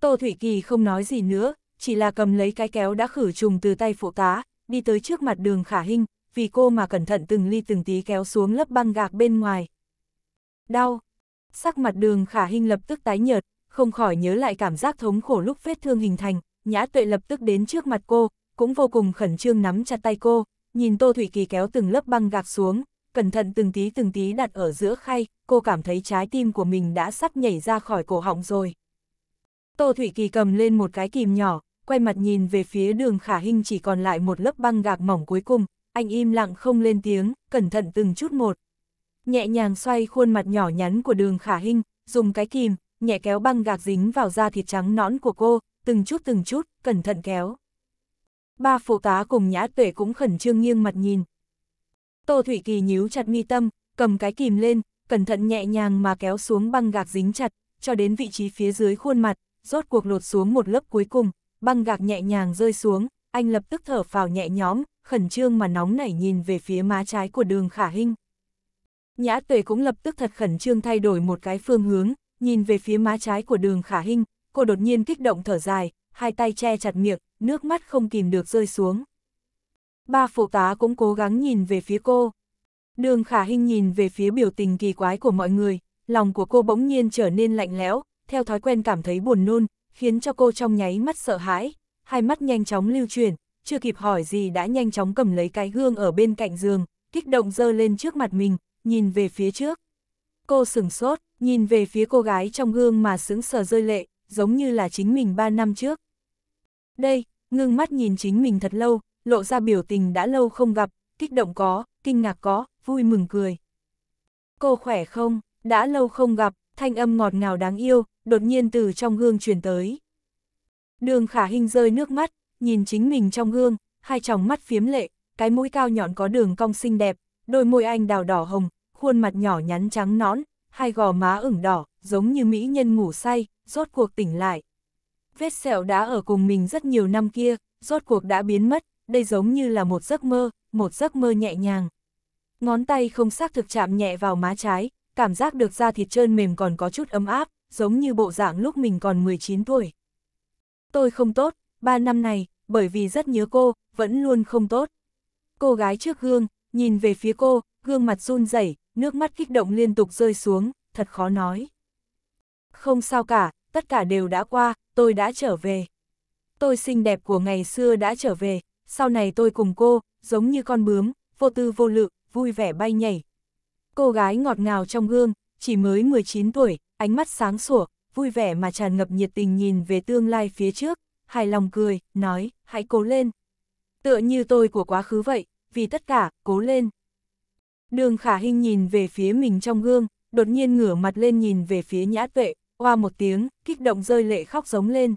S1: Tô Thủy Kỳ không nói gì nữa, chỉ là cầm lấy cái kéo đã khử trùng từ tay phụ tá, đi tới trước mặt đường Khả Hinh, vì cô mà cẩn thận từng ly từng tí kéo xuống lớp băng gạc bên ngoài. Đau! Sắc mặt đường Khả Hinh lập tức tái nhợt, không khỏi nhớ lại cảm giác thống khổ lúc vết thương hình thành, nhã tuệ lập tức đến trước mặt cô, cũng vô cùng khẩn trương nắm chặt tay cô, nhìn Tô Thủy Kỳ kéo từng lớp băng gạc xuống, cẩn thận từng tí từng tí đặt ở giữa khay, cô cảm thấy trái tim của mình đã sắp nhảy ra khỏi cổ họng rồi. Tô Thủy Kỳ cầm lên một cái kìm nhỏ, quay mặt nhìn về phía đường khả hình chỉ còn lại một lớp băng gạc mỏng cuối cùng, anh im lặng không lên tiếng, cẩn thận từng chút một. Nhẹ nhàng xoay khuôn mặt nhỏ nhắn của đường khả hình, dùng cái kìm, nhẹ kéo băng gạc dính vào da thịt trắng nõn của cô, từng chút từng chút, cẩn thận kéo. Ba phụ tá cùng nhã tuệ cũng khẩn trương nghiêng mặt nhìn, Tô Thủy Kỳ nhíu chặt mi tâm, cầm cái kìm lên, cẩn thận nhẹ nhàng mà kéo xuống băng gạc dính chặt, cho đến vị trí phía dưới khuôn mặt, rốt cuộc lột xuống một lớp cuối cùng, băng gạc nhẹ nhàng rơi xuống, anh lập tức thở phào nhẹ nhõm, khẩn trương mà nóng nảy nhìn về phía má trái của đường khả hinh. Nhã tuệ cũng lập tức thật khẩn trương thay đổi một cái phương hướng, nhìn về phía má trái của đường khả hinh, cô đột nhiên kích động thở dài, hai tay che chặt miệng, nước mắt không kìm được rơi xuống ba phụ tá cũng cố gắng nhìn về phía cô. Đường khả hình nhìn về phía biểu tình kỳ quái của mọi người, lòng của cô bỗng nhiên trở nên lạnh lẽo, theo thói quen cảm thấy buồn nôn, khiến cho cô trong nháy mắt sợ hãi, hai mắt nhanh chóng lưu chuyển, chưa kịp hỏi gì đã nhanh chóng cầm lấy cái gương ở bên cạnh giường, kích động dơ lên trước mặt mình, nhìn về phía trước. Cô sửng sốt, nhìn về phía cô gái trong gương mà sững sờ rơi lệ, giống như là chính mình ba năm trước. Đây, ngưng mắt nhìn chính mình thật lâu, lộ ra biểu tình đã lâu không gặp, kích động có, kinh ngạc có, vui mừng cười. Cô khỏe không, đã lâu không gặp, thanh âm ngọt ngào đáng yêu, đột nhiên từ trong gương truyền tới. Đường khả hình rơi nước mắt, nhìn chính mình trong gương, hai tròng mắt phiếm lệ, cái mũi cao nhọn có đường cong xinh đẹp, đôi môi anh đào đỏ hồng, khuôn mặt nhỏ nhắn trắng nõn, hai gò má ửng đỏ, giống như mỹ nhân ngủ say, rốt cuộc tỉnh lại. Vết sẹo đã ở cùng mình rất nhiều năm kia, rốt cuộc đã biến mất, đây giống như là một giấc mơ, một giấc mơ nhẹ nhàng. Ngón tay không xác thực chạm nhẹ vào má trái, cảm giác được da thịt trơn mềm còn có chút ấm áp, giống như bộ dạng lúc mình còn 19 tuổi. Tôi không tốt, ba năm này, bởi vì rất nhớ cô, vẫn luôn không tốt. Cô gái trước gương, nhìn về phía cô, gương mặt run rẩy, nước mắt kích động liên tục rơi xuống, thật khó nói. Không sao cả, tất cả đều đã qua, tôi đã trở về. Tôi xinh đẹp của ngày xưa đã trở về, sau này tôi cùng cô, giống như con bướm, vô tư vô lự, vui vẻ bay nhảy. Cô gái ngọt ngào trong gương, chỉ mới 19 tuổi, ánh mắt sáng sủa, vui vẻ mà tràn ngập nhiệt tình nhìn về tương lai phía trước, hài lòng cười, nói, hãy cố lên. Tựa như tôi của quá khứ vậy, vì tất cả, cố lên. Đường khả hình nhìn về phía mình trong gương, đột nhiên ngửa mặt lên nhìn về phía nhã tuệ, hoa một tiếng, kích động rơi lệ khóc giống lên.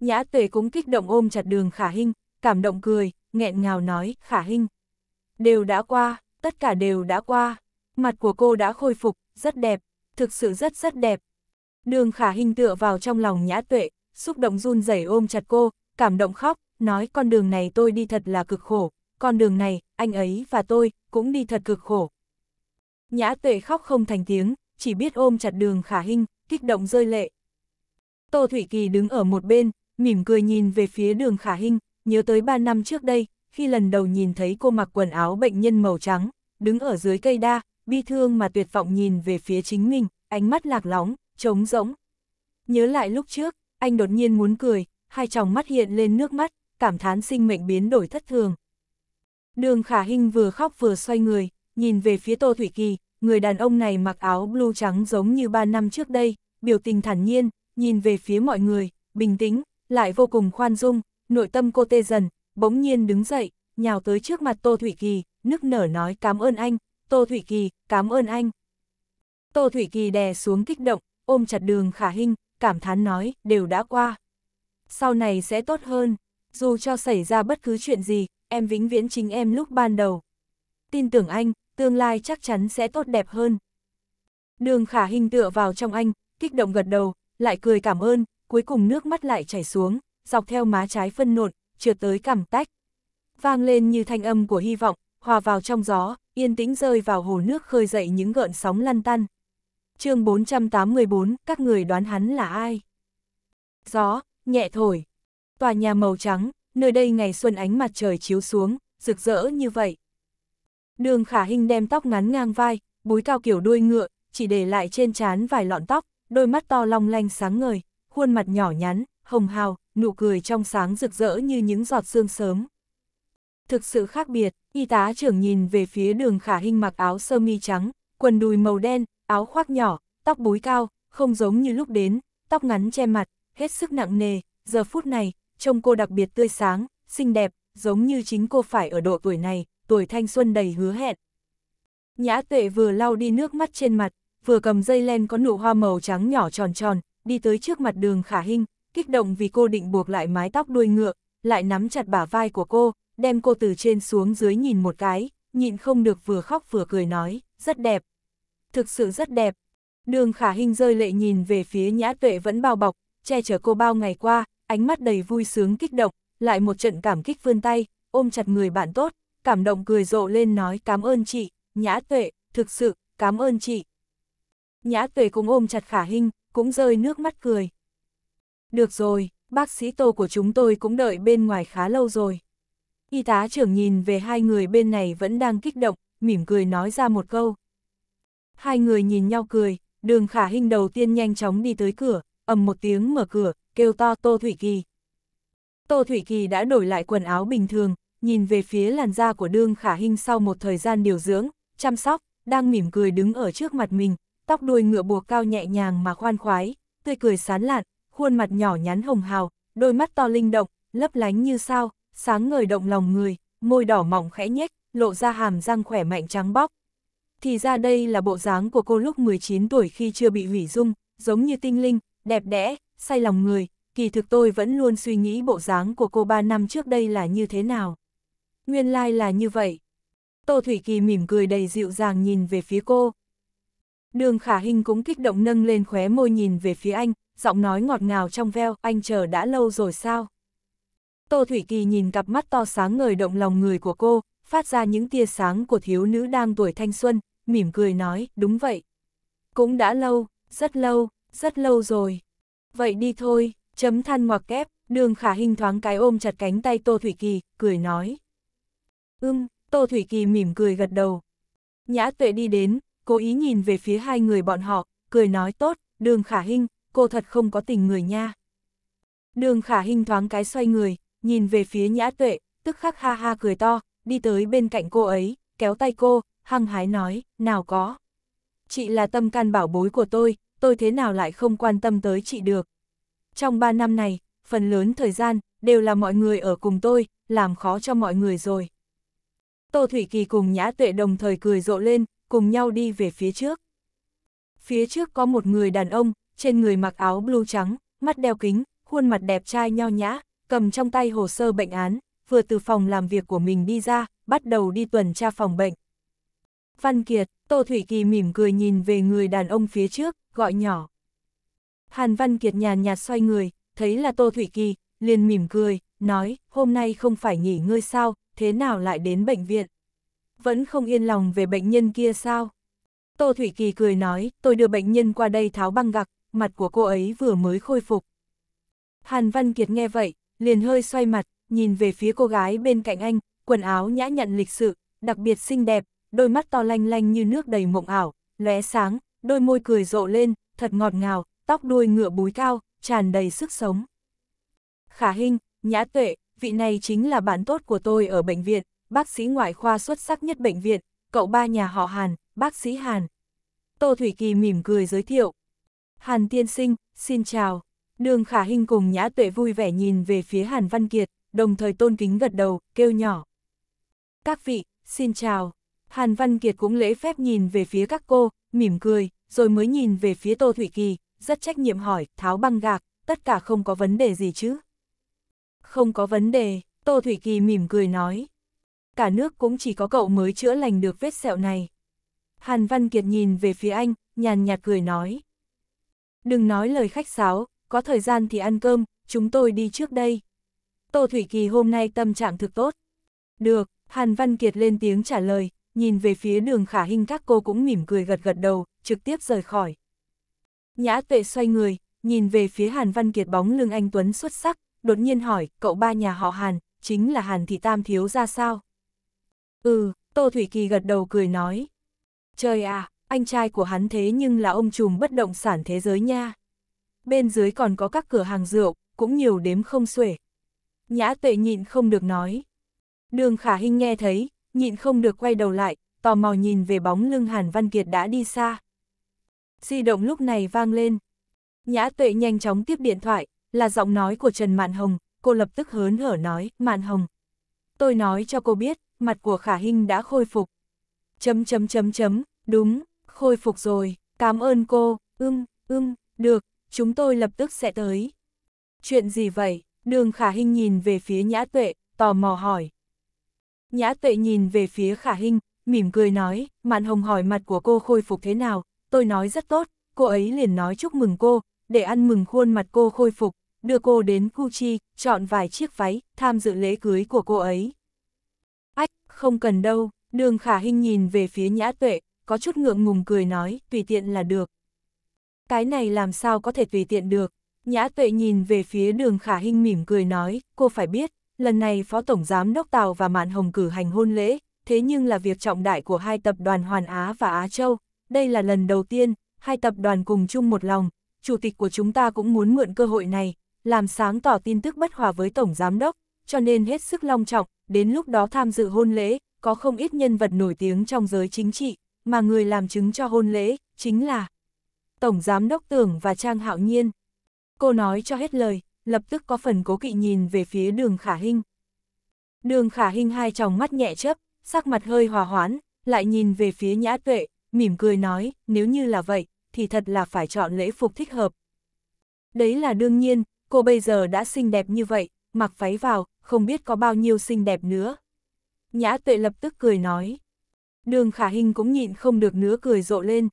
S1: Nhã tuệ cũng kích động ôm chặt đường khả hình, cảm động cười, nghẹn ngào nói, khả hình. Đều đã qua, tất cả đều đã qua, mặt của cô đã khôi phục, rất đẹp, thực sự rất rất đẹp. Đường khả hình tựa vào trong lòng nhã tuệ, xúc động run rẩy ôm chặt cô, cảm động khóc, nói con đường này tôi đi thật là cực khổ, con đường này, anh ấy và tôi, cũng đi thật cực khổ. Nhã tuệ khóc không thành tiếng, chỉ biết ôm chặt đường khả hình, kích động rơi lệ. Tô Thủy Kỳ đứng ở một bên, mỉm cười nhìn về phía đường khả hình, nhớ tới 3 năm trước đây, khi lần đầu nhìn thấy cô mặc quần áo bệnh nhân màu trắng, đứng ở dưới cây đa, bi thương mà tuyệt vọng nhìn về phía chính mình, ánh mắt lạc lóng, trống rỗng. Nhớ lại lúc trước, anh đột nhiên muốn cười, hai tròng mắt hiện lên nước mắt, cảm thán sinh mệnh biến đổi thất thường. Đường Khả Hinh vừa khóc vừa xoay người, nhìn về phía Tô Thủy Kỳ, người đàn ông này mặc áo blue trắng giống như 3 năm trước đây, biểu tình thản nhiên, nhìn về phía mọi người, bình tĩnh, lại vô cùng khoan dung, nội tâm cô tê dần, bỗng nhiên đứng dậy, nhào tới trước mặt Tô Thủy Kỳ, nức nở nói cảm ơn anh, Tô Thủy Kỳ, cảm ơn anh. Tô Thủy Kỳ đè xuống kích động, ôm chặt đường khả hình, cảm thán nói, đều đã qua. Sau này sẽ tốt hơn, dù cho xảy ra bất cứ chuyện gì, em vĩnh viễn chính em lúc ban đầu. Tin tưởng anh, tương lai chắc chắn sẽ tốt đẹp hơn. Đường khả hình tựa vào trong anh, kích động gật đầu, lại cười cảm ơn, cuối cùng nước mắt lại chảy xuống, dọc theo má trái phân nộn, trượt tới cằm tách. Vang lên như thanh âm của hy vọng, hòa vào trong gió, yên tĩnh rơi vào hồ nước khơi dậy những gợn sóng lăn tăn. chương 484, các người đoán hắn là ai? Gió, nhẹ thổi. Tòa nhà màu trắng, nơi đây ngày xuân ánh mặt trời chiếu xuống, rực rỡ như vậy. Đường khả hình đem tóc ngắn ngang vai, búi cao kiểu đuôi ngựa, chỉ để lại trên trán vài lọn tóc, đôi mắt to long lanh sáng ngời, khuôn mặt nhỏ nhắn, hồng hào, nụ cười trong sáng rực rỡ như những giọt sương sớm. Thực sự khác biệt, y tá trưởng nhìn về phía đường khả hình mặc áo sơ mi trắng, quần đùi màu đen, áo khoác nhỏ, tóc búi cao, không giống như lúc đến, tóc ngắn che mặt, hết sức nặng nề, giờ phút này, trông cô đặc biệt tươi sáng, xinh đẹp, giống như chính cô phải ở độ tuổi này, tuổi thanh xuân đầy hứa hẹn. Nhã tuệ vừa lau đi nước mắt trên mặt, vừa cầm dây len có nụ hoa màu trắng nhỏ tròn tròn, đi tới trước mặt đường khả hình, kích động vì cô định buộc lại mái tóc đuôi ngựa, lại nắm chặt bả vai của cô, đem cô từ trên xuống dưới nhìn một cái, nhịn không được vừa khóc vừa cười nói, rất đẹp. Thực sự rất đẹp. Đường khả hình rơi lệ nhìn về phía nhã tuệ vẫn bao bọc, che chở cô bao ngày qua, ánh mắt đầy vui sướng kích động, lại một trận cảm kích vươn tay, ôm chặt người bạn tốt, cảm động cười rộ lên nói cảm ơn chị, nhã tuệ, thực sự, cảm ơn chị. Nhã tuệ cũng ôm chặt khả hình, cũng rơi nước mắt cười. Được rồi, bác sĩ tô của chúng tôi cũng đợi bên ngoài khá lâu rồi. Y tá trưởng nhìn về hai người bên này vẫn đang kích động, mỉm cười nói ra một câu. Hai người nhìn nhau cười, đường khả hình đầu tiên nhanh chóng đi tới cửa, ầm một tiếng mở cửa, kêu to Tô Thủy Kỳ. Tô Thủy Kỳ đã đổi lại quần áo bình thường, nhìn về phía làn da của đương khả hình sau một thời gian điều dưỡng, chăm sóc, đang mỉm cười đứng ở trước mặt mình, tóc đuôi ngựa buộc cao nhẹ nhàng mà khoan khoái, tươi cười sán lạn, khuôn mặt nhỏ nhắn hồng hào, đôi mắt to linh động, lấp lánh như sao, sáng ngời động lòng người, môi đỏ mỏng khẽ nhếch, lộ ra hàm răng khỏe mạnh trắng bóc. Thì ra đây là bộ dáng của cô lúc 19 tuổi khi chưa bị hủy dung, giống như tinh linh, đẹp đẽ, say lòng người, kỳ thực tôi vẫn luôn suy nghĩ bộ dáng của cô 3 năm trước đây là như thế nào. Nguyên lai like là như vậy. Tô Thủy Kỳ mỉm cười đầy dịu dàng nhìn về phía cô. Đường Khả Hinh cũng kích động nâng lên khóe môi nhìn về phía anh, giọng nói ngọt ngào trong veo, anh chờ đã lâu rồi sao? Tô Thủy Kỳ nhìn cặp mắt to sáng ngời động lòng người của cô, phát ra những tia sáng của thiếu nữ đang tuổi thanh xuân, mỉm cười nói, đúng vậy. Cũng đã lâu, rất lâu, rất lâu rồi. Vậy đi thôi, chấm than ngoặc kép, đường khả hình thoáng cái ôm chặt cánh tay Tô Thủy Kỳ, cười nói. Ưm, Tô Thủy Kỳ mỉm cười gật đầu. Nhã tuệ đi đến, cố ý nhìn về phía hai người bọn họ, cười nói tốt, đường khả hình, cô thật không có tình người nha. Đường khả hình thoáng cái xoay người, nhìn về phía nhã tuệ, tức khắc ha ha cười to, đi tới bên cạnh cô ấy, kéo tay cô, hăng hái nói, nào có. Chị là tâm can bảo bối của tôi, tôi thế nào lại không quan tâm tới chị được. Trong 3 năm này, phần lớn thời gian, đều là mọi người ở cùng tôi, làm khó cho mọi người rồi. Tô Thủy Kỳ cùng Nhã Tuệ đồng thời cười rộ lên, cùng nhau đi về phía trước. Phía trước có một người đàn ông, trên người mặc áo blue trắng, mắt đeo kính, khuôn mặt đẹp trai nho nhã, cầm trong tay hồ sơ bệnh án, vừa từ phòng làm việc của mình đi ra, bắt đầu đi tuần tra phòng bệnh. Văn Kiệt, Tô Thủy Kỳ mỉm cười nhìn về người đàn ông phía trước, gọi nhỏ. Hàn Văn Kiệt nhàn nhạt xoay người, thấy là Tô Thủy Kỳ, liền mỉm cười, nói, hôm nay không phải nghỉ ngơi sao, thế nào lại đến bệnh viện? Vẫn không yên lòng về bệnh nhân kia sao? Tô Thủy Kỳ cười nói, tôi đưa bệnh nhân qua đây tháo băng gạc, mặt của cô ấy vừa mới khôi phục. Hàn Văn Kiệt nghe vậy, liền hơi xoay mặt, nhìn về phía cô gái bên cạnh anh, quần áo nhã nhặn lịch sự, đặc biệt xinh đẹp, đôi mắt to lanh lanh như nước đầy mộng ảo, lóe sáng, đôi môi cười rộ lên, thật ngọt ngào, tóc đuôi ngựa búi cao, tràn đầy sức sống. Khả Hinh, Nhã Tuệ, vị này chính là bạn tốt của tôi ở bệnh viện, bác sĩ ngoại khoa xuất sắc nhất bệnh viện, cậu ba nhà họ Hàn, bác sĩ Hàn. Tô Thủy Kỳ mỉm cười giới thiệu, Hàn tiên sinh, xin chào. Đường khả hình cùng nhã tuệ vui vẻ nhìn về phía Hàn Văn Kiệt, đồng thời tôn kính gật đầu, kêu nhỏ. Các vị, xin chào. Hàn Văn Kiệt cũng lễ phép nhìn về phía các cô, mỉm cười, rồi mới nhìn về phía Tô Thủy Kỳ, rất trách nhiệm hỏi, tháo băng gạc, tất cả không có vấn đề gì chứ. Không có vấn đề, Tô Thủy Kỳ mỉm cười nói. Cả nước cũng chỉ có cậu mới chữa lành được vết sẹo này. Hàn Văn Kiệt nhìn về phía anh, nhàn nhạt cười nói. Đừng nói lời khách sáo, có thời gian thì ăn cơm, chúng tôi đi trước đây. Tô Thủy Kỳ hôm nay tâm trạng thực tốt. Được, Hàn Văn Kiệt lên tiếng trả lời, nhìn về phía đường khả hình các cô cũng mỉm cười gật gật đầu, trực tiếp rời khỏi. Nhã tuệ xoay người, nhìn về phía Hàn Văn Kiệt bóng lưng anh Tuấn xuất sắc, đột nhiên hỏi, cậu ba nhà họ Hàn, chính là Hàn Thị Tam thiếu ra sao? Ừ, Tô Thủy Kỳ gật đầu cười nói. Trời à, anh trai của hắn thế nhưng là ông trùm bất động sản thế giới nha. Bên dưới còn có các cửa hàng rượu, cũng nhiều đếm không xuể. Nhã tuệ nhịn không được nói. Đường khả hình nghe thấy, nhịn không được quay đầu lại, tò mò nhìn về bóng lưng Hàn Văn Kiệt đã đi xa. Di động lúc này vang lên. Nhã tuệ nhanh chóng tiếp điện thoại, là giọng nói của Trần Mạn Hồng, cô lập tức hớn hở nói, Mạn Hồng. Tôi nói cho cô biết, mặt của khả hình đã khôi phục. Chấm chấm chấm chấm, đúng, khôi phục rồi, cảm ơn cô, ưng, ưng, được, chúng tôi lập tức sẽ tới. Chuyện gì vậy? Đường Khả Hinh nhìn về phía Nhã Tuệ, tò mò hỏi. Nhã Tuệ nhìn về phía Khả Hinh, mỉm cười nói, Mạn Hồng hỏi mặt của cô khôi phục thế nào, tôi nói rất tốt, cô ấy liền nói chúc mừng cô, để ăn mừng khuôn mặt cô khôi phục, đưa cô đến Gucci, chọn vài chiếc váy, tham dự lễ cưới của cô ấy. Ách, không cần đâu, đường Khả Hinh nhìn về phía Nhã Tuệ, có chút ngượng ngùng cười nói, tùy tiện là được. Cái này làm sao có thể tùy tiện được? Nhã tuệ nhìn về phía đường khả hinh mỉm cười nói, cô phải biết, lần này Phó Tổng Giám Đốc Tàu và Mạn Hồng cử hành hôn lễ, thế nhưng là việc trọng đại của hai tập đoàn Hoàn Á và Á Châu. Đây là lần đầu tiên, hai tập đoàn cùng chung một lòng, chủ tịch của chúng ta cũng muốn mượn cơ hội này, làm sáng tỏ tin tức bất hòa với Tổng Giám Đốc, cho nên hết sức long trọng, đến lúc đó tham dự hôn lễ, có không ít nhân vật nổi tiếng trong giới chính trị, mà người làm chứng cho hôn lễ, chính là Tổng Giám Đốc Tưởng và Trang Hạo Nhiên. Cô nói cho hết lời, lập tức có phần cố kỵ nhìn về phía đường khả hinh. Đường khả hinh hai tròng mắt nhẹ chớp, sắc mặt hơi hòa hoãn, lại nhìn về phía nhã tuệ, mỉm cười nói, nếu như là vậy, thì thật là phải chọn lễ phục thích hợp. Đấy là đương nhiên, cô bây giờ đã xinh đẹp như vậy, mặc váy vào, không biết có bao nhiêu xinh đẹp nữa. Nhã tuệ lập tức cười nói. Đường khả hình cũng nhịn không được nữa cười rộ lên.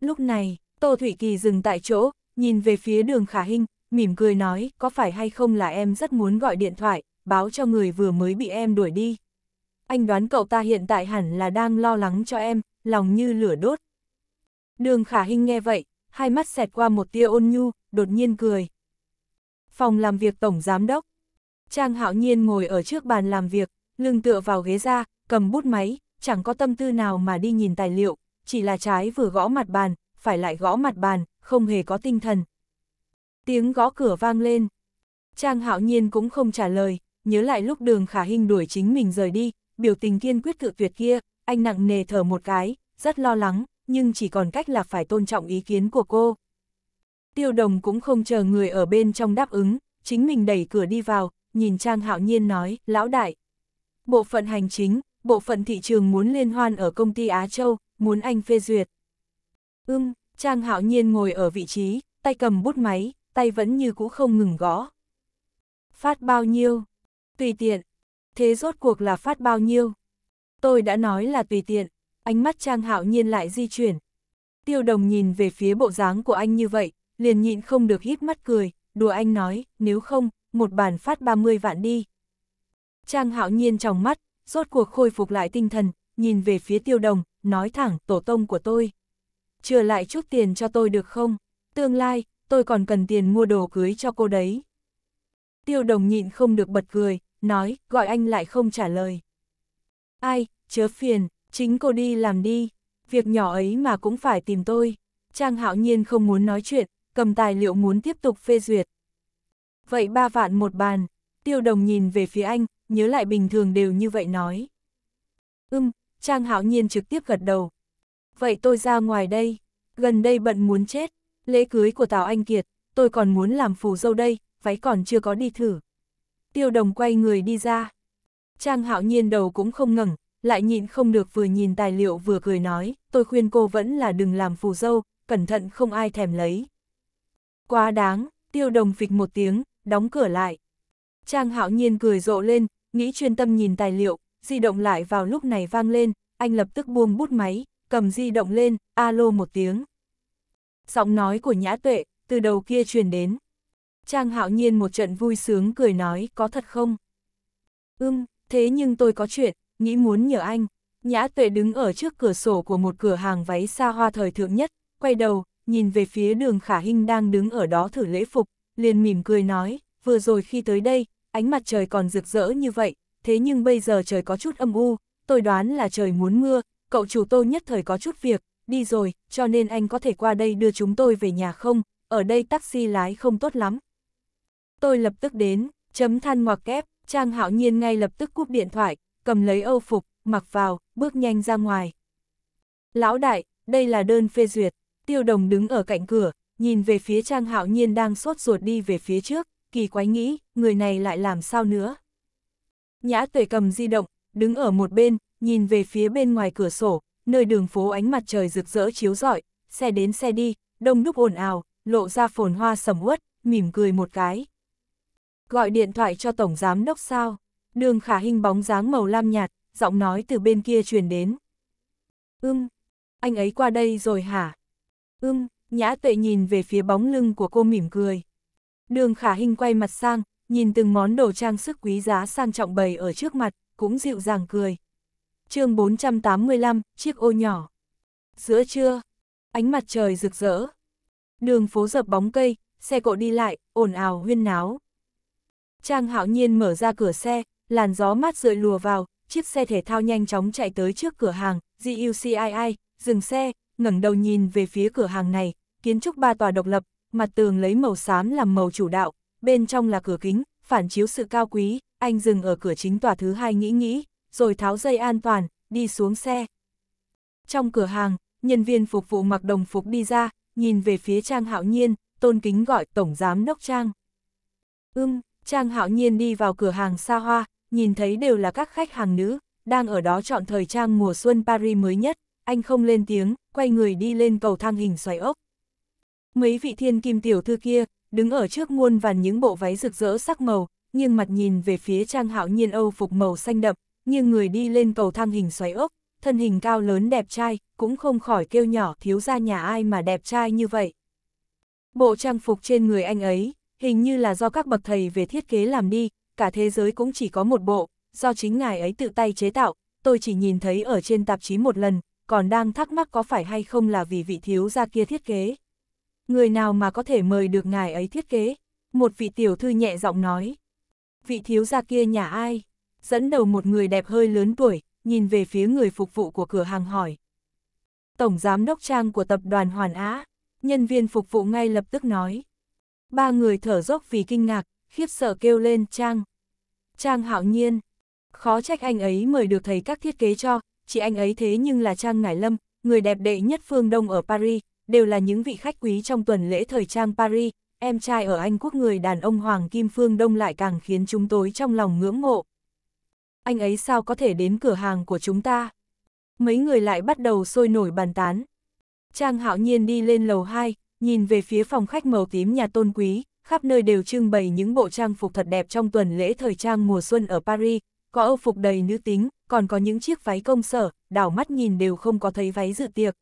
S1: Lúc này, Tô Thủy Kỳ dừng tại chỗ, nhìn về phía đường khả hình, mỉm cười nói, có phải hay không là em rất muốn gọi điện thoại, báo cho người vừa mới bị em đuổi đi. Anh đoán cậu ta hiện tại hẳn là đang lo lắng cho em, lòng như lửa đốt. Đường khả hình nghe vậy, hai mắt xẹt qua một tia ôn nhu, đột nhiên cười. Phòng làm việc tổng giám đốc. Trang hạo nhiên ngồi ở trước bàn làm việc, lưng tựa vào ghế ra, cầm bút máy, chẳng có tâm tư nào mà đi nhìn tài liệu, chỉ là trái vừa gõ mặt bàn, phải lại gõ mặt bàn, không hề có tinh thần. Tiếng gõ cửa vang lên. Trang hạo nhiên cũng không trả lời, nhớ lại lúc đường khả hình đuổi chính mình rời đi, biểu tình kiên quyết cự tuyệt kia, anh nặng nề thở một cái, rất lo lắng, nhưng chỉ còn cách là phải tôn trọng ý kiến của cô. Tiêu đồng cũng không chờ người ở bên trong đáp ứng, chính mình đẩy cửa đi vào, nhìn Trang hạo nhiên nói, lão đại. Bộ phận hành chính, bộ phận thị trường muốn liên hoan ở công ty Á Châu, muốn anh phê duyệt. Ưm, Trang Hạo Nhiên ngồi ở vị trí, tay cầm bút máy, tay vẫn như cũ không ngừng gõ. Phát bao nhiêu? Tùy tiện. Thế rốt cuộc là phát bao nhiêu? Tôi đã nói là tùy tiện, ánh mắt Trang Hạo Nhiên lại di chuyển. Tiêu đồng nhìn về phía bộ dáng của anh như vậy, liền nhịn không được hít mắt cười, đùa anh nói, nếu không, một bàn phát 30 vạn đi. Trang Hạo Nhiên trong mắt, rốt cuộc khôi phục lại tinh thần, nhìn về phía tiêu đồng, nói thẳng, tổ tông của tôi. Chừa lại chút tiền cho tôi được không? Tương lai, tôi còn cần tiền mua đồ cưới cho cô đấy. Tiêu đồng nhịn không được bật cười, nói, gọi anh lại không trả lời. Ai, chớ phiền, chính cô đi làm đi, việc nhỏ ấy mà cũng phải tìm tôi. Trang hạo nhiên không muốn nói chuyện, cầm tài liệu muốn tiếp tục phê duyệt. Vậy ba vạn một bàn, tiêu đồng nhìn về phía anh, nhớ lại bình thường đều như vậy nói. Ưm, Trang Hạo Nhiên trực tiếp gật đầu. Vậy tôi ra ngoài đây, gần đây bận muốn chết, lễ cưới của Tào Anh Kiệt, tôi còn muốn làm phù dâu đây, váy còn chưa có đi thử. Tiêu đồng quay người đi ra. Trang Hạo Nhiên đầu cũng không ngẩng, lại nhịn không được vừa nhìn tài liệu vừa cười nói, tôi khuyên cô vẫn là đừng làm phù dâu, cẩn thận không ai thèm lấy. Quá đáng, tiêu đồng phịch một tiếng, đóng cửa lại. Trang hạo nhiên cười rộ lên, nghĩ chuyên tâm nhìn tài liệu, di động lại vào lúc này vang lên, anh lập tức buông bút máy, cầm di động lên, alo một tiếng. Giọng nói của Nhã Tuệ, từ đầu kia truyền đến. Trang hạo nhiên một trận vui sướng cười nói, có thật không? Ưm, thế nhưng tôi có chuyện, nghĩ muốn nhờ anh. Nhã Tuệ đứng ở trước cửa sổ của một cửa hàng váy xa hoa thời thượng nhất, quay đầu, nhìn về phía đường Khả Hinh đang đứng ở đó thử lễ phục, liền mỉm cười nói, vừa rồi khi tới đây, ánh mặt trời còn rực rỡ như vậy, thế nhưng bây giờ trời có chút âm u, tôi đoán là trời muốn mưa, cậu chủ tôi nhất thời có chút việc, đi rồi, cho nên anh có thể qua đây đưa chúng tôi về nhà không, ở đây taxi lái không tốt lắm. Tôi lập tức đến, chấm than ngoặc kép, Trang Hạo Nhiên ngay lập tức cúp điện thoại, cầm lấy âu phục, mặc vào, bước nhanh ra ngoài. Lão đại, đây là đơn phê duyệt, tiêu đồng đứng ở cạnh cửa, nhìn về phía Trang Hạo Nhiên đang sốt ruột đi về phía trước kỳ quái nghĩ, người này lại làm sao nữa. Nhã tuệ cầm di động, đứng ở một bên, nhìn về phía bên ngoài cửa sổ, nơi đường phố ánh mặt trời rực rỡ chiếu rọi, xe đến xe đi, đông đúc ồn ào, lộ ra phồn hoa sầm uất, mỉm cười một cái. Gọi điện thoại cho Tổng Giám Đốc sao? Đường khả hình bóng dáng màu lam nhạt, giọng nói từ bên kia truyền đến. Ưm, anh ấy qua đây rồi hả? Ưm, nhã tuệ nhìn về phía bóng lưng của cô mỉm cười. Đường khả hình quay mặt sang, nhìn từng món đồ trang sức quý giá sang trọng bày ở trước mặt, cũng dịu dàng cười. chương 485, chiếc ô nhỏ. Giữa trưa, ánh mặt trời rực rỡ. Đường phố dập bóng cây, xe cộ đi lại, ồn ào huyên náo. Trang hạo nhiên mở ra cửa xe, làn gió mát rượi lùa vào, chiếc xe thể thao nhanh chóng chạy tới trước cửa hàng, GUCII, dừng xe, ngẩng đầu nhìn về phía cửa hàng này, kiến trúc ba tòa độc lập, mặt tường lấy màu xám làm màu chủ đạo, bên trong là cửa kính, phản chiếu sự cao quý, anh dừng ở cửa chính tòa thứ hai nghĩ nghĩ, rồi tháo dây an toàn, đi xuống xe. Trong cửa hàng, nhân viên phục vụ mặc đồng phục đi ra, nhìn về phía Trang Hạo Nhiên, tôn kính gọi Tổng Giám Đốc Trang. Ưm, Trang Hạo Nhiên đi vào cửa hàng xa hoa, nhìn thấy đều là các khách hàng nữ, đang ở đó chọn thời trang mùa xuân Paris mới nhất, anh không lên tiếng, quay người đi lên cầu thang hình xoay ốc. Mấy vị thiên kim tiểu thư kia, đứng ở trước muôn vàn những bộ váy rực rỡ sắc màu, nhưng mặt nhìn về phía trang hạo nhiên âu phục màu xanh đậm, như người đi lên cầu thang hình xoáy ốc, thân hình cao lớn đẹp trai, cũng không khỏi kêu nhỏ thiếu ra nhà ai mà đẹp trai như vậy. Bộ trang phục trên người anh ấy, hình như là do các bậc thầy về thiết kế làm đi, cả thế giới cũng chỉ có một bộ, do chính ngài ấy tự tay chế tạo, tôi chỉ nhìn thấy ở trên tạp chí một lần, còn đang thắc mắc có phải hay không là vì vị thiếu gia kia thiết kế người nào mà có thể mời được ngài ấy thiết kế, một vị tiểu thư nhẹ giọng nói. Vị thiếu gia kia nhà ai? Dẫn đầu một người đẹp hơi lớn tuổi, nhìn về phía người phục vụ của cửa hàng hỏi. Tổng giám đốc trang của tập đoàn Hoàn Á, nhân viên phục vụ ngay lập tức nói. Ba người thở dốc vì kinh ngạc, khiếp sợ kêu lên Trang. Trang hạo nhiên, khó trách anh ấy mời được thầy các thiết kế cho, chỉ anh ấy thế nhưng là Trang Ngải Lâm, người đẹp đệ nhất phương Đông ở Paris, đều là những vị khách quý trong tuần lễ thời trang Paris, em trai ở Anh quốc người đàn ông Hoàng Kim Phương Đông lại càng khiến chúng tôi trong lòng ngưỡng mộ. Anh ấy sao có thể đến cửa hàng của chúng ta? Mấy người lại bắt đầu sôi nổi bàn tán. Trang hạo nhiên đi lên lầu 2, nhìn về phía phòng khách màu tím nhà tôn quý, khắp nơi đều trưng bày những bộ trang phục thật đẹp trong tuần lễ thời trang mùa xuân ở Paris, có âu phục đầy nữ tính, còn có những chiếc váy công sở, đảo mắt nhìn đều không có thấy váy dự tiệc.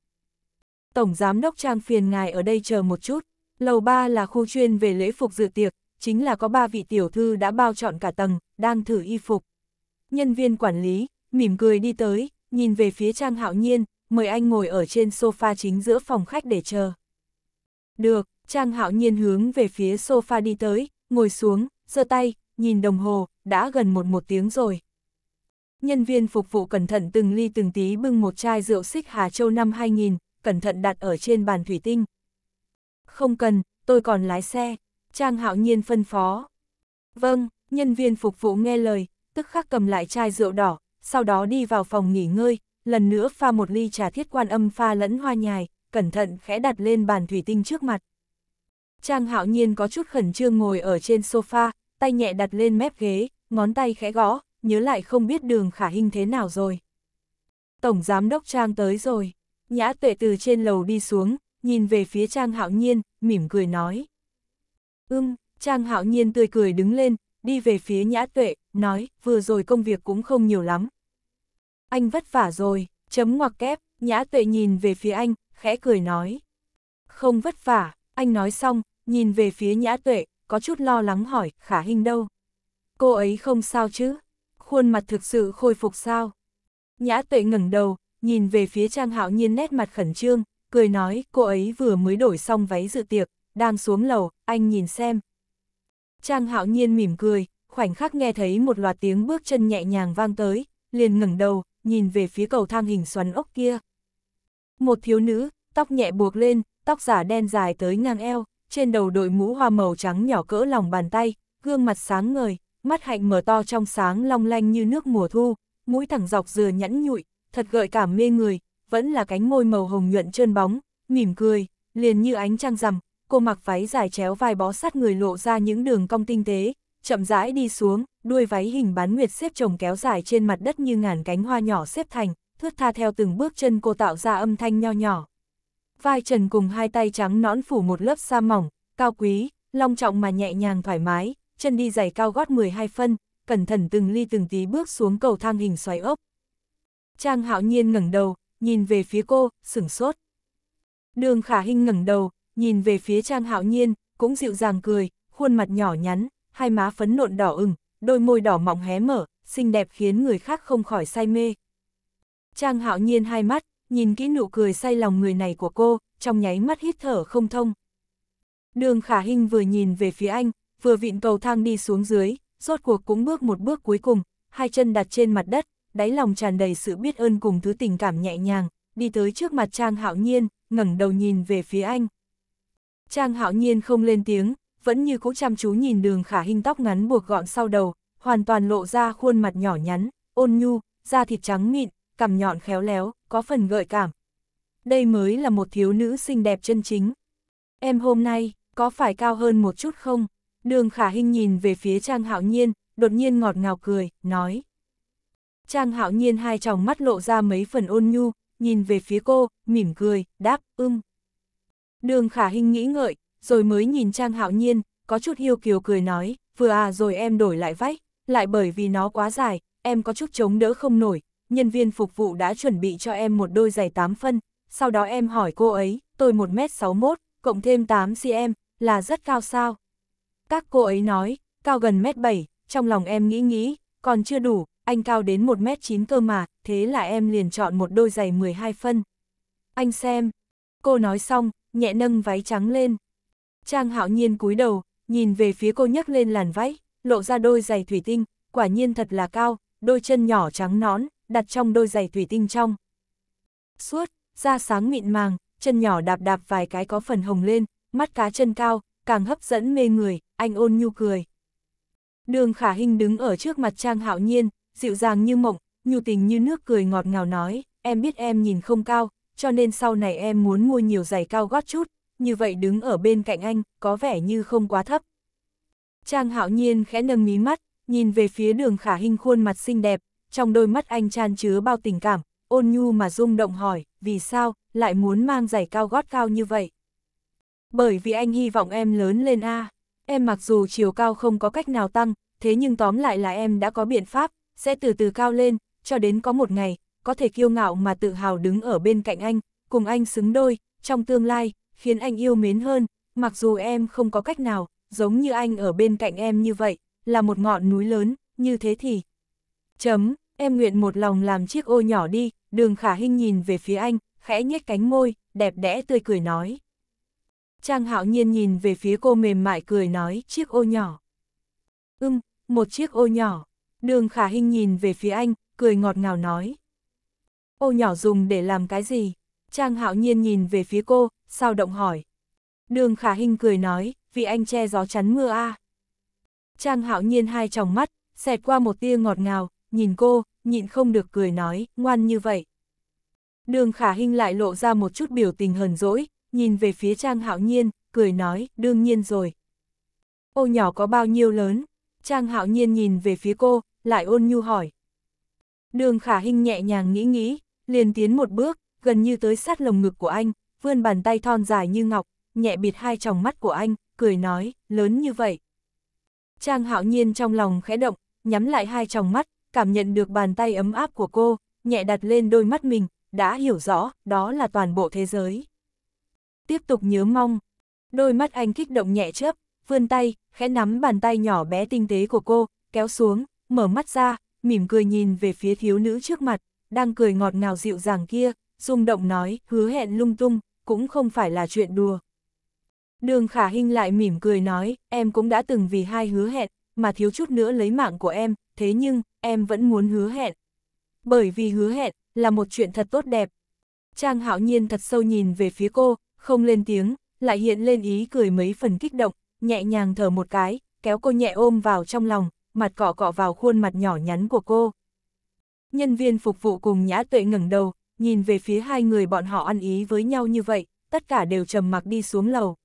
S1: Tổng Giám Đốc Trang phiền ngài ở đây chờ một chút. Lầu 3 là khu chuyên về lễ phục dự tiệc, chính là có ba vị tiểu thư đã bao chọn cả tầng, đang thử y phục. Nhân viên quản lý, mỉm cười đi tới, nhìn về phía Trang Hạo Nhiên, mời anh ngồi ở trên sofa chính giữa phòng khách để chờ. Được, Trang Hạo Nhiên hướng về phía sofa đi tới, ngồi xuống, giơ tay, nhìn đồng hồ, đã gần một một tiếng rồi. Nhân viên phục vụ cẩn thận từng ly từng tí bưng một chai rượu xích Hà Châu năm 2000, cẩn thận đặt ở trên bàn thủy tinh. Không cần, tôi còn lái xe, Trang Hạo Nhiên phân phó. Vâng, nhân viên phục vụ nghe lời, tức khắc cầm lại chai rượu đỏ, sau đó đi vào phòng nghỉ ngơi, lần nữa pha một ly trà thiết quan âm pha lẫn hoa nhài, cẩn thận khẽ đặt lên bàn thủy tinh trước mặt. Trang Hạo Nhiên có chút khẩn trương ngồi ở trên sofa, tay nhẹ đặt lên mép ghế, ngón tay khẽ gõ, nhớ lại không biết đường khả hình thế nào rồi. Tổng Giám Đốc Trang tới rồi. Nhã tuệ từ trên lầu đi xuống, nhìn về phía Trang Hạo Nhiên, mỉm cười nói. Ưm, Trang Hạo Nhiên tươi cười đứng lên, đi về phía Nhã tuệ, nói, vừa rồi công việc cũng không nhiều lắm. Anh vất vả rồi, chấm ngoặc kép, Nhã tuệ nhìn về phía anh, khẽ cười nói. Không vất vả, anh nói xong, nhìn về phía Nhã tuệ, có chút lo lắng hỏi, khả hình đâu? Cô ấy không sao chứ? Khuôn mặt thực sự khôi phục sao? Nhã tuệ ngẩng đầu, nhìn về phía Trang Hạo Nhiên nét mặt khẩn trương, cười nói cô ấy vừa mới đổi xong váy dự tiệc, đang xuống lầu, anh nhìn xem. Trang Hạo Nhiên mỉm cười, khoảnh khắc nghe thấy một loạt tiếng bước chân nhẹ nhàng vang tới, liền ngẩng đầu, nhìn về phía cầu thang hình xoắn ốc kia. Một thiếu nữ, tóc nhẹ buộc lên, tóc giả đen dài tới ngang eo, trên đầu đội mũ hoa màu trắng nhỏ cỡ lòng bàn tay, gương mặt sáng ngời, mắt hạnh mở to trong sáng long lanh như nước mùa thu, mũi thẳng dọc dừa nhẵn nhụi, thật gợi cảm mê người, vẫn là cánh môi màu hồng nhuận trơn bóng, mỉm cười, liền như ánh trăng rằm, cô mặc váy dài chéo vai bó sát người lộ ra những đường cong tinh tế, chậm rãi đi xuống, đuôi váy hình bán nguyệt xếp chồng kéo dài trên mặt đất như ngàn cánh hoa nhỏ xếp thành, thướt tha theo từng bước chân cô tạo ra âm thanh nho nhỏ. Vai trần cùng hai tay trắng nõn phủ một lớp sa mỏng, cao quý, long trọng mà nhẹ nhàng thoải mái, chân đi giày cao gót 12 phân, cẩn thận từng ly từng tí bước xuống cầu thang hình xoáy ốc, Trang hạo nhiên ngẩng đầu, nhìn về phía cô, sửng sốt. Đường khả hinh ngẩng đầu, nhìn về phía trang hạo nhiên, cũng dịu dàng cười, khuôn mặt nhỏ nhắn, hai má phấn nộn đỏ ửng, đôi môi đỏ mọng hé mở, xinh đẹp khiến người khác không khỏi say mê. Trang hạo nhiên hai mắt, nhìn kỹ nụ cười say lòng người này của cô, trong nháy mắt hít thở không thông. Đường khả hinh vừa nhìn về phía anh, vừa vịn cầu thang đi xuống dưới, rốt cuộc cũng bước một bước cuối cùng, hai chân đặt trên mặt đất, đáy lòng tràn đầy sự biết ơn cùng thứ tình cảm nhẹ nhàng, đi tới trước mặt Trang Hạo Nhiên, ngẩng đầu nhìn về phía anh. Trang Hạo Nhiên không lên tiếng, vẫn như cũ chăm chú nhìn đường khả Hinh tóc ngắn buộc gọn sau đầu, hoàn toàn lộ ra khuôn mặt nhỏ nhắn, ôn nhu, da thịt trắng mịn, cằm nhọn khéo léo, có phần gợi cảm. Đây mới là một thiếu nữ xinh đẹp chân chính. Em hôm nay, có phải cao hơn một chút không? Đường khả Hinh nhìn về phía Trang Hạo Nhiên, đột nhiên ngọt ngào cười, nói. Trang hạo nhiên hai tròng mắt lộ ra mấy phần ôn nhu, nhìn về phía cô, mỉm cười, đáp, ưng. Đường khả hình nghĩ ngợi, rồi mới nhìn Trang hạo nhiên, có chút hiêu kiều cười nói, vừa à rồi em đổi lại vách, lại bởi vì nó quá dài, em có chút chống đỡ không nổi, nhân viên phục vụ đã chuẩn bị cho em một đôi giày 8 phân, sau đó em hỏi cô ấy, tôi 1m61, cộng thêm 8cm, là rất cao sao. Các cô ấy nói, cao gần mét 7, trong lòng em nghĩ nghĩ, còn chưa đủ, anh cao đến 1m9 cơ mà, thế là em liền chọn một đôi giày 12 phân. Anh xem. Cô nói xong, nhẹ nâng váy trắng lên. Trang hạo nhiên cúi đầu, nhìn về phía cô nhấc lên làn váy, lộ ra đôi giày thủy tinh, quả nhiên thật là cao, đôi chân nhỏ trắng nõn, đặt trong đôi giày thủy tinh trong. Suốt, da sáng mịn màng, chân nhỏ đạp đạp vài cái có phần hồng lên, mắt cá chân cao, càng hấp dẫn mê người, anh ôn nhu cười. Đường khả hình đứng ở trước mặt Trang hạo nhiên, dịu dàng như mộng, nhu tình như nước cười ngọt ngào nói, em biết em nhìn không cao, cho nên sau này em muốn mua nhiều giày cao gót chút, như vậy đứng ở bên cạnh anh, có vẻ như không quá thấp. Trang hạo nhiên khẽ nâng mí mắt, nhìn về phía đường khả hình khuôn mặt xinh đẹp, trong đôi mắt anh tràn chứa bao tình cảm, ôn nhu mà rung động hỏi, vì sao, lại muốn mang giày cao gót cao như vậy? Bởi vì anh hy vọng em lớn lên A, em mặc dù chiều cao không có cách nào tăng, thế nhưng tóm lại là em đã có biện pháp, sẽ từ từ cao lên, cho đến có một ngày, có thể kiêu ngạo mà tự hào đứng ở bên cạnh anh, cùng anh xứng đôi, trong tương lai, khiến anh yêu mến hơn, mặc dù em không có cách nào, giống như anh ở bên cạnh em như vậy, là một ngọn núi lớn, như thế thì... Chấm, em nguyện một lòng làm chiếc ô nhỏ đi, đường khả hình nhìn về phía anh, khẽ nhếch cánh môi, đẹp đẽ tươi cười nói. Trang hạo nhiên nhìn về phía cô mềm mại cười nói chiếc ô nhỏ. Ưm, một chiếc ô nhỏ. Đường khả hình nhìn về phía anh, cười ngọt ngào nói. Ô nhỏ dùng để làm cái gì? Trang hạo nhiên nhìn về phía cô, sao động hỏi. Đường khả hình cười nói, vì anh che gió chắn mưa a. À. Trang hạo nhiên hai tròng mắt, xẹt qua một tia ngọt ngào, nhìn cô, nhịn không được cười nói, ngoan như vậy. Đường khả hình lại lộ ra một chút biểu tình hờn dỗi, nhìn về phía Trang hạo nhiên, cười nói, đương nhiên rồi. Ô nhỏ có bao nhiêu lớn? Trang hạo nhiên nhìn về phía cô, lại ôn nhu hỏi. Đường khả hình nhẹ nhàng nghĩ nghĩ, liền tiến một bước, gần như tới sát lồng ngực của anh, vươn bàn tay thon dài như ngọc, nhẹ bịt hai tròng mắt của anh, cười nói, lớn như vậy. Trang hạo nhiên trong lòng khẽ động, nhắm lại hai tròng mắt, cảm nhận được bàn tay ấm áp của cô, nhẹ đặt lên đôi mắt mình, đã hiểu rõ, đó là toàn bộ thế giới. Tiếp tục nhớ mong, đôi mắt anh kích động nhẹ chớp, vươn tay, khẽ nắm bàn tay nhỏ bé tinh tế của cô, kéo xuống, mở mắt ra, mỉm cười nhìn về phía thiếu nữ trước mặt, đang cười ngọt ngào dịu dàng kia, rung động nói, hứa hẹn lung tung, cũng không phải là chuyện đùa. Đường khả hình lại mỉm cười nói, em cũng đã từng vì hai hứa hẹn, mà thiếu chút nữa lấy mạng của em, thế nhưng, em vẫn muốn hứa hẹn. Bởi vì hứa hẹn, là một chuyện thật tốt đẹp. Trang hạo nhiên thật sâu nhìn về phía cô, không lên tiếng, lại hiện lên ý cười mấy phần kích động, nhẹ nhàng thở một cái, kéo cô nhẹ ôm vào trong lòng, mặt cọ cọ vào khuôn mặt nhỏ nhắn của cô. Nhân viên phục vụ cùng nhã tuệ ngẩng đầu, nhìn về phía hai người bọn họ ăn ý với nhau như vậy, tất cả đều trầm mặc đi xuống lầu.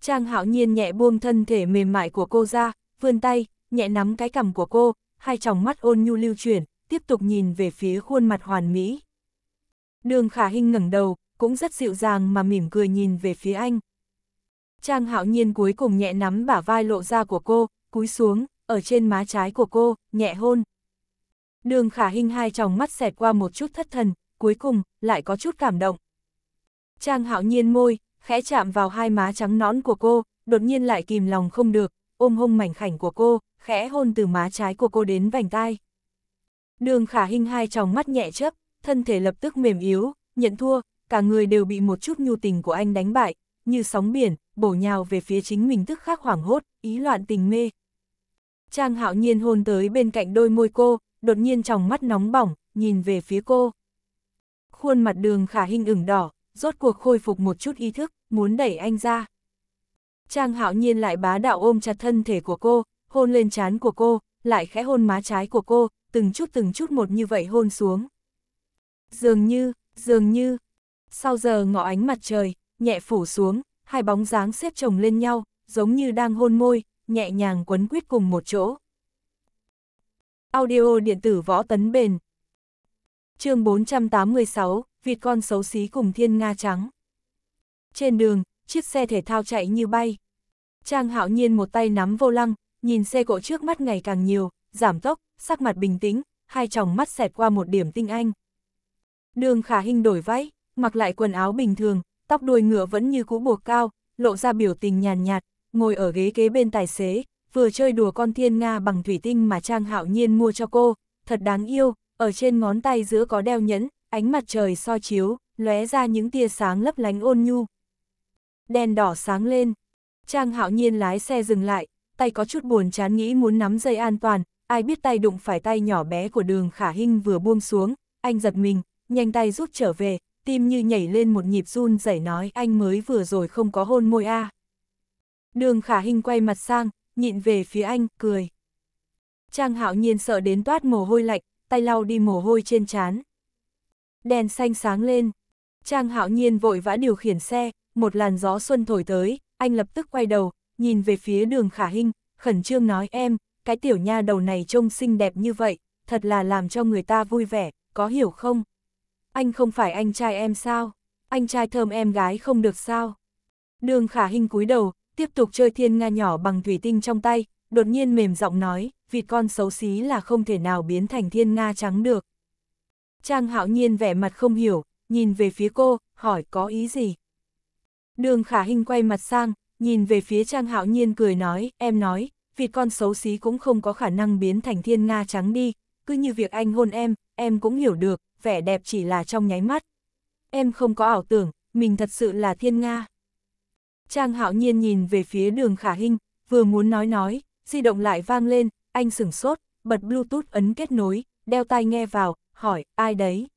S1: Trang hạo nhiên nhẹ buông thân thể mềm mại của cô ra, vươn tay, nhẹ nắm cái cằm của cô, hai tròng mắt ôn nhu lưu chuyển, tiếp tục nhìn về phía khuôn mặt hoàn mỹ. Đường khả hình ngẩng đầu, cũng rất dịu dàng mà mỉm cười nhìn về phía anh. Trang hạo nhiên cuối cùng nhẹ nắm bả vai lộ ra của cô, cúi xuống, ở trên má trái của cô, nhẹ hôn. Đường khả hình hai tròng mắt xẹt qua một chút thất thần, cuối cùng, lại có chút cảm động. Trang hạo nhiên môi, khẽ chạm vào hai má trắng nõn của cô, đột nhiên lại kìm lòng không được, ôm hông mảnh khảnh của cô, khẽ hôn từ má trái của cô đến vành tai. Đường khả hình hai tròng mắt nhẹ chớp, thân thể lập tức mềm yếu, nhận thua, cả người đều bị một chút nhu tình của anh đánh bại, như sóng biển, bổ nhào về phía chính mình tức khắc hoảng hốt, ý loạn tình mê, Trang hạo nhiên hôn tới bên cạnh đôi môi cô, đột nhiên tròng mắt nóng bỏng, nhìn về phía cô. Khuôn mặt đường khả hình ửng đỏ, rốt cuộc khôi phục một chút ý thức, muốn đẩy anh ra. Trang hạo nhiên lại bá đạo ôm chặt thân thể của cô, hôn lên trán của cô, lại khẽ hôn má trái của cô, từng chút từng chút một như vậy hôn xuống. Dường như, dường như, sau giờ ngọ ánh mặt trời, nhẹ phủ xuống, hai bóng dáng xếp chồng lên nhau, giống như đang hôn môi, nhẹ nhàng quấn quýt cùng một chỗ. Audio điện tử võ tấn bền chương 486, vịt con xấu xí cùng thiên nga trắng. Trên đường, chiếc xe thể thao chạy như bay. Trang hạo nhiên một tay nắm vô lăng, nhìn xe cộ trước mắt ngày càng nhiều, giảm tốc, sắc mặt bình tĩnh, hai tròng mắt xẹt qua một điểm tinh anh. Đường khả hình đổi váy, mặc lại quần áo bình thường, tóc đuôi ngựa vẫn như cũ buộc cao, lộ ra biểu tình nhàn nhạt, nhạt, ngồi ở ghế kế bên tài xế, vừa chơi đùa con thiên Nga bằng thủy tinh mà Trang Hạo Nhiên mua cho cô, thật đáng yêu, ở trên ngón tay giữa có đeo nhẫn, ánh mặt trời so chiếu, lóe ra những tia sáng lấp lánh ôn nhu. Đèn đỏ sáng lên, Trang Hạo Nhiên lái xe dừng lại, tay có chút buồn chán nghĩ muốn nắm dây an toàn, ai biết tay đụng phải tay nhỏ bé của đường khả hinh vừa buông xuống, anh giật mình, nhanh tay rút trở về, tim như nhảy lên một nhịp run rẩy nói anh mới vừa rồi không có hôn môi a à. Đường khả hình quay mặt sang, nhịn về phía anh, cười. Trang hạo nhiên sợ đến toát mồ hôi lạnh, tay lau đi mồ hôi trên trán. Đèn xanh sáng lên. Trang hạo nhiên vội vã điều khiển xe, một làn gió xuân thổi tới, anh lập tức quay đầu, nhìn về phía đường khả hình, khẩn trương nói em, cái tiểu nha đầu này trông xinh đẹp như vậy, thật là làm cho người ta vui vẻ, có hiểu không? Anh không phải anh trai em sao? Anh trai thơm em gái không được sao? Đường khả hình cúi đầu, tiếp tục chơi thiên nga nhỏ bằng thủy tinh trong tay, đột nhiên mềm giọng nói, vịt con xấu xí là không thể nào biến thành thiên nga trắng được. Trang hạo nhiên vẻ mặt không hiểu, nhìn về phía cô, hỏi có ý gì. Đường khả hình quay mặt sang, nhìn về phía Trang hạo nhiên cười nói, em nói, vịt con xấu xí cũng không có khả năng biến thành thiên nga trắng đi, cứ như việc anh hôn em, em cũng hiểu được, vẻ đẹp chỉ là trong nháy mắt. Em không có ảo tưởng, mình thật sự là thiên nga. Trang hạo nhiên nhìn về phía đường khả hình, vừa muốn nói nói, di động lại vang lên, anh sửng sốt, bật Bluetooth ấn kết nối, đeo tai nghe vào, hỏi, ai đấy?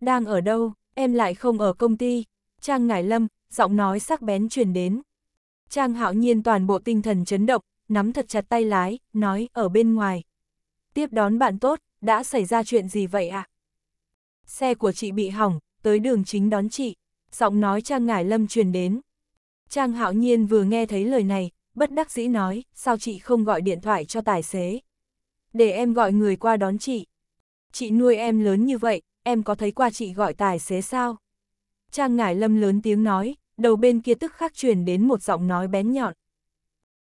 S1: Đang ở đâu, em lại không ở công ty? Trang Ngải Lâm, giọng nói sắc bén truyền đến. Trang hạo nhiên toàn bộ tinh thần chấn động, nắm thật chặt tay lái, nói, ở bên ngoài. Tiếp đón bạn tốt, đã xảy ra chuyện gì vậy ạ? À? Xe của chị bị hỏng, tới đường chính đón chị. Giọng nói Trang Ngải Lâm truyền đến. Trang hạo nhiên vừa nghe thấy lời này, bất đắc dĩ nói, sao chị không gọi điện thoại cho tài xế? Để em gọi người qua đón chị. Chị nuôi em lớn như vậy, em có thấy qua chị gọi tài xế sao? Trang ngải lâm lớn tiếng nói, đầu bên kia tức khắc truyền đến một giọng nói bén nhọn.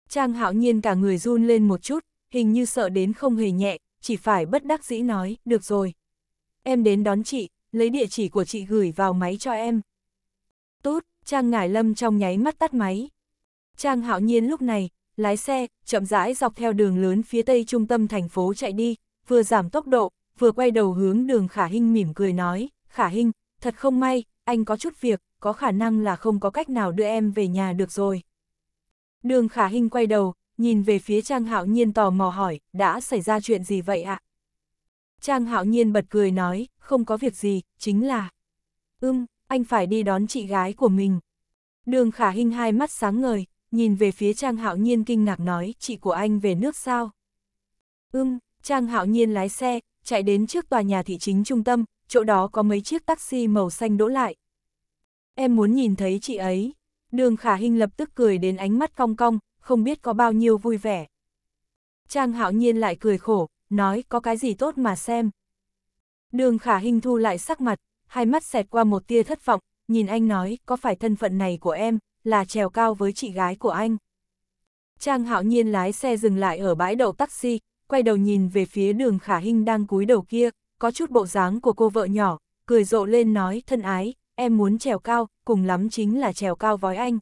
S1: Trang hạo nhiên cả người run lên một chút, hình như sợ đến không hề nhẹ, chỉ phải bất đắc dĩ nói, được rồi. Em đến đón chị, lấy địa chỉ của chị gửi vào máy cho em. Tốt, Trang Ngải Lâm trong nháy mắt tắt máy. Trang Hạo Nhiên lúc này, lái xe, chậm rãi dọc theo đường lớn phía tây trung tâm thành phố chạy đi, vừa giảm tốc độ, vừa quay đầu hướng đường Khả Hinh mỉm cười nói, Khả Hinh, thật không may, anh có chút việc, có khả năng là không có cách nào đưa em về nhà được rồi. Đường Khả Hinh quay đầu, nhìn về phía Trang Hạo Nhiên tò mò hỏi, đã xảy ra chuyện gì vậy ạ? Trang Hạo Nhiên bật cười nói, không có việc gì, chính là... Ưm, anh phải đi đón chị gái của mình. Đường khả hình hai mắt sáng ngời, nhìn về phía Trang Hạo Nhiên kinh ngạc nói, chị của anh về nước sao? Ưm, Trang Hạo Nhiên lái xe, chạy đến trước tòa nhà thị chính trung tâm, chỗ đó có mấy chiếc taxi màu xanh đỗ lại. Em muốn nhìn thấy chị ấy. Đường khả hình lập tức cười đến ánh mắt cong cong, không biết có bao nhiêu vui vẻ. Trang Hạo Nhiên lại cười khổ, nói có cái gì tốt mà xem. Đường khả hình thu lại sắc mặt, hai mắt xẹt qua một tia thất vọng, nhìn anh nói, có phải thân phận này của em, là trèo cao với chị gái của anh. Trang hạo nhiên lái xe dừng lại ở bãi đậu taxi, quay đầu nhìn về phía đường khả hình đang cúi đầu kia, có chút bộ dáng của cô vợ nhỏ, cười rộ lên nói, thân ái, em muốn trèo cao, cùng lắm chính là trèo cao với anh.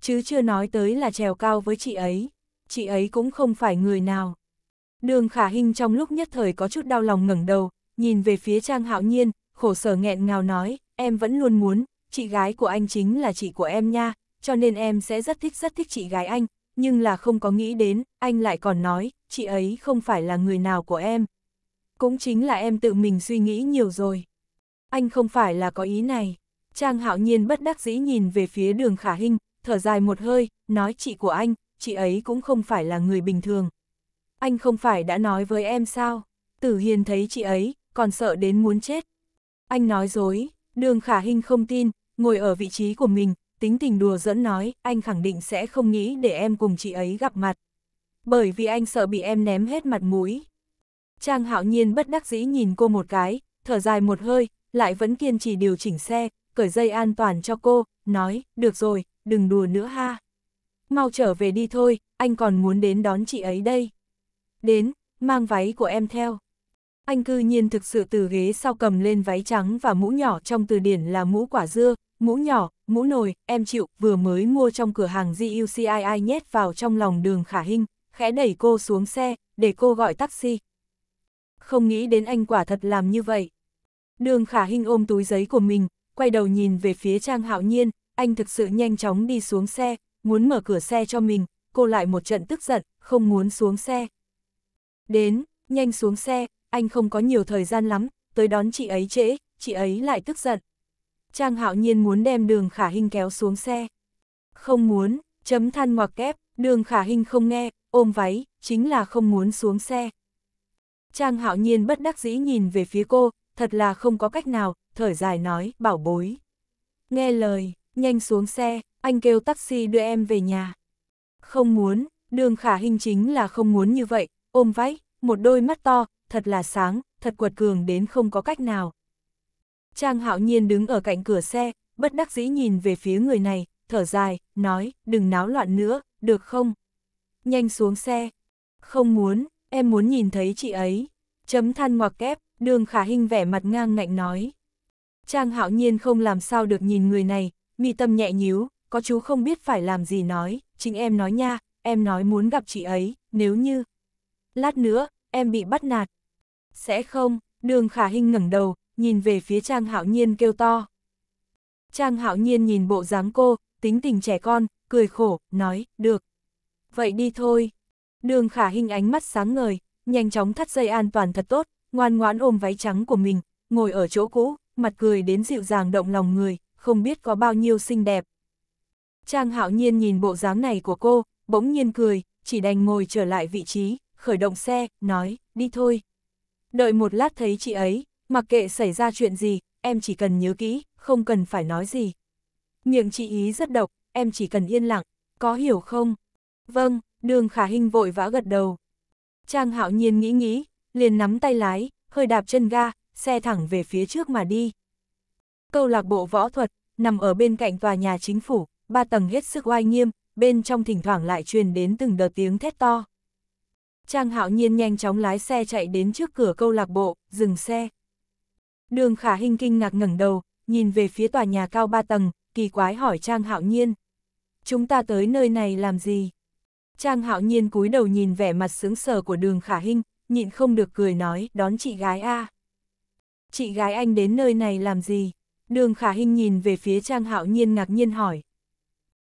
S1: Chứ chưa nói tới là trèo cao với chị ấy, chị ấy cũng không phải người nào. Đường khả hình trong lúc nhất thời có chút đau lòng ngẩng đầu, nhìn về phía Trang hạo nhiên, khổ sở nghẹn ngào nói, em vẫn luôn muốn, chị gái của anh chính là chị của em nha, cho nên em sẽ rất thích rất thích chị gái anh, nhưng là không có nghĩ đến, anh lại còn nói, chị ấy không phải là người nào của em. Cũng chính là em tự mình suy nghĩ nhiều rồi. Anh không phải là có ý này. Trang hạo nhiên bất đắc dĩ nhìn về phía đường khả hình, thở dài một hơi, nói chị của anh, chị ấy cũng không phải là người bình thường. Anh không phải đã nói với em sao? Tử Hiền thấy chị ấy, còn sợ đến muốn chết, anh nói dối, đường khả hình không tin, ngồi ở vị trí của mình, tính tình đùa dẫn nói, anh khẳng định sẽ không nghĩ để em cùng chị ấy gặp mặt. Bởi vì anh sợ bị em ném hết mặt mũi. Trang hạo nhiên bất đắc dĩ nhìn cô một cái, thở dài một hơi, lại vẫn kiên trì điều chỉnh xe, cởi dây an toàn cho cô, nói, được rồi, đừng đùa nữa ha. Mau trở về đi thôi, anh còn muốn đến đón chị ấy đây. Đến, mang váy của em theo. Anh cư nhiên thực sự từ ghế sau cầm lên váy trắng và mũ nhỏ trong từ điển là mũ quả dưa, mũ nhỏ, mũ nồi, em chịu, vừa mới mua trong cửa hàng GUCII nhét vào trong lòng đường khả hình, khẽ đẩy cô xuống xe, để cô gọi taxi. Không nghĩ đến anh quả thật làm như vậy. Đường khả hình ôm túi giấy của mình, quay đầu nhìn về phía Trang Hạo Nhiên, anh thực sự nhanh chóng đi xuống xe, muốn mở cửa xe cho mình, cô lại một trận tức giận, không muốn xuống xe. Đến, nhanh xuống xe, anh không có nhiều thời gian lắm, tới đón chị ấy trễ, chị ấy lại tức giận. Trang hạo nhiên muốn đem đường khả hình kéo xuống xe. Không muốn, chấm than ngoặc kép, đường khả hình không nghe, ôm váy, chính là không muốn xuống xe. Trang hạo nhiên bất đắc dĩ nhìn về phía cô, thật là không có cách nào, thở dài nói, bảo bối. Nghe lời, nhanh xuống xe, anh kêu taxi đưa em về nhà. Không muốn, đường khả hình chính là không muốn như vậy, ôm váy, một đôi mắt to, thật là sáng, thật quật cường đến không có cách nào. Trang hạo nhiên đứng ở cạnh cửa xe, bất đắc dĩ nhìn về phía người này, thở dài, nói, đừng náo loạn nữa, được không? Nhanh xuống xe. Không muốn, em muốn nhìn thấy chị ấy. Chấm than ngoặc kép, đường khả hình vẻ mặt ngang ngạnh nói. Trang hạo nhiên không làm sao được nhìn người này, mi tâm nhẹ nhíu, có chú không biết phải làm gì nói, chính em nói nha, em nói muốn gặp chị ấy, nếu như... Lát nữa, em bị bắt nạt, sẽ không, đường khả hình ngẩng đầu, nhìn về phía Trang Hạo Nhiên kêu to. Trang Hạo Nhiên nhìn bộ dáng cô, tính tình trẻ con, cười khổ, nói, được. Vậy đi thôi. Đường khả hình ánh mắt sáng ngời, nhanh chóng thắt dây an toàn thật tốt, ngoan ngoãn ôm váy trắng của mình, ngồi ở chỗ cũ, mặt cười đến dịu dàng động lòng người, không biết có bao nhiêu xinh đẹp. Trang hạo nhiên nhìn bộ dáng này của cô, bỗng nhiên cười, chỉ đành ngồi trở lại vị trí, khởi động xe, nói, đi thôi, đợi một lát thấy chị ấy, mặc kệ xảy ra chuyện gì, em chỉ cần nhớ kỹ, không cần phải nói gì. Miệng chị ý rất độc, em chỉ cần yên lặng, có hiểu không? Vâng, đường khả hình vội vã gật đầu. Trang hạo nhiên nghĩ nghĩ, liền nắm tay lái, hơi đạp chân ga, xe thẳng về phía trước mà đi. Câu lạc bộ võ thuật, nằm ở bên cạnh tòa nhà chính phủ, ba tầng hết sức oai nghiêm, bên trong thỉnh thoảng lại truyền đến từng đợt tiếng thét to. Trang Hạo Nhiên nhanh chóng lái xe chạy đến trước cửa câu lạc bộ, dừng xe. Đường Khả Hinh kinh ngạc ngẩng đầu, nhìn về phía tòa nhà cao ba tầng, kỳ quái hỏi Trang Hạo Nhiên. Chúng ta tới nơi này làm gì? Trang Hạo Nhiên cúi đầu nhìn vẻ mặt sướng sờ của đường Khả Hinh, nhịn không được cười nói đón chị gái A. À. Chị gái anh đến nơi này làm gì? Đường Khả Hinh nhìn về phía Trang Hạo Nhiên ngạc nhiên hỏi.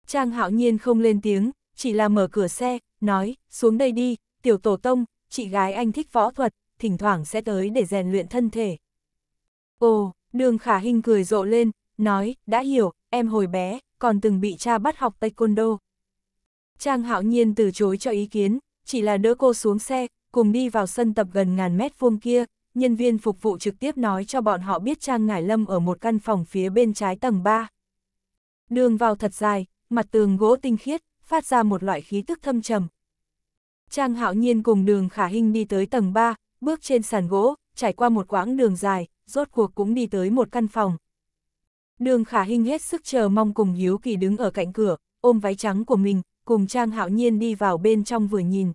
S1: Trang Hạo Nhiên không lên tiếng, chỉ là mở cửa xe, nói, xuống đây đi, tiểu tổ tông, chị gái anh thích võ thuật, thỉnh thoảng sẽ tới để rèn luyện thân thể. Ồ, đường khả hình cười rộ lên, nói, đã hiểu, em hồi bé, còn từng bị cha bắt học taekwondo. Trang hạo nhiên từ chối cho ý kiến, chỉ là đỡ cô xuống xe, cùng đi vào sân tập gần ngàn mét vuông kia, nhân viên phục vụ trực tiếp nói cho bọn họ biết Trang Ngải Lâm ở một căn phòng phía bên trái tầng 3. Đường vào thật dài, mặt tường gỗ tinh khiết, phát ra một loại khí tức thâm trầm, Trang Hạo Nhiên cùng đường Khả Hinh đi tới tầng 3, bước trên sàn gỗ, trải qua một quãng đường dài, rốt cuộc cũng đi tới một căn phòng. Đường Khả Hinh hết sức chờ mong cùng Hiếu Kỳ đứng ở cạnh cửa, ôm váy trắng của mình, cùng Trang Hạo Nhiên đi vào bên trong vừa nhìn.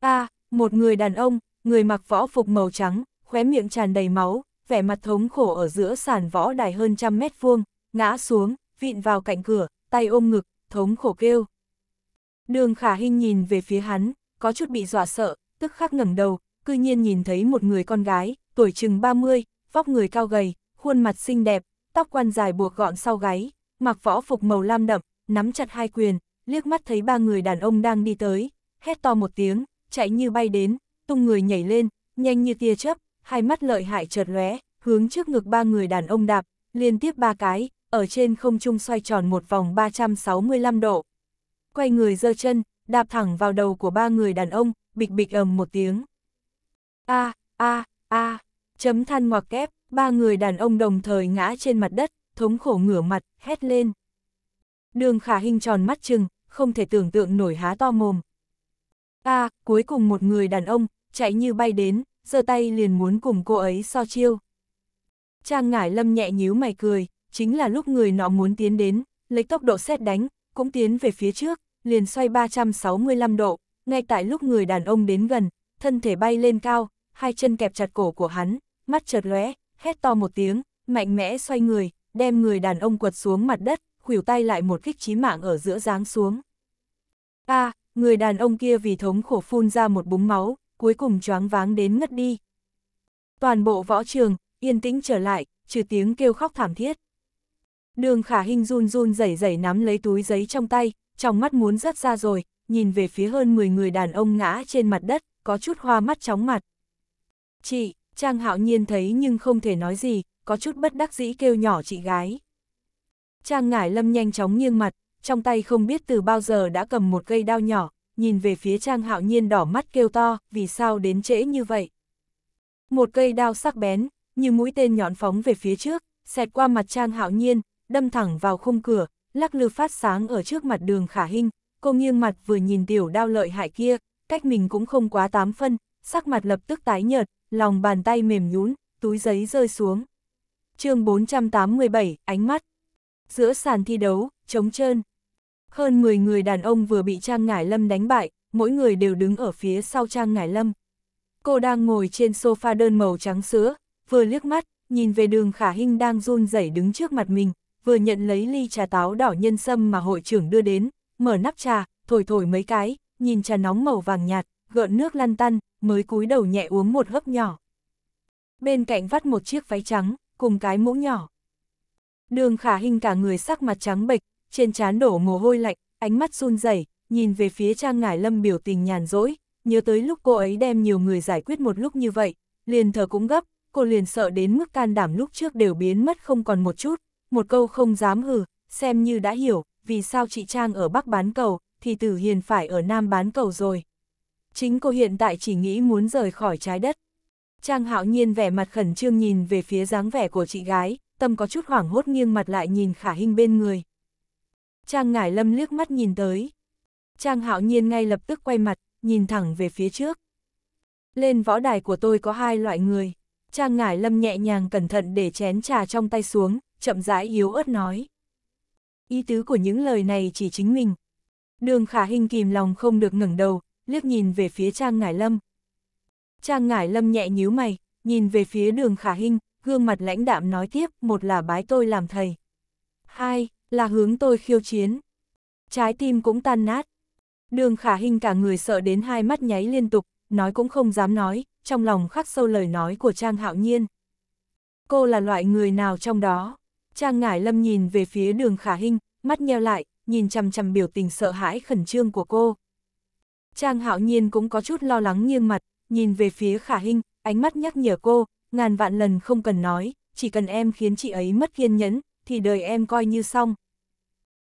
S1: A, à, một người đàn ông, người mặc võ phục màu trắng, khóe miệng tràn đầy máu, vẻ mặt thống khổ ở giữa sàn võ đài hơn trăm mét vuông, ngã xuống, vịn vào cạnh cửa, tay ôm ngực, thống khổ kêu, Đường khả hình nhìn về phía hắn, có chút bị dọa sợ, tức khắc ngẩng đầu, cư nhiên nhìn thấy một người con gái, tuổi chừng 30, vóc người cao gầy, khuôn mặt xinh đẹp, tóc quan dài buộc gọn sau gáy, mặc võ phục màu lam đậm, nắm chặt hai quyền, liếc mắt thấy ba người đàn ông đang đi tới, hét to một tiếng, chạy như bay đến, tung người nhảy lên, nhanh như tia chớp, hai mắt lợi hại chợt lóe, hướng trước ngực ba người đàn ông đạp, liên tiếp ba cái, ở trên không trung xoay tròn một vòng 365 độ quay người giơ chân, đạp thẳng vào đầu của ba người đàn ông, bịch bịch ầm một tiếng. A, a, a, chấm than ngoặc kép, ba người đàn ông đồng thời ngã trên mặt đất, thống khổ ngửa mặt, hét lên. Đường khả hình tròn mắt chừng, không thể tưởng tượng nổi há to mồm. A, cuối cùng một người đàn ông, chạy như bay đến, giơ tay liền muốn cùng cô ấy so chiêu. Trang ngải lâm nhẹ nhíu mày cười, chính là lúc người nó muốn tiến đến, lấy tốc độ xét đánh, cũng tiến về phía trước, liền xoay 365 độ, ngay tại lúc người đàn ông đến gần, thân thể bay lên cao, hai chân kẹp chặt cổ của hắn, mắt chợt lóe, hét to một tiếng, mạnh mẽ xoay người, đem người đàn ông quật xuống mặt đất, khuỷu tay lại một kích chí mạng ở giữa giáng xuống. A, à, người đàn ông kia vì thống khổ phun ra một búng máu, cuối cùng choáng váng đến ngất đi. Toàn bộ võ trường, yên tĩnh trở lại, trừ tiếng kêu khóc thảm thiết. Đường khả hình run run rẩy rẩy nắm lấy túi giấy trong tay, trong mắt muốn rớt ra rồi, nhìn về phía hơn 10 người đàn ông ngã trên mặt đất, có chút hoa mắt chóng mặt. Chị, Trang hạo nhiên thấy nhưng không thể nói gì, có chút bất đắc dĩ kêu nhỏ chị gái. Trang ngải lâm nhanh chóng nghiêng mặt, trong tay không biết từ bao giờ đã cầm một cây đao nhỏ, nhìn về phía Trang hạo nhiên đỏ mắt kêu to, vì sao đến trễ như vậy. Một cây đao sắc bén, như mũi tên nhọn phóng về phía trước, xẹt qua mặt Trang hạo nhiên, đâm thẳng vào khung cửa, lắc lư phát sáng ở trước mặt đường khả hình, cô nghiêng mặt vừa nhìn tiểu đao lợi hại kia, cách mình cũng không quá tám phân, sắc mặt lập tức tái nhợt, lòng bàn tay mềm nhún, túi giấy rơi xuống. chương 487, ánh mắt. Giữa sàn thi đấu, chống trơn. Hơn 10 người đàn ông vừa bị Trang Ngải Lâm đánh bại, mỗi người đều đứng ở phía sau Trang Ngải Lâm. Cô đang ngồi trên sofa đơn màu trắng sữa, vừa liếc mắt, nhìn về đường khả hình đang run rẩy đứng trước mặt mình, vừa nhận lấy ly trà táo đỏ nhân sâm mà hội trưởng đưa đến, mở nắp trà, thổi thổi mấy cái, nhìn trà nóng màu vàng nhạt, gợn nước lăn tăn, mới cúi đầu nhẹ uống một hớp nhỏ. Bên cạnh vắt một chiếc váy trắng, cùng cái mũ nhỏ. Đường khả hình cả người sắc mặt trắng bệch, trên trán đổ mồ hôi lạnh, ánh mắt run rẩy nhìn về phía trang ngải lâm biểu tình nhàn rỗi, nhớ tới lúc cô ấy đem nhiều người giải quyết một lúc như vậy, liền thở cũng gấp, cô liền sợ đến mức can đảm lúc trước đều biến mất không còn một chút, một câu không dám hử, xem như đã hiểu, vì sao chị Trang ở Bắc bán cầu, thì Tử Hiền phải ở Nam bán cầu rồi. Chính cô hiện tại chỉ nghĩ muốn rời khỏi trái đất. Trang hạo nhiên vẻ mặt khẩn trương nhìn về phía dáng vẻ của chị gái, tâm có chút hoảng hốt nghiêng mặt lại nhìn khả hình bên người. Trang ngải lâm liếc mắt nhìn tới. Trang hạo nhiên ngay lập tức quay mặt, nhìn thẳng về phía trước. Lên võ đài của tôi có hai loại người. Trang ngải lâm nhẹ nhàng cẩn thận để chén trà trong tay xuống, chậm rãi yếu ớt nói. Ý tứ của những lời này chỉ chính mình. Đường khả hình kìm lòng không được ngẩng đầu, liếc nhìn về phía Trang Ngải Lâm. Trang Ngải Lâm nhẹ nhíu mày, nhìn về phía đường khả hình, gương mặt lãnh đạm nói tiếp, một là bái tôi làm thầy. Hai, là hướng tôi khiêu chiến. Trái tim cũng tan nát. Đường khả hình cả người sợ đến hai mắt nháy liên tục, nói cũng không dám nói, trong lòng khắc sâu lời nói của Trang Hạo Nhiên. Cô là loại người nào trong đó? Trang Ngải Lâm nhìn về phía đường khả hinh, mắt nheo lại, nhìn chằm chằm biểu tình sợ hãi khẩn trương của cô. Trang hạo nhiên cũng có chút lo lắng nghiêng mặt, nhìn về phía khả hinh, ánh mắt nhắc nhở cô, ngàn vạn lần không cần nói, chỉ cần em khiến chị ấy mất kiên nhẫn, thì đời em coi như xong.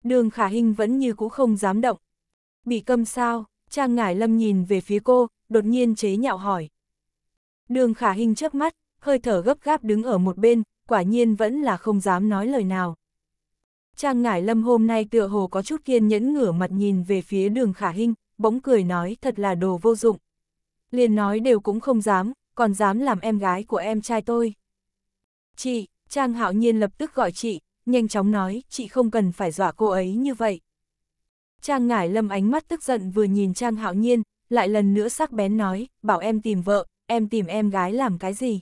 S1: Đường khả hinh vẫn như cũ không dám động. Bị câm sao, Trang Ngải Lâm nhìn về phía cô, đột nhiên chế nhạo hỏi. Đường khả hinh trước mắt, hơi thở gấp gáp đứng ở một bên, quả nhiên vẫn là không dám nói lời nào. Trang Ngải Lâm hôm nay tựa hồ có chút kiên nhẫn ngửa mặt nhìn về phía đường khả hinh, bỗng cười nói thật là đồ vô dụng. Liền nói đều cũng không dám, còn dám làm em gái của em trai tôi. Chị, Trang Hạo Nhiên lập tức gọi chị, nhanh chóng nói chị không cần phải dọa cô ấy như vậy. Trang Ngải Lâm ánh mắt tức giận vừa nhìn Trang Hạo Nhiên, lại lần nữa sắc bén nói, bảo em tìm vợ, em tìm em gái làm cái gì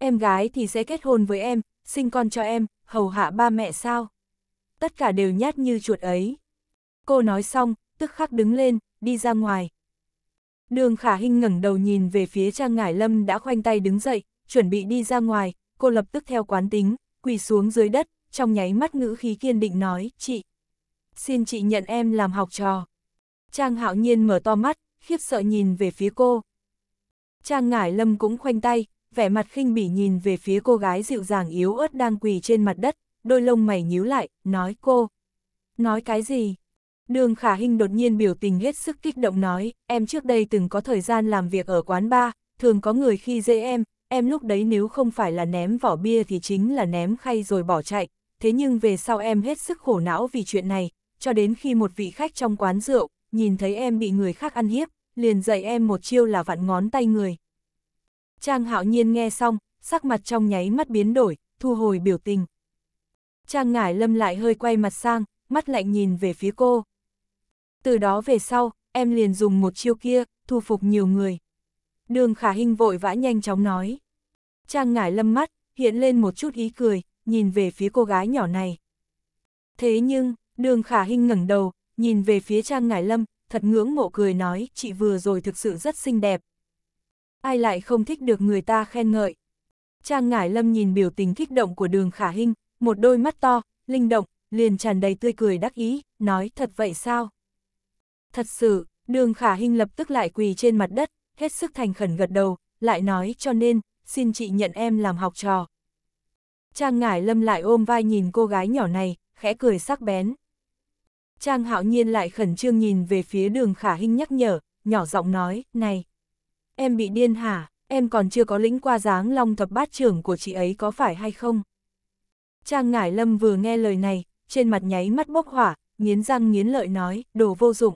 S1: em gái thì sẽ kết hôn với em, sinh con cho em, hầu hạ ba mẹ sao? Tất cả đều nhát như chuột ấy. Cô nói xong, tức khắc đứng lên, đi ra ngoài. Đường khả hình ngẩng đầu nhìn về phía Trang Ngải Lâm đã khoanh tay đứng dậy, chuẩn bị đi ra ngoài, cô lập tức theo quán tính, quỳ xuống dưới đất, trong nháy mắt ngữ khí kiên định nói, chị. Xin chị nhận em làm học trò. Trang hạo nhiên mở to mắt, khiếp sợ nhìn về phía cô. Trang Ngải Lâm cũng khoanh tay, vẻ mặt khinh bỉ nhìn về phía cô gái dịu dàng yếu ớt đang quỳ trên mặt đất, đôi lông mày nhíu lại, nói cô. Nói cái gì? Đường khả hình đột nhiên biểu tình hết sức kích động nói, em trước đây từng có thời gian làm việc ở quán bar, thường có người khi dễ em, em lúc đấy nếu không phải là ném vỏ bia thì chính là ném khay rồi bỏ chạy, thế nhưng về sau em hết sức khổ não vì chuyện này, cho đến khi một vị khách trong quán rượu, nhìn thấy em bị người khác ăn hiếp, liền dạy em một chiêu là vặn ngón tay người, Trang hạo nhiên nghe xong, sắc mặt trong nháy mắt biến đổi, thu hồi biểu tình. Trang ngải lâm lại hơi quay mặt sang, mắt lạnh nhìn về phía cô. Từ đó về sau, em liền dùng một chiêu kia, thu phục nhiều người. Đường khả hình vội vã nhanh chóng nói. Trang ngải lâm mắt, hiện lên một chút ý cười, nhìn về phía cô gái nhỏ này. Thế nhưng, đường khả hình ngẩng đầu, nhìn về phía Trang ngải lâm, thật ngưỡng mộ cười nói, chị vừa rồi thực sự rất xinh đẹp, ai lại không thích được người ta khen ngợi. Trang Ngải Lâm nhìn biểu tình kích động của đường khả hinh, một đôi mắt to, linh động, liền tràn đầy tươi cười đắc ý, nói thật vậy sao? Thật sự, đường khả hinh lập tức lại quỳ trên mặt đất, hết sức thành khẩn gật đầu, lại nói cho nên, xin chị nhận em làm học trò. Trang Ngải Lâm lại ôm vai nhìn cô gái nhỏ này, khẽ cười sắc bén. Trang Hạo Nhiên lại khẩn trương nhìn về phía đường khả hinh nhắc nhở, nhỏ giọng nói, này em bị điên hả, em còn chưa có lĩnh qua dáng long thập bát trưởng của chị ấy có phải hay không? Trang Ngải Lâm vừa nghe lời này, trên mặt nháy mắt bốc hỏa, nghiến răng nghiến lợi nói, đồ vô dụng.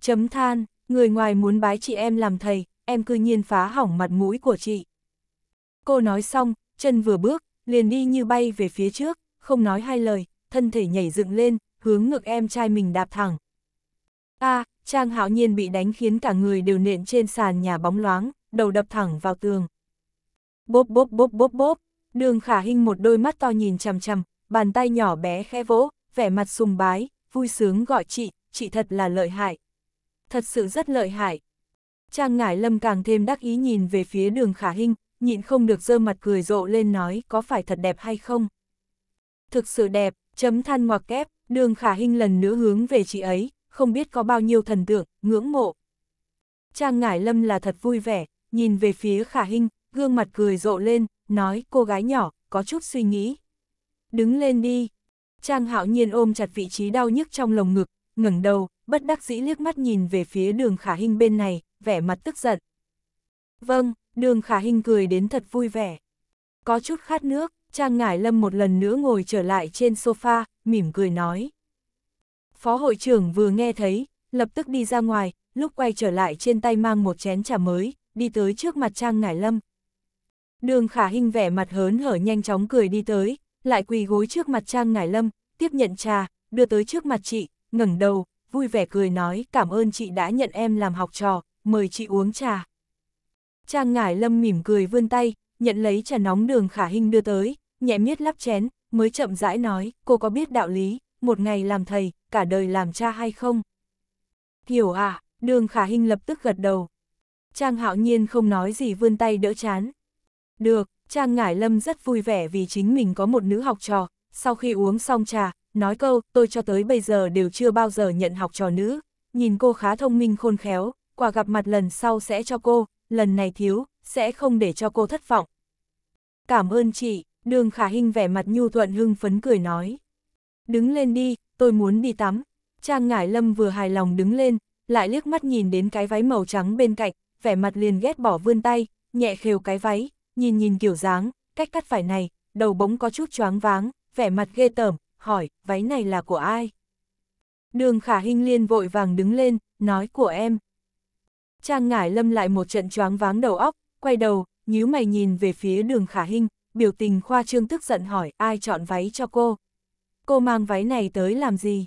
S1: Chấm than, người ngoài muốn bái chị em làm thầy, em cứ nhiên phá hỏng mặt mũi của chị. Cô nói xong, chân vừa bước, liền đi như bay về phía trước, không nói hai lời, thân thể nhảy dựng lên, hướng ngực em trai mình đạp thẳng, A, à, Trang Hạo Nhiên bị đánh khiến cả người đều nện trên sàn nhà bóng loáng, đầu đập thẳng vào tường. Bốp bốp bốp bốp bốp, đường khả hình một đôi mắt to nhìn chằm chằm, bàn tay nhỏ bé khẽ vỗ, vẻ mặt sùng bái, vui sướng gọi chị, chị thật là lợi hại. Thật sự rất lợi hại. Trang Ngải Lâm càng thêm đắc ý nhìn về phía đường khả hình, nhịn không được giơ mặt cười rộ lên nói có phải thật đẹp hay không. Thực sự đẹp, chấm than ngoặc kép, đường khả hình lần nữa hướng về chị ấy, không biết có bao nhiêu thần tượng, ngưỡng mộ. Trang Ngải Lâm là thật vui vẻ, nhìn về phía Khả Hinh, gương mặt cười rộ lên, nói cô gái nhỏ, có chút suy nghĩ. Đứng lên đi. Trang Hạo Nhiên ôm chặt vị trí đau nhức trong lồng ngực, ngẩng đầu, bất đắc dĩ liếc mắt nhìn về phía đường Khả Hinh bên này, vẻ mặt tức giận. Vâng, đường Khả Hinh cười đến thật vui vẻ. Có chút khát nước, Trang Ngải Lâm một lần nữa ngồi trở lại trên sofa, mỉm cười nói. Phó hội trưởng vừa nghe thấy, lập tức đi ra ngoài, lúc quay trở lại trên tay mang một chén trà mới, đi tới trước mặt Trang Ngải Lâm. Đường khả hình vẻ mặt hớn hở nhanh chóng cười đi tới, lại quỳ gối trước mặt Trang Ngải Lâm, tiếp nhận trà, đưa tới trước mặt chị, ngẩng đầu, vui vẻ cười nói cảm ơn chị đã nhận em làm học trò, mời chị uống trà. Trang Ngải Lâm mỉm cười vươn tay, nhận lấy trà nóng đường khả hình đưa tới, nhẹ miết lắp chén, mới chậm rãi nói, cô có biết đạo lý, một ngày làm thầy, cả đời làm cha hay không? Hiểu à, đường khả hình lập tức gật đầu. Trang hạo nhiên không nói gì vươn tay đỡ chán. Được, Trang Ngải Lâm rất vui vẻ vì chính mình có một nữ học trò, sau khi uống xong trà, nói câu, tôi cho tới bây giờ đều chưa bao giờ nhận học trò nữ, nhìn cô khá thông minh khôn khéo, quả gặp mặt lần sau sẽ cho cô, lần này thiếu, sẽ không để cho cô thất vọng. Cảm ơn chị, đường khả hình vẻ mặt nhu thuận hưng phấn cười nói. Đứng lên đi, tôi muốn đi tắm. Trang Ngải Lâm vừa hài lòng đứng lên, lại liếc mắt nhìn đến cái váy màu trắng bên cạnh, vẻ mặt liền ghét bỏ vươn tay, nhẹ khều cái váy, nhìn nhìn kiểu dáng, cách cắt phải này, đầu bỗng có chút choáng váng, vẻ mặt ghê tởm, hỏi, váy này là của ai? Đường khả hình liên vội vàng đứng lên, nói của em. Trang ngải lâm lại một trận choáng váng đầu óc, quay đầu, nhíu mày nhìn về phía đường khả hình, biểu tình khoa trương tức giận hỏi ai chọn váy cho cô, cô mang váy này tới làm gì?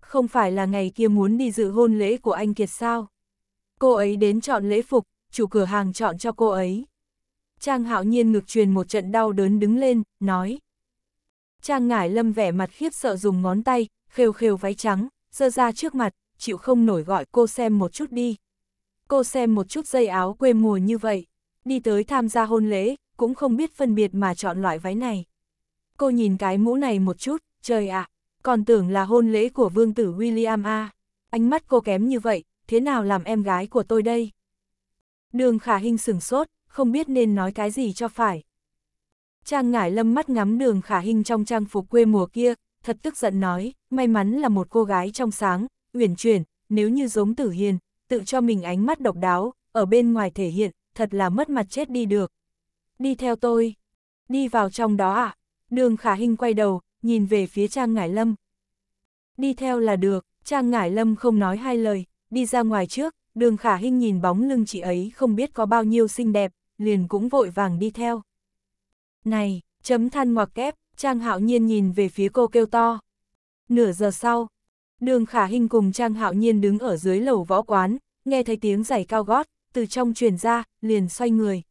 S1: Không phải là ngày kia muốn đi dự hôn lễ của anh Kiệt sao? Cô ấy đến chọn lễ phục, chủ cửa hàng chọn cho cô ấy. Trang hạo nhiên ngược truyền một trận đau đớn đứng lên, nói. Trang ngải lâm vẻ mặt khiếp sợ dùng ngón tay, khều khều váy trắng, dơ ra trước mặt, chịu không nổi gọi cô xem một chút đi. Cô xem một chút dây áo quê mùa như vậy, đi tới tham gia hôn lễ, cũng không biết phân biệt mà chọn loại váy này. Cô nhìn cái mũ này một chút, trời ạ, à, còn tưởng là hôn lễ của vương tử William A. Ánh mắt cô kém như vậy, thế nào làm em gái của tôi đây? Đường khả hình sửng sốt, không biết nên nói cái gì cho phải. Trang ngải lâm mắt ngắm đường khả hình trong trang phục quê mùa kia, thật tức giận nói, may mắn là một cô gái trong sáng, uyển chuyển, nếu như giống tử hiền, tự cho mình ánh mắt độc đáo, ở bên ngoài thể hiện, thật là mất mặt chết đi được. Đi theo tôi. Đi vào trong đó à? Đường khả hình quay đầu, nhìn về phía Trang Ngải Lâm. Đi theo là được, Trang Ngải Lâm không nói hai lời, đi ra ngoài trước, đường khả hinh nhìn bóng lưng chị ấy không biết có bao nhiêu xinh đẹp, liền cũng vội vàng đi theo. Này, chấm than ngoặc kép, Trang Hạo Nhiên nhìn về phía cô kêu to. Nửa giờ sau, đường khả hinh cùng Trang Hạo Nhiên đứng ở dưới lầu võ quán, nghe thấy tiếng giày cao gót, từ trong truyền ra, liền xoay người.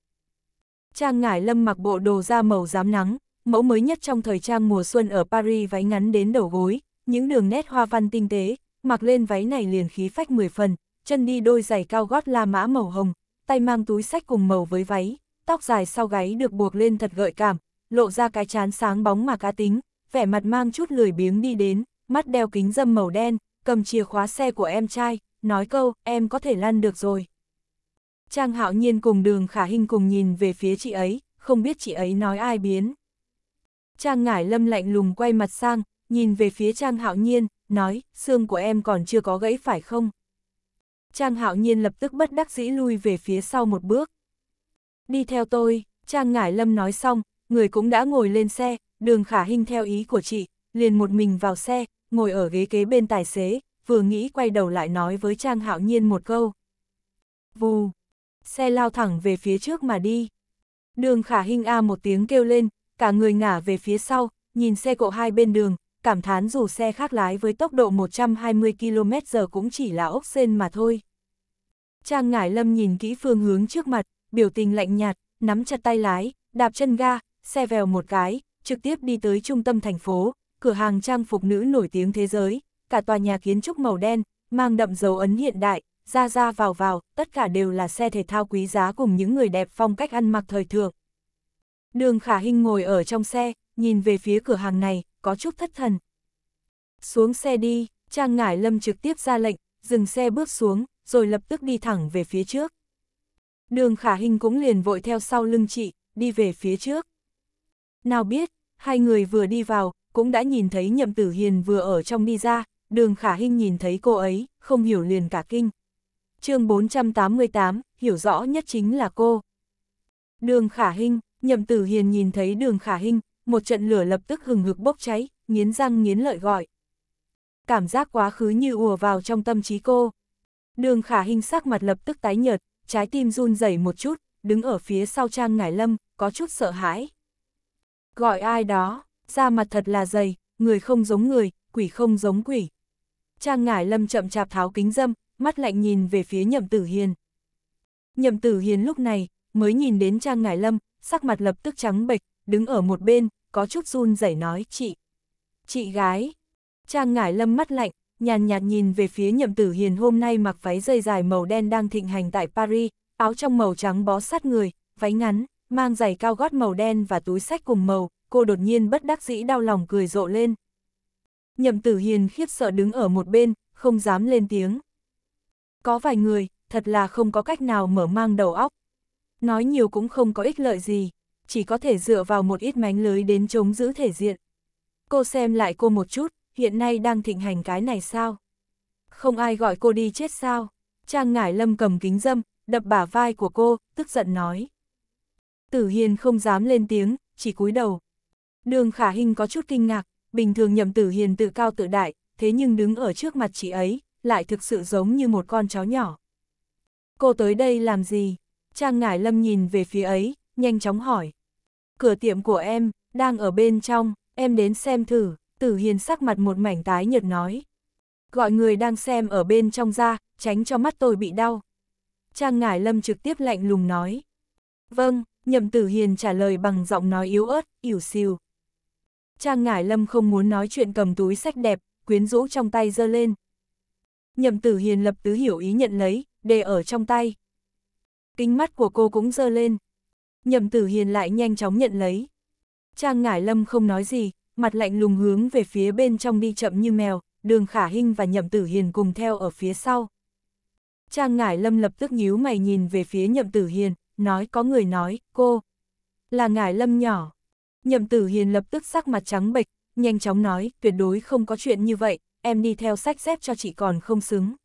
S1: Trang Ngải Lâm mặc bộ đồ da màu giám nắng, mẫu mới nhất trong thời trang mùa xuân ở Paris váy ngắn đến đầu gối, những đường nét hoa văn tinh tế, mặc lên váy này liền khí phách 10 phần, chân đi đôi giày cao gót la mã màu hồng, tay mang túi sách cùng màu với váy, tóc dài sau gáy được buộc lên thật gợi cảm, lộ ra cái chán sáng bóng mà cá tính, vẻ mặt mang chút lười biếng đi đến, mắt đeo kính dâm màu đen, cầm chìa khóa xe của em trai, nói câu, em có thể lăn được rồi. Trang hạo nhiên cùng đường khả hình cùng nhìn về phía chị ấy, không biết chị ấy nói ai biến. Trang Ngải Lâm lạnh lùng quay mặt sang, nhìn về phía Trang Hạo Nhiên, nói, xương của em còn chưa có gãy phải không? Trang Hạo Nhiên lập tức bất đắc dĩ lui về phía sau một bước. Đi theo tôi, Trang Ngải Lâm nói xong, người cũng đã ngồi lên xe, đường khả hình theo ý của chị, liền một mình vào xe, ngồi ở ghế kế bên tài xế, vừa nghĩ quay đầu lại nói với Trang Hạo Nhiên một câu. Vù, xe lao thẳng về phía trước mà đi. Đường khả hình A một tiếng kêu lên, cả người ngả về phía sau, nhìn xe cộ hai bên đường, cảm thán dù xe khác lái với tốc độ 120 km h cũng chỉ là ốc sên mà thôi. Trang Ngải Lâm nhìn kỹ phương hướng trước mặt, biểu tình lạnh nhạt, nắm chặt tay lái, đạp chân ga, xe vèo một cái, trực tiếp đi tới trung tâm thành phố, cửa hàng trang phục nữ nổi tiếng thế giới, cả tòa nhà kiến trúc màu đen, mang đậm dấu ấn hiện đại, ra ra vào vào, tất cả đều là xe thể thao quý giá cùng những người đẹp phong cách ăn mặc thời thượng, Đường khả hình ngồi ở trong xe, nhìn về phía cửa hàng này, có chút thất thần. Xuống xe đi, Trang Ngải Lâm trực tiếp ra lệnh, dừng xe bước xuống, rồi lập tức đi thẳng về phía trước. Đường khả hình cũng liền vội theo sau lưng chị, đi về phía trước. Nào biết, hai người vừa đi vào, cũng đã nhìn thấy nhậm tử hiền vừa ở trong đi ra, đường khả hình nhìn thấy cô ấy, không hiểu liền cả kinh. chương 488, hiểu rõ nhất chính là cô. Đường khả hình, Nhậm tử hiền nhìn thấy đường khả hình, một trận lửa lập tức hừng hực bốc cháy, nghiến răng nghiến lợi gọi. Cảm giác quá khứ như ùa vào trong tâm trí cô. Đường khả hình sắc mặt lập tức tái nhợt, trái tim run rẩy một chút, đứng ở phía sau trang ngải lâm, có chút sợ hãi. Gọi ai đó, da mặt thật là dày, người không giống người, quỷ không giống quỷ. Trang ngải lâm chậm chạp tháo kính dâm, mắt lạnh nhìn về phía nhậm tử hiền. Nhậm tử hiền lúc này, mới nhìn đến trang ngải lâm, sắc mặt lập tức trắng bệch, đứng ở một bên, có chút run rẩy nói chị. Chị gái. Trang ngải lâm mắt lạnh, nhàn nhạt nhìn về phía nhậm tử hiền hôm nay mặc váy dây dài màu đen đang thịnh hành tại Paris, áo trong màu trắng bó sát người, váy ngắn, mang giày cao gót màu đen và túi sách cùng màu, cô đột nhiên bất đắc dĩ đau lòng cười rộ lên. Nhậm tử hiền khiếp sợ đứng ở một bên, không dám lên tiếng. Có vài người, thật là không có cách nào mở mang đầu óc, Nói nhiều cũng không có ích lợi gì, chỉ có thể dựa vào một ít mánh lưới đến chống giữ thể diện. Cô xem lại cô một chút, hiện nay đang thịnh hành cái này sao? Không ai gọi cô đi chết sao? Trang ngải lâm cầm kính dâm, đập bả vai của cô, tức giận nói. Tử Hiền không dám lên tiếng, chỉ cúi đầu. Đường khả hình có chút kinh ngạc, bình thường nhậm Tử Hiền tự cao tự đại, thế nhưng đứng ở trước mặt chị ấy, lại thực sự giống như một con chó nhỏ. Cô tới đây làm gì? Trang Ngải Lâm nhìn về phía ấy, nhanh chóng hỏi. Cửa tiệm của em, đang ở bên trong, em đến xem thử, Tử Hiền sắc mặt một mảnh tái nhợt nói. Gọi người đang xem ở bên trong ra, tránh cho mắt tôi bị đau. Trang Ngải Lâm trực tiếp lạnh lùng nói. Vâng, Nhậm Tử Hiền trả lời bằng giọng nói yếu ớt, ỉu xìu. Trang Ngải Lâm không muốn nói chuyện cầm túi sách đẹp, quyến rũ trong tay giơ lên. Nhậm Tử Hiền lập tứ hiểu ý nhận lấy, để ở trong tay kính mắt của cô cũng dơ lên. Nhậm tử hiền lại nhanh chóng nhận lấy. Trang ngải lâm không nói gì, mặt lạnh lùng hướng về phía bên trong đi chậm như mèo, đường khả hinh và nhậm tử hiền cùng theo ở phía sau. Trang ngải lâm lập tức nhíu mày nhìn về phía nhậm tử hiền, nói có người nói, cô. Là ngải lâm nhỏ. Nhậm tử hiền lập tức sắc mặt trắng bệch, nhanh chóng nói, tuyệt đối không có chuyện như vậy, em đi theo sách dép cho chị còn không xứng.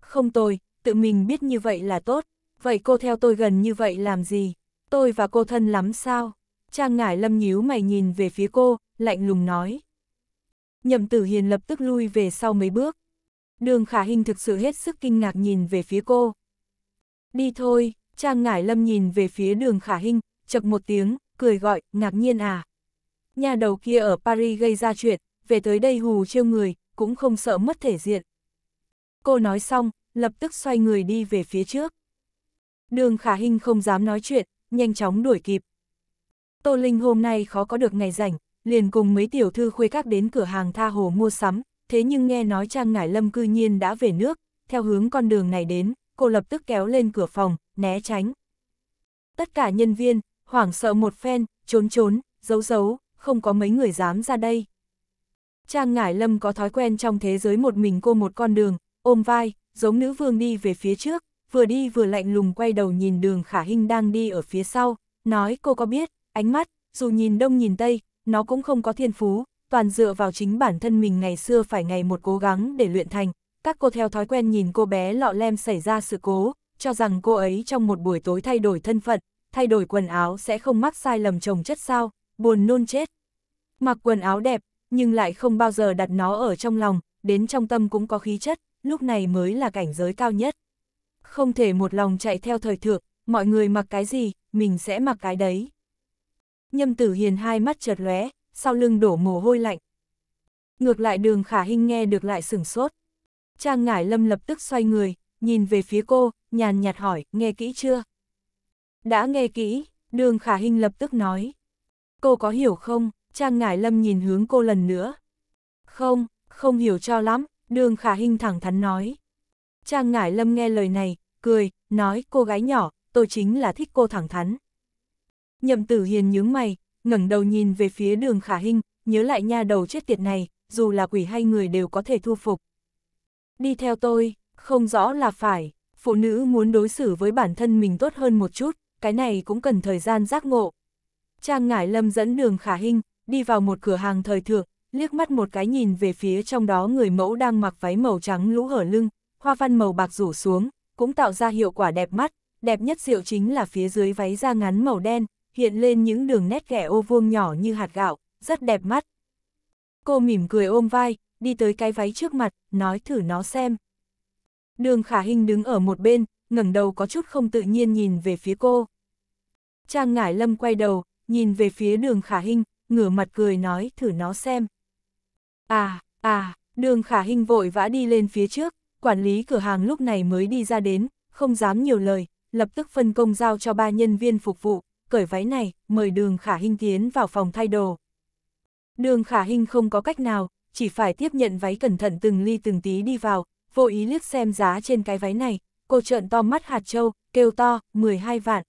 S1: Không tôi, tự mình biết như vậy là tốt vậy cô theo tôi gần như vậy làm gì? Tôi và cô thân lắm sao? Trang ngải lâm nhíu mày nhìn về phía cô, lạnh lùng nói. Nhậm tử hiền lập tức lui về sau mấy bước. Đường khả hình thực sự hết sức kinh ngạc nhìn về phía cô. Đi thôi, Trang ngải lâm nhìn về phía đường khả hình, chập một tiếng, cười gọi, ngạc nhiên à. Nhà đầu kia ở Paris gây ra chuyện, về tới đây hù trêu người, cũng không sợ mất thể diện. Cô nói xong, lập tức xoay người đi về phía trước. Đường khả hình không dám nói chuyện, nhanh chóng đuổi kịp. Tô Linh hôm nay khó có được ngày rảnh, liền cùng mấy tiểu thư khuê các đến cửa hàng tha hồ mua sắm, thế nhưng nghe nói Trang Ngải Lâm cư nhiên đã về nước, theo hướng con đường này đến, cô lập tức kéo lên cửa phòng, né tránh. Tất cả nhân viên, hoảng sợ một phen, trốn trốn, giấu giấu, không có mấy người dám ra đây. Trang Ngải Lâm có thói quen trong thế giới một mình cô một con đường, ôm vai, giống nữ vương đi về phía trước, vừa đi vừa lạnh lùng quay đầu nhìn đường khả hình đang đi ở phía sau, nói cô có biết, ánh mắt, dù nhìn đông nhìn tây, nó cũng không có thiên phú, toàn dựa vào chính bản thân mình ngày xưa phải ngày một cố gắng để luyện thành. Các cô theo thói quen nhìn cô bé lọ lem xảy ra sự cố, cho rằng cô ấy trong một buổi tối thay đổi thân phận, thay đổi quần áo sẽ không mắc sai lầm chồng chất sao, buồn nôn chết. Mặc quần áo đẹp, nhưng lại không bao giờ đặt nó ở trong lòng, đến trong tâm cũng có khí chất, lúc này mới là cảnh giới cao nhất không thể một lòng chạy theo thời thượng, mọi người mặc cái gì, mình sẽ mặc cái đấy. Nhâm tử hiền hai mắt chợt lóe, sau lưng đổ mồ hôi lạnh. Ngược lại đường khả hình nghe được lại sửng sốt. Trang ngải lâm lập tức xoay người, nhìn về phía cô, nhàn nhạt hỏi, nghe kỹ chưa? Đã nghe kỹ, đường khả hình lập tức nói. Cô có hiểu không? Trang ngải lâm nhìn hướng cô lần nữa. Không, không hiểu cho lắm, đường khả hình thẳng thắn nói. Trang Ngải Lâm nghe lời này, cười, nói cô gái nhỏ, tôi chính là thích cô thẳng thắn. Nhậm tử hiền nhướng mày, ngẩng đầu nhìn về phía đường khả hình, nhớ lại nha đầu chết tiệt này, dù là quỷ hay người đều có thể thu phục. Đi theo tôi, không rõ là phải, phụ nữ muốn đối xử với bản thân mình tốt hơn một chút, cái này cũng cần thời gian giác ngộ. Trang Ngải Lâm dẫn đường khả hình, đi vào một cửa hàng thời thượng, liếc mắt một cái nhìn về phía trong đó người mẫu đang mặc váy màu trắng lũ hở lưng, hoa văn màu bạc rủ xuống, cũng tạo ra hiệu quả đẹp mắt, đẹp nhất diệu chính là phía dưới váy da ngắn màu đen, hiện lên những đường nét ghẻ ô vuông nhỏ như hạt gạo, rất đẹp mắt. Cô mỉm cười ôm vai, đi tới cái váy trước mặt, nói thử nó xem. Đường khả hình đứng ở một bên, ngẩng đầu có chút không tự nhiên nhìn về phía cô. Trang ngải lâm quay đầu, nhìn về phía đường khả hình, ngửa mặt cười nói thử nó xem. À, à, đường khả hình vội vã đi lên phía trước, quản lý cửa hàng lúc này mới đi ra đến, không dám nhiều lời, lập tức phân công giao cho ba nhân viên phục vụ, cởi váy này, mời đường khả hình tiến vào phòng thay đồ. Đường khả hình không có cách nào, chỉ phải tiếp nhận váy cẩn thận từng ly từng tí đi vào, vô ý liếc xem giá trên cái váy này, cô trợn to mắt hạt châu, kêu to, 12 vạn.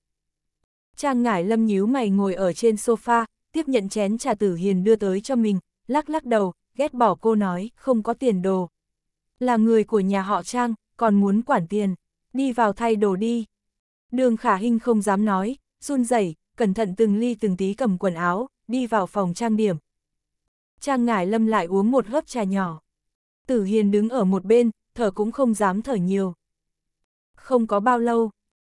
S1: Trang ngải lâm nhíu mày ngồi ở trên sofa, tiếp nhận chén trà tử hiền đưa tới cho mình, lắc lắc đầu, ghét bỏ cô nói, không có tiền đồ là người của nhà họ Trang, còn muốn quản tiền, đi vào thay đồ đi. Đường khả Hinh không dám nói, run rẩy cẩn thận từng ly từng tí cầm quần áo, đi vào phòng trang điểm. Trang ngải lâm lại uống một hớp trà nhỏ. Tử Hiền đứng ở một bên, thở cũng không dám thở nhiều. Không có bao lâu,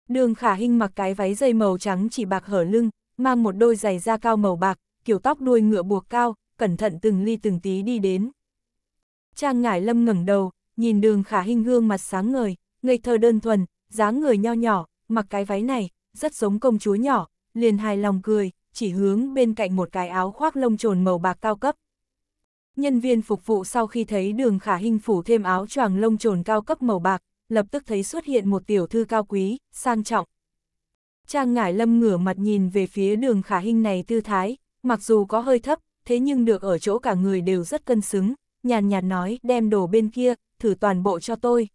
S1: đường khả Hinh mặc cái váy dây màu trắng chỉ bạc hở lưng, mang một đôi giày da cao màu bạc, kiểu tóc đuôi ngựa buộc cao, cẩn thận từng ly từng tí đi đến. Trang ngải lâm ngẩng đầu, nhìn đường khả hình gương mặt sáng ngời, ngây thơ đơn thuần, dáng người nho nhỏ, mặc cái váy này, rất giống công chúa nhỏ, liền hài lòng cười, chỉ hướng bên cạnh một cái áo khoác lông trồn màu bạc cao cấp. Nhân viên phục vụ sau khi thấy đường khả hình phủ thêm áo choàng lông trồn cao cấp màu bạc, lập tức thấy xuất hiện một tiểu thư cao quý, sang trọng. Trang ngải lâm ngửa mặt nhìn về phía đường khả hình này tư thái, mặc dù có hơi thấp, thế nhưng được ở chỗ cả người đều rất cân xứng, nhàn nhạt nói, đem đồ bên kia, thử toàn bộ cho tôi.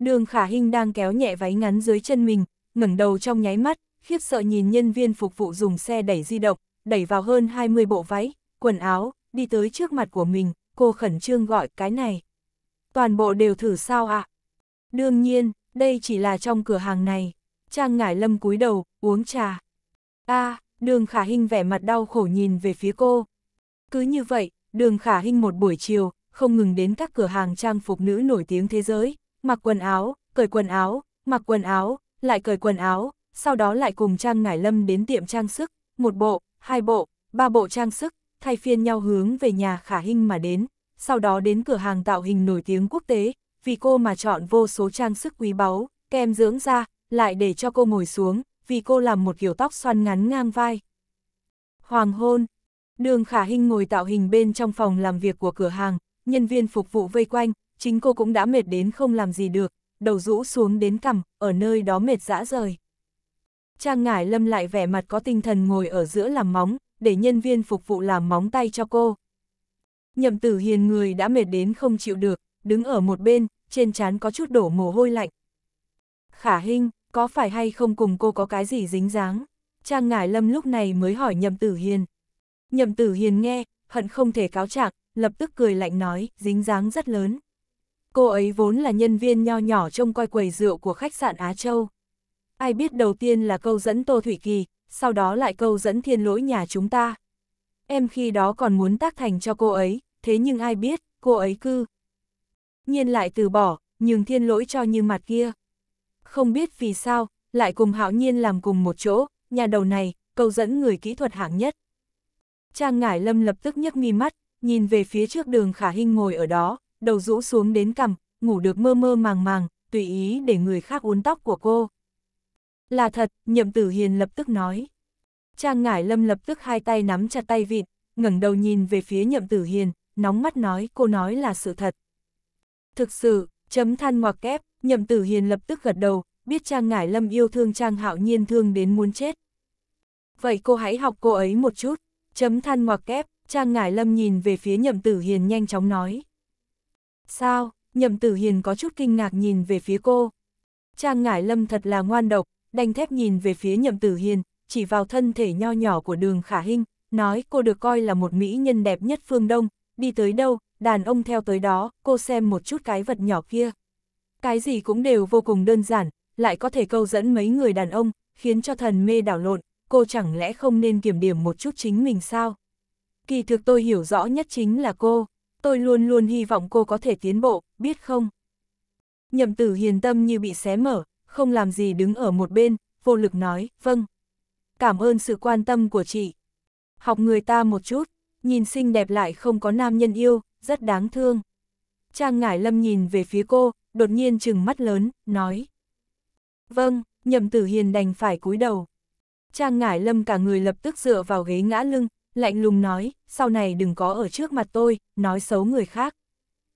S1: Đường khả hình đang kéo nhẹ váy ngắn dưới chân mình, ngẩng đầu trong nháy mắt, khiếp sợ nhìn nhân viên phục vụ dùng xe đẩy di động, đẩy vào hơn 20 bộ váy, quần áo, đi tới trước mặt của mình, cô khẩn trương gọi cái này. Toàn bộ đều thử sao ạ? Đương nhiên, đây chỉ là trong cửa hàng này. Trang ngải lâm cúi đầu, uống trà. a à, đường khả hình vẻ mặt đau khổ nhìn về phía cô. Cứ như vậy, Đường khả hinh một buổi chiều, không ngừng đến các cửa hàng trang phục nữ nổi tiếng thế giới, mặc quần áo, cởi quần áo, mặc quần áo, lại cởi quần áo, sau đó lại cùng Trang Ngải Lâm đến tiệm trang sức, một bộ, hai bộ, ba bộ trang sức, thay phiên nhau hướng về nhà khả hinh mà đến, sau đó đến cửa hàng tạo hình nổi tiếng quốc tế, vì cô mà chọn vô số trang sức quý báu, kem dưỡng da, lại để cho cô ngồi xuống, vì cô làm một kiểu tóc xoăn ngắn ngang vai. Hoàng hôn, Đường khả Hinh ngồi tạo hình bên trong phòng làm việc của cửa hàng, nhân viên phục vụ vây quanh, chính cô cũng đã mệt đến không làm gì được, đầu rũ xuống đến cằm, ở nơi đó mệt dã rời. Trang ngải lâm lại vẻ mặt có tinh thần ngồi ở giữa làm móng, để nhân viên phục vụ làm móng tay cho cô. Nhậm tử hiền người đã mệt đến không chịu được, đứng ở một bên, trên trán có chút đổ mồ hôi lạnh. Khả Hinh, có phải hay không cùng cô có cái gì dính dáng? Trang ngải lâm lúc này mới hỏi nhậm tử hiền. Nhậm tử hiền nghe, hận không thể cáo trạng lập tức cười lạnh nói, dính dáng rất lớn. Cô ấy vốn là nhân viên nho nhỏ trong coi quầy rượu của khách sạn Á Châu. Ai biết đầu tiên là câu dẫn Tô Thủy Kỳ, sau đó lại câu dẫn thiên lỗi nhà chúng ta. Em khi đó còn muốn tác thành cho cô ấy, thế nhưng ai biết, cô ấy cư. Nhiên lại từ bỏ, nhưng thiên lỗi cho như mặt kia. Không biết vì sao, lại cùng hạo nhiên làm cùng một chỗ, nhà đầu này, câu dẫn người kỹ thuật hạng nhất. Trang Ngải Lâm lập tức nhấc mi mắt, nhìn về phía trước đường khả hình ngồi ở đó, đầu rũ xuống đến cằm, ngủ được mơ mơ màng màng, tùy ý để người khác uốn tóc của cô. Là thật, nhậm tử hiền lập tức nói. Trang Ngải Lâm lập tức hai tay nắm chặt tay vịt, ngẩng đầu nhìn về phía nhậm tử hiền, nóng mắt nói cô nói là sự thật. Thực sự, chấm than ngoặc kép, nhậm tử hiền lập tức gật đầu, biết Trang Ngải Lâm yêu thương Trang Hạo Nhiên thương đến muốn chết. Vậy cô hãy học cô ấy một chút chấm than ngoặc kép, Trang Ngải Lâm nhìn về phía Nhậm Tử Hiền nhanh chóng nói. Sao, Nhậm Tử Hiền có chút kinh ngạc nhìn về phía cô. Trang Ngải Lâm thật là ngoan độc, đanh thép nhìn về phía Nhậm Tử Hiền, chỉ vào thân thể nho nhỏ của đường khả hinh, nói cô được coi là một mỹ nhân đẹp nhất phương Đông, đi tới đâu, đàn ông theo tới đó, cô xem một chút cái vật nhỏ kia. Cái gì cũng đều vô cùng đơn giản, lại có thể câu dẫn mấy người đàn ông, khiến cho thần mê đảo lộn, cô chẳng lẽ không nên kiểm điểm một chút chính mình sao? Kỳ thực tôi hiểu rõ nhất chính là cô, tôi luôn luôn hy vọng cô có thể tiến bộ, biết không? Nhậm tử hiền tâm như bị xé mở, không làm gì đứng ở một bên, vô lực nói, vâng. Cảm ơn sự quan tâm của chị. Học người ta một chút, nhìn xinh đẹp lại không có nam nhân yêu, rất đáng thương. Trang Ngải Lâm nhìn về phía cô, đột nhiên trừng mắt lớn, nói. Vâng, Nhậm Tử Hiền đành phải cúi đầu. Trang ngải lâm cả người lập tức dựa vào ghế ngã lưng, lạnh lùng nói, sau này đừng có ở trước mặt tôi, nói xấu người khác.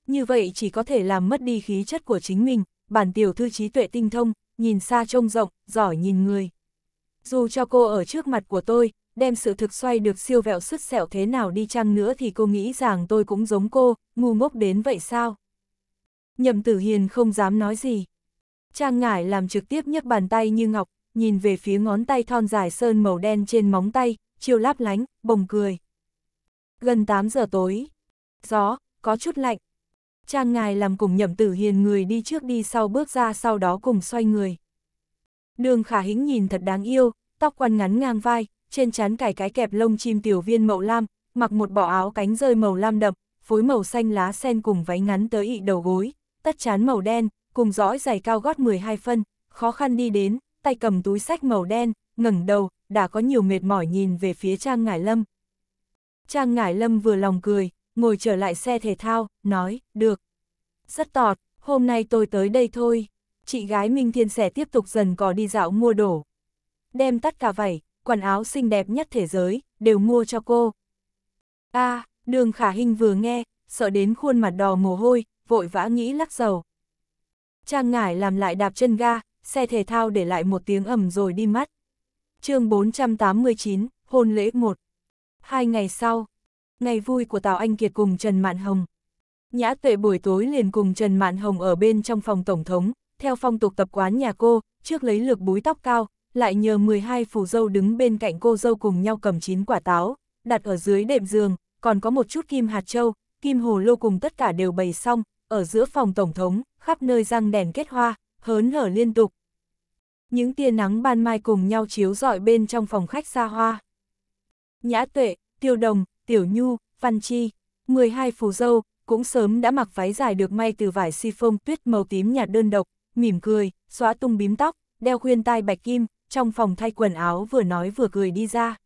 S1: Như vậy chỉ có thể làm mất đi khí chất của chính mình, bản tiểu thư trí tuệ tinh thông, nhìn xa trông rộng, giỏi nhìn người. Dù cho cô ở trước mặt của tôi, đem sự thực xoay được siêu vẹo sứt sẹo thế nào đi chăng nữa thì cô nghĩ rằng tôi cũng giống cô, ngu ngốc đến vậy sao? Nhậm tử hiền không dám nói gì. Trang ngải làm trực tiếp nhấc bàn tay như ngọc, nhìn về phía ngón tay thon dài sơn màu đen trên móng tay, chiều láp lánh, bồng cười. Gần 8 giờ tối, gió, có chút lạnh. Trang ngài làm cùng nhậm tử hiền người đi trước đi sau bước ra sau đó cùng xoay người. Đường khả hính nhìn thật đáng yêu, tóc quăn ngắn ngang vai, trên trán cài cái kẹp lông chim tiểu viên màu lam, mặc một bỏ áo cánh rơi màu lam đậm, phối màu xanh lá sen cùng váy ngắn tới ị đầu gối, tất chán màu đen, cùng dõi giày cao gót 12 phân, khó khăn đi đến, tay cầm túi sách màu đen, ngẩng đầu, đã có nhiều mệt mỏi nhìn về phía Trang Ngải Lâm. Trang Ngải Lâm vừa lòng cười, ngồi trở lại xe thể thao, nói, được. Rất tọt, hôm nay tôi tới đây thôi. Chị gái Minh Thiên sẽ tiếp tục dần có đi dạo mua đồ. Đem tất cả vảy, quần áo xinh đẹp nhất thế giới, đều mua cho cô. a à, đường khả hình vừa nghe, sợ đến khuôn mặt đỏ mồ hôi, vội vã nghĩ lắc dầu. Trang ngải làm lại đạp chân ga, xe thể thao để lại một tiếng ầm rồi đi mất. chương 489, hôn lễ 1. Hai ngày sau, ngày vui của Tào Anh Kiệt cùng Trần Mạn Hồng. Nhã tuệ buổi tối liền cùng Trần Mạn Hồng ở bên trong phòng Tổng thống, theo phong tục tập quán nhà cô, trước lấy lược búi tóc cao, lại nhờ 12 phù dâu đứng bên cạnh cô dâu cùng nhau cầm chín quả táo, đặt ở dưới đệm giường, còn có một chút kim hạt châu, kim hồ lô cùng tất cả đều bày xong, ở giữa phòng Tổng thống, khắp nơi răng đèn kết hoa, hớn hở liên tục, những tia nắng ban mai cùng nhau chiếu rọi bên trong phòng khách xa hoa. Nhã tuệ, tiêu đồng, tiểu nhu, văn chi, 12 phù dâu, cũng sớm đã mặc váy dài được may từ vải si phông tuyết màu tím nhạt đơn độc, mỉm cười, xóa tung bím tóc, đeo khuyên tai bạch kim, trong phòng thay quần áo vừa nói vừa cười đi ra.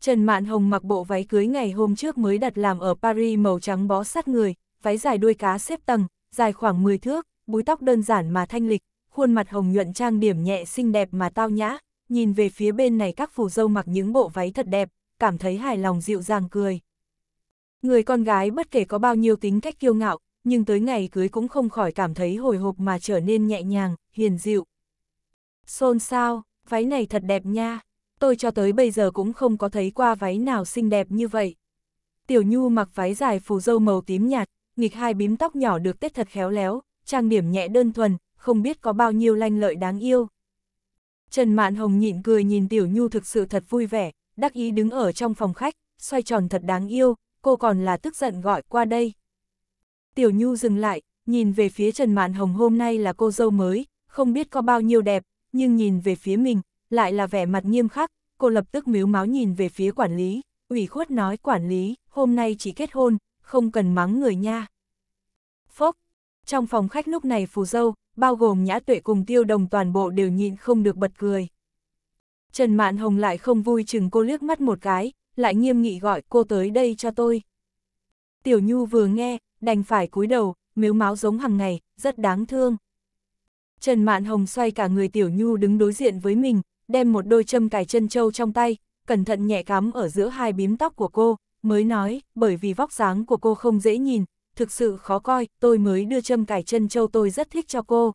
S1: Trần Mạn Hồng mặc bộ váy cưới ngày hôm trước mới đặt làm ở Paris màu trắng bó sát người, váy dài đuôi cá xếp tầng, dài khoảng 10 thước, búi tóc đơn giản mà thanh lịch, khuôn mặt hồng nhuận trang điểm nhẹ xinh đẹp mà tao nhã, nhìn về phía bên này các phù dâu mặc những bộ váy thật đẹp, cảm thấy hài lòng dịu dàng cười. Người con gái bất kể có bao nhiêu tính cách kiêu ngạo, nhưng tới ngày cưới cũng không khỏi cảm thấy hồi hộp mà trở nên nhẹ nhàng, hiền dịu. Xôn sao, váy này thật đẹp nha, tôi cho tới bây giờ cũng không có thấy qua váy nào xinh đẹp như vậy. Tiểu Nhu mặc váy dài phù dâu màu tím nhạt, nghịch hai bím tóc nhỏ được tết thật khéo léo, trang điểm nhẹ đơn thuần, không biết có bao nhiêu lanh lợi đáng yêu. Trần Mạn Hồng nhịn cười nhìn Tiểu Nhu thực sự thật vui vẻ, đắc ý đứng ở trong phòng khách, xoay tròn thật đáng yêu, cô còn là tức giận gọi qua đây. Tiểu Nhu dừng lại, nhìn về phía Trần Mạn Hồng hôm nay là cô dâu mới, không biết có bao nhiêu đẹp, nhưng nhìn về phía mình, lại là vẻ mặt nghiêm khắc, cô lập tức miếu máu nhìn về phía quản lý, ủy khuất nói quản lý, hôm nay chỉ kết hôn, không cần mắng người nha. Phốc, trong phòng khách lúc này phù dâu, bao gồm nhã tuệ cùng tiêu đồng toàn bộ đều nhịn không được bật cười. Trần Mạn Hồng lại không vui chừng cô liếc mắt một cái, lại nghiêm nghị gọi cô tới đây cho tôi. Tiểu Nhu vừa nghe, đành phải cúi đầu, miếu máu giống hàng ngày, rất đáng thương. Trần Mạn Hồng xoay cả người Tiểu Nhu đứng đối diện với mình, đem một đôi châm cài chân trâu trong tay, cẩn thận nhẹ cắm ở giữa hai bím tóc của cô, mới nói, bởi vì vóc dáng của cô không dễ nhìn, thực sự khó coi, tôi mới đưa châm cải chân châu tôi rất thích cho cô.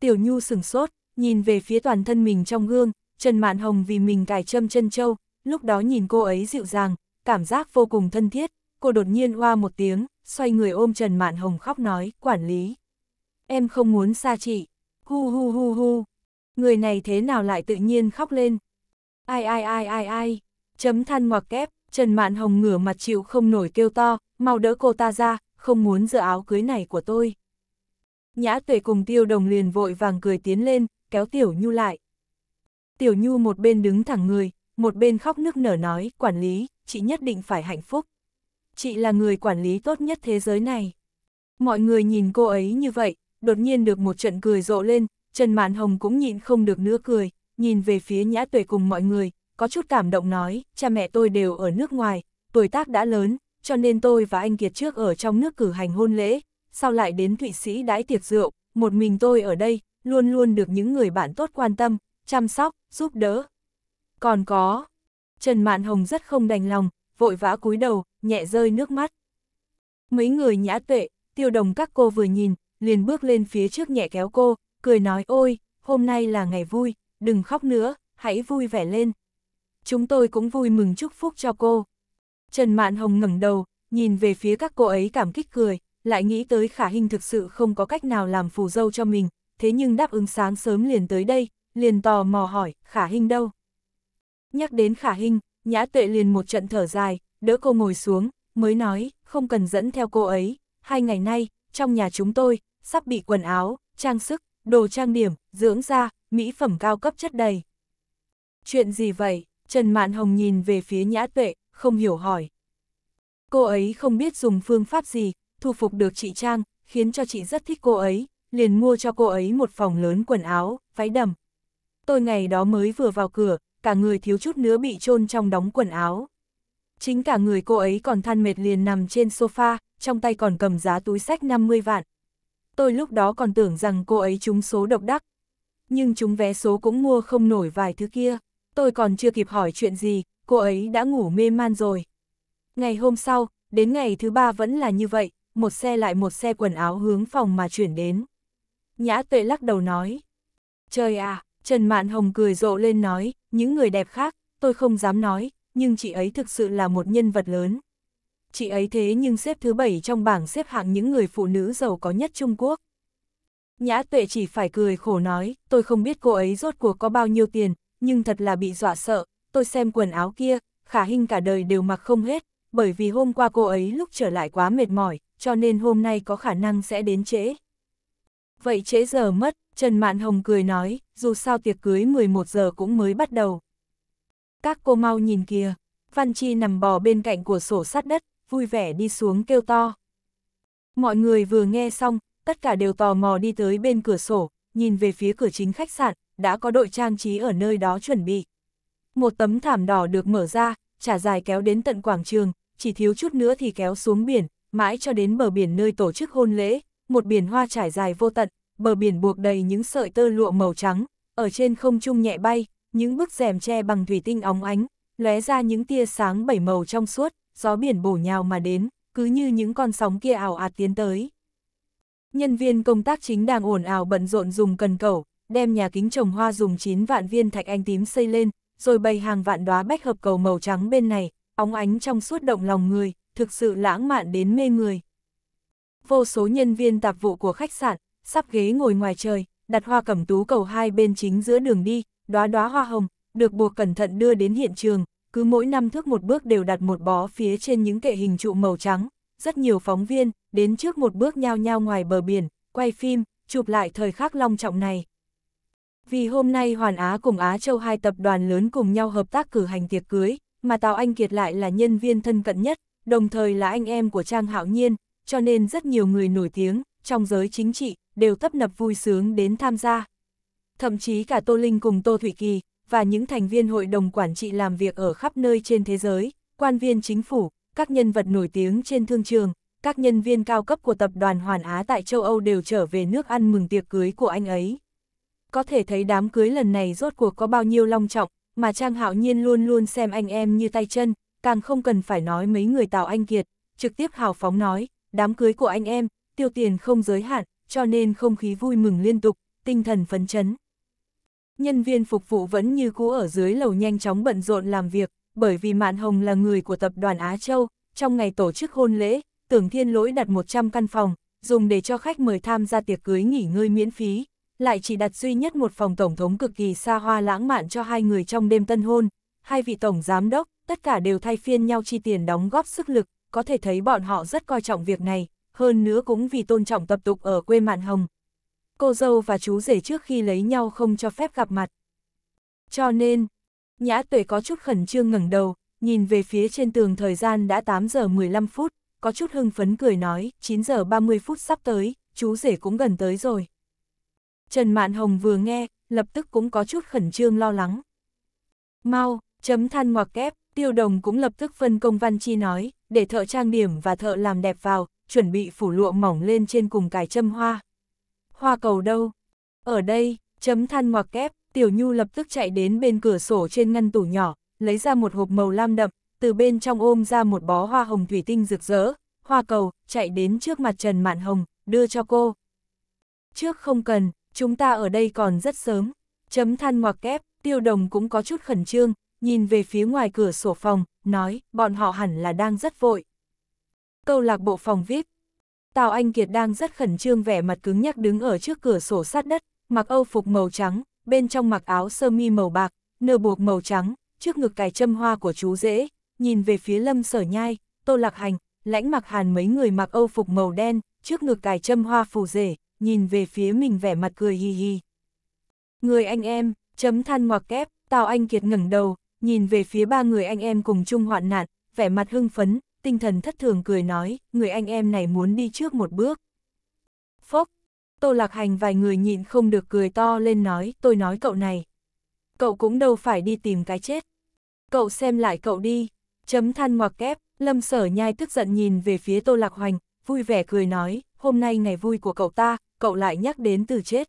S1: Tiểu Nhu sừng sốt, nhìn về phía toàn thân mình trong gương, Trần Mạn Hồng vì mình cài châm chân châu, lúc đó nhìn cô ấy dịu dàng, cảm giác vô cùng thân thiết, cô đột nhiên hoa một tiếng, xoay người ôm Trần Mạn Hồng khóc nói, quản lý. Em không muốn xa chị, hu hu hu hu, người này thế nào lại tự nhiên khóc lên. Ai ai ai ai ai, chấm than ngoặc kép, Trần Mạn Hồng ngửa mặt chịu không nổi kêu to, mau đỡ cô ta ra, không muốn dựa áo cưới này của tôi. Nhã tuệ cùng tiêu đồng liền vội vàng cười tiến lên, kéo Tiểu Nhu lại. Tiểu Nhu một bên đứng thẳng người, một bên khóc nức nở nói, quản lý, chị nhất định phải hạnh phúc. Chị là người quản lý tốt nhất thế giới này. Mọi người nhìn cô ấy như vậy, đột nhiên được một trận cười rộ lên, Trần Mạn Hồng cũng nhịn không được nữa cười, nhìn về phía Nhã Tuệ cùng mọi người, có chút cảm động nói, cha mẹ tôi đều ở nước ngoài, tuổi tác đã lớn, cho nên tôi và anh Kiệt trước ở trong nước cử hành hôn lễ, sau lại đến Thụy Sĩ đãi tiệc rượu, một mình tôi ở đây, luôn luôn được những người bạn tốt quan tâm, chăm sóc, giúp đỡ. Còn có, Trần Mạn Hồng rất không đành lòng, vội vã cúi đầu, nhẹ rơi nước mắt. Mấy người nhã tuệ, tiêu đồng các cô vừa nhìn, liền bước lên phía trước nhẹ kéo cô, cười nói ôi, hôm nay là ngày vui, đừng khóc nữa, hãy vui vẻ lên chúng tôi cũng vui mừng chúc phúc cho cô. Trần Mạn Hồng ngẩng đầu, nhìn về phía các cô ấy cảm kích cười, lại nghĩ tới khả hình thực sự không có cách nào làm phù dâu cho mình, thế nhưng đáp ứng sáng sớm liền tới đây, liền tò mò hỏi, khả hình đâu? Nhắc đến khả hình, nhã tuệ liền một trận thở dài, đỡ cô ngồi xuống, mới nói, không cần dẫn theo cô ấy, hai ngày nay, trong nhà chúng tôi, sắp bị quần áo, trang sức, đồ trang điểm, dưỡng da, mỹ phẩm cao cấp chất đầy. Chuyện gì vậy? Trần Mạn Hồng nhìn về phía nhã tuệ, không hiểu hỏi. Cô ấy không biết dùng phương pháp gì, thu phục được chị Trang, khiến cho chị rất thích cô ấy, liền mua cho cô ấy một phòng lớn quần áo, váy đầm. Tôi ngày đó mới vừa vào cửa, cả người thiếu chút nữa bị chôn trong đóng quần áo. Chính cả người cô ấy còn than mệt liền nằm trên sofa, trong tay còn cầm giá túi sách 50 vạn. Tôi lúc đó còn tưởng rằng cô ấy trúng số độc đắc. Nhưng chúng vé số cũng mua không nổi vài thứ kia tôi còn chưa kịp hỏi chuyện gì, cô ấy đã ngủ mê man rồi. Ngày hôm sau, đến ngày thứ ba vẫn là như vậy, một xe lại một xe quần áo hướng phòng mà chuyển đến. Nhã tuệ lắc đầu nói. Trời à, Trần Mạn Hồng cười rộ lên nói, những người đẹp khác, tôi không dám nói, nhưng chị ấy thực sự là một nhân vật lớn. Chị ấy thế nhưng xếp thứ bảy trong bảng xếp hạng những người phụ nữ giàu có nhất Trung Quốc. Nhã tuệ chỉ phải cười khổ nói, tôi không biết cô ấy rốt cuộc có bao nhiêu tiền, nhưng thật là bị dọa sợ, tôi xem quần áo kia, khả hình cả đời đều mặc không hết, bởi vì hôm qua cô ấy lúc trở lại quá mệt mỏi, cho nên hôm nay có khả năng sẽ đến trễ. Vậy trễ giờ mất, Trần Mạn Hồng cười nói, dù sao tiệc cưới 11 giờ cũng mới bắt đầu. Các cô mau nhìn kìa, Văn Chi nằm bò bên cạnh của sổ sát đất, vui vẻ đi xuống kêu to. Mọi người vừa nghe xong, tất cả đều tò mò đi tới bên cửa sổ, nhìn về phía cửa chính khách sạn, đã có đội trang trí ở nơi đó chuẩn bị. Một tấm thảm đỏ được mở ra, trả dài kéo đến tận quảng trường, chỉ thiếu chút nữa thì kéo xuống biển, mãi cho đến bờ biển nơi tổ chức hôn lễ, một biển hoa trải dài vô tận, bờ biển buộc đầy những sợi tơ lụa màu trắng, ở trên không trung nhẹ bay, những bức rèm tre bằng thủy tinh óng ánh, lóe ra những tia sáng bảy màu trong suốt, gió biển bổ nhào mà đến, cứ như những con sóng kia ảo ạt tiến tới. Nhân viên công tác chính đang ồn ào bận rộn dùng cần cầu, đem nhà kính trồng hoa dùng 9 vạn viên thạch anh tím xây lên, rồi bày hàng vạn đóa bách hợp cầu màu trắng bên này, óng ánh trong suốt động lòng người, thực sự lãng mạn đến mê người. Vô số nhân viên tạp vụ của khách sạn, sắp ghế ngồi ngoài trời, đặt hoa cẩm tú cầu hai bên chính giữa đường đi, đóa đóa hoa hồng, được buộc cẩn thận đưa đến hiện trường, cứ mỗi năm thước một bước đều đặt một bó phía trên những kệ hình trụ màu trắng. Rất nhiều phóng viên, đến trước một bước nhao nhao ngoài bờ biển, quay phim, chụp lại thời khắc long trọng này. Vì hôm nay Hoàn Á cùng Á Châu hai tập đoàn lớn cùng nhau hợp tác cử hành tiệc cưới, mà Tào Anh Kiệt lại là nhân viên thân cận nhất, đồng thời là anh em của Trang Hạo Nhiên, cho nên rất nhiều người nổi tiếng, trong giới chính trị, đều tấp nập vui sướng đến tham gia. Thậm chí cả Tô Linh cùng Tô Thủy Kỳ, và những thành viên hội đồng quản trị làm việc ở khắp nơi trên thế giới, quan viên chính phủ, các nhân vật nổi tiếng trên thương trường, các nhân viên cao cấp của tập đoàn Hoàn Á tại châu Âu đều trở về nước ăn mừng tiệc cưới của anh ấy có thể thấy đám cưới lần này rốt cuộc có bao nhiêu long trọng, mà Trang Hạo Nhiên luôn luôn xem anh em như tay chân, càng không cần phải nói mấy người Tào Anh Kiệt, trực tiếp hào phóng nói, đám cưới của anh em, tiêu tiền không giới hạn, cho nên không khí vui mừng liên tục, tinh thần phấn chấn. Nhân viên phục vụ vẫn như cũ ở dưới lầu nhanh chóng bận rộn làm việc, bởi vì Mạn Hồng là người của tập đoàn Á Châu, trong ngày tổ chức hôn lễ, tưởng thiên lỗi đặt 100 căn phòng, dùng để cho khách mời tham gia tiệc cưới nghỉ ngơi miễn phí, lại chỉ đặt duy nhất một phòng tổng thống cực kỳ xa hoa lãng mạn cho hai người trong đêm tân hôn, hai vị tổng giám đốc, tất cả đều thay phiên nhau chi tiền đóng góp sức lực, có thể thấy bọn họ rất coi trọng việc này, hơn nữa cũng vì tôn trọng tập tục ở quê Mạn Hồng. Cô dâu và chú rể trước khi lấy nhau không cho phép gặp mặt. Cho nên, Nhã Tuệ có chút khẩn trương ngẩng đầu, nhìn về phía trên tường thời gian đã 8 giờ 15 phút, có chút hưng phấn cười nói, 9 giờ 30 phút sắp tới, chú rể cũng gần tới rồi. Trần Mạn Hồng vừa nghe, lập tức cũng có chút khẩn trương lo lắng. Mau, chấm than ngoặc kép, tiêu đồng cũng lập tức phân công Văn Chi nói, để thợ trang điểm và thợ làm đẹp vào, chuẩn bị phủ lụa mỏng lên trên cùng cài châm hoa. Hoa cầu đâu? Ở đây, chấm than ngoặc kép, Tiểu Nhu lập tức chạy đến bên cửa sổ trên ngăn tủ nhỏ, lấy ra một hộp màu lam đậm, từ bên trong ôm ra một bó hoa hồng thủy tinh rực rỡ, hoa cầu, chạy đến trước mặt Trần Mạn Hồng, đưa cho cô. Trước không cần, chúng ta ở đây còn rất sớm. Chấm than ngoặc kép, tiêu đồng cũng có chút khẩn trương, nhìn về phía ngoài cửa sổ phòng, nói, bọn họ hẳn là đang rất vội. Câu lạc bộ phòng VIP Tào Anh Kiệt đang rất khẩn trương vẻ mặt cứng nhắc đứng ở trước cửa sổ sát đất, mặc âu phục màu trắng, bên trong mặc áo sơ mi màu bạc, nơ buộc màu trắng, trước ngực cài châm hoa của chú rễ, nhìn về phía lâm sở nhai, tô lạc hành, lãnh mặc hàn mấy người mặc âu phục màu đen, trước ngực cài châm hoa phù rể, nhìn về phía mình vẻ mặt cười hì hì. Người anh em, chấm than ngoặc kép, Tào Anh Kiệt ngẩng đầu, nhìn về phía ba người anh em cùng chung hoạn nạn, vẻ mặt hưng phấn, tinh thần thất thường cười nói, người anh em này muốn đi trước một bước. Phốc, Tô Lạc Hành vài người nhịn không được cười to lên nói, tôi nói cậu này. Cậu cũng đâu phải đi tìm cái chết. Cậu xem lại cậu đi, chấm than ngoặc kép, lâm sở nhai tức giận nhìn về phía Tô Lạc Hoành, vui vẻ cười nói, hôm nay ngày vui của cậu ta, cậu lại nhắc đến từ chết.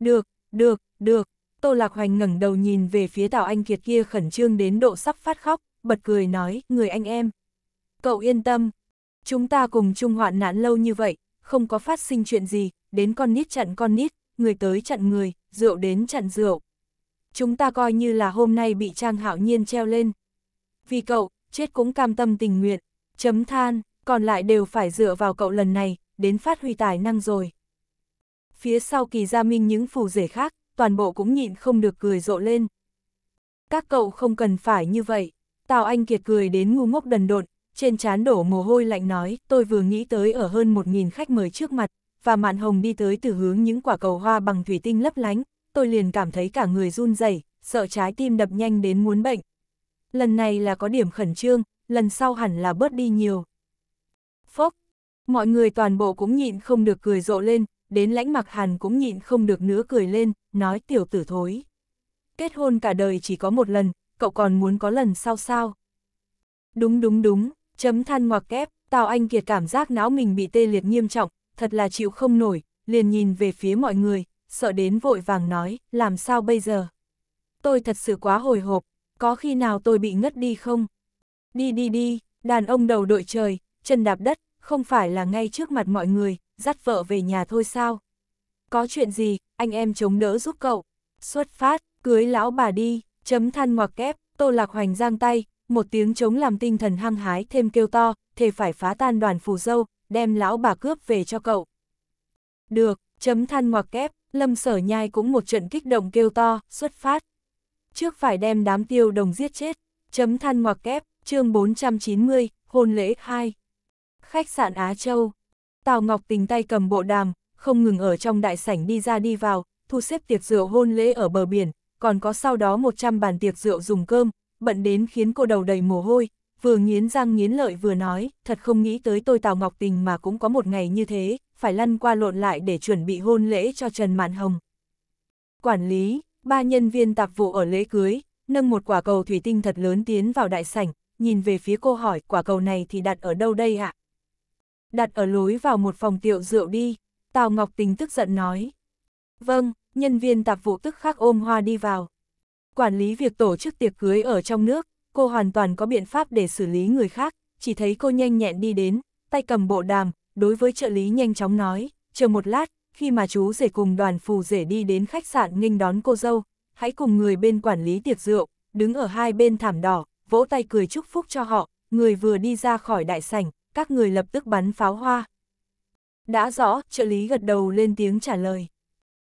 S1: Được, được, được, Tô Lạc Hoành ngẩng đầu nhìn về phía Tào Anh Kiệt kia khẩn trương đến độ sắp phát khóc, bật cười nói, người anh em. Cậu yên tâm, chúng ta cùng chung hoạn nạn lâu như vậy, không có phát sinh chuyện gì, đến con nít chặn con nít, người tới chặn người, rượu đến chặn rượu. Chúng ta coi như là hôm nay bị Trang Hạo Nhiên treo lên. Vì cậu, chết cũng cam tâm tình nguyện, chấm than, còn lại đều phải dựa vào cậu lần này, đến phát huy tài năng rồi phía sau kỳ gia minh những phù rể khác, toàn bộ cũng nhịn không được cười rộ lên. Các cậu không cần phải như vậy. Tào Anh Kiệt cười đến ngu ngốc đần độn, trên trán đổ mồ hôi lạnh nói, tôi vừa nghĩ tới ở hơn một nghìn khách mời trước mặt, và mạn hồng đi tới từ hướng những quả cầu hoa bằng thủy tinh lấp lánh, tôi liền cảm thấy cả người run rẩy, sợ trái tim đập nhanh đến muốn bệnh. Lần này là có điểm khẩn trương, lần sau hẳn là bớt đi nhiều. Phốc, mọi người toàn bộ cũng nhịn không được cười rộ lên, đến lãnh mặc hàn cũng nhịn không được nữa cười lên, nói tiểu tử thối. Kết hôn cả đời chỉ có một lần, cậu còn muốn có lần sau sao? Đúng đúng đúng, chấm than ngoặc kép, Tào Anh Kiệt cảm giác não mình bị tê liệt nghiêm trọng, thật là chịu không nổi, liền nhìn về phía mọi người, sợ đến vội vàng nói, làm sao bây giờ? Tôi thật sự quá hồi hộp, có khi nào tôi bị ngất đi không? Đi đi đi, đàn ông đầu đội trời, chân đạp đất, không phải là ngay trước mặt mọi người, dắt vợ về nhà thôi sao? Có chuyện gì, anh em chống đỡ giúp cậu. Xuất phát, cưới lão bà đi, chấm than ngoặc kép, Tô Lạc Hoành giang tay, một tiếng chống làm tinh thần hăng hái thêm kêu to, thề phải phá tan đoàn phù dâu, đem lão bà cướp về cho cậu. Được, chấm than ngoặc kép, lâm sở nhai cũng một trận kích động kêu to, xuất phát. Trước phải đem đám tiêu đồng giết chết, chấm than ngoặc kép, chương 490, hôn lễ 2. Khách sạn Á Châu Tào Ngọc Tình tay cầm bộ đàm, không ngừng ở trong đại sảnh đi ra đi vào, thu xếp tiệc rượu hôn lễ ở bờ biển, còn có sau đó 100 bàn tiệc rượu dùng cơm, bận đến khiến cô đầu đầy mồ hôi, vừa nghiến răng nghiến lợi vừa nói, thật không nghĩ tới tôi Tào Ngọc Tình mà cũng có một ngày như thế, phải lăn qua lộn lại để chuẩn bị hôn lễ cho Trần Mạn Hồng. Quản lý, ba nhân viên tạp vụ ở lễ cưới, nâng một quả cầu thủy tinh thật lớn tiến vào đại sảnh, nhìn về phía cô hỏi quả cầu này thì đặt ở đâu đây ạ? đặt ở lối vào một phòng tiệu rượu đi, Tào Ngọc Tình tức giận nói. Vâng, nhân viên tạp vụ tức khắc ôm hoa đi vào. Quản lý việc tổ chức tiệc cưới ở trong nước, cô hoàn toàn có biện pháp để xử lý người khác, chỉ thấy cô nhanh nhẹn đi đến, tay cầm bộ đàm, đối với trợ lý nhanh chóng nói, chờ một lát, khi mà chú rể cùng đoàn phù rể đi đến khách sạn nghênh đón cô dâu, hãy cùng người bên quản lý tiệc rượu, đứng ở hai bên thảm đỏ, vỗ tay cười chúc phúc cho họ, người vừa đi ra khỏi đại sảnh, các người lập tức bắn pháo hoa. Đã rõ, trợ lý gật đầu lên tiếng trả lời.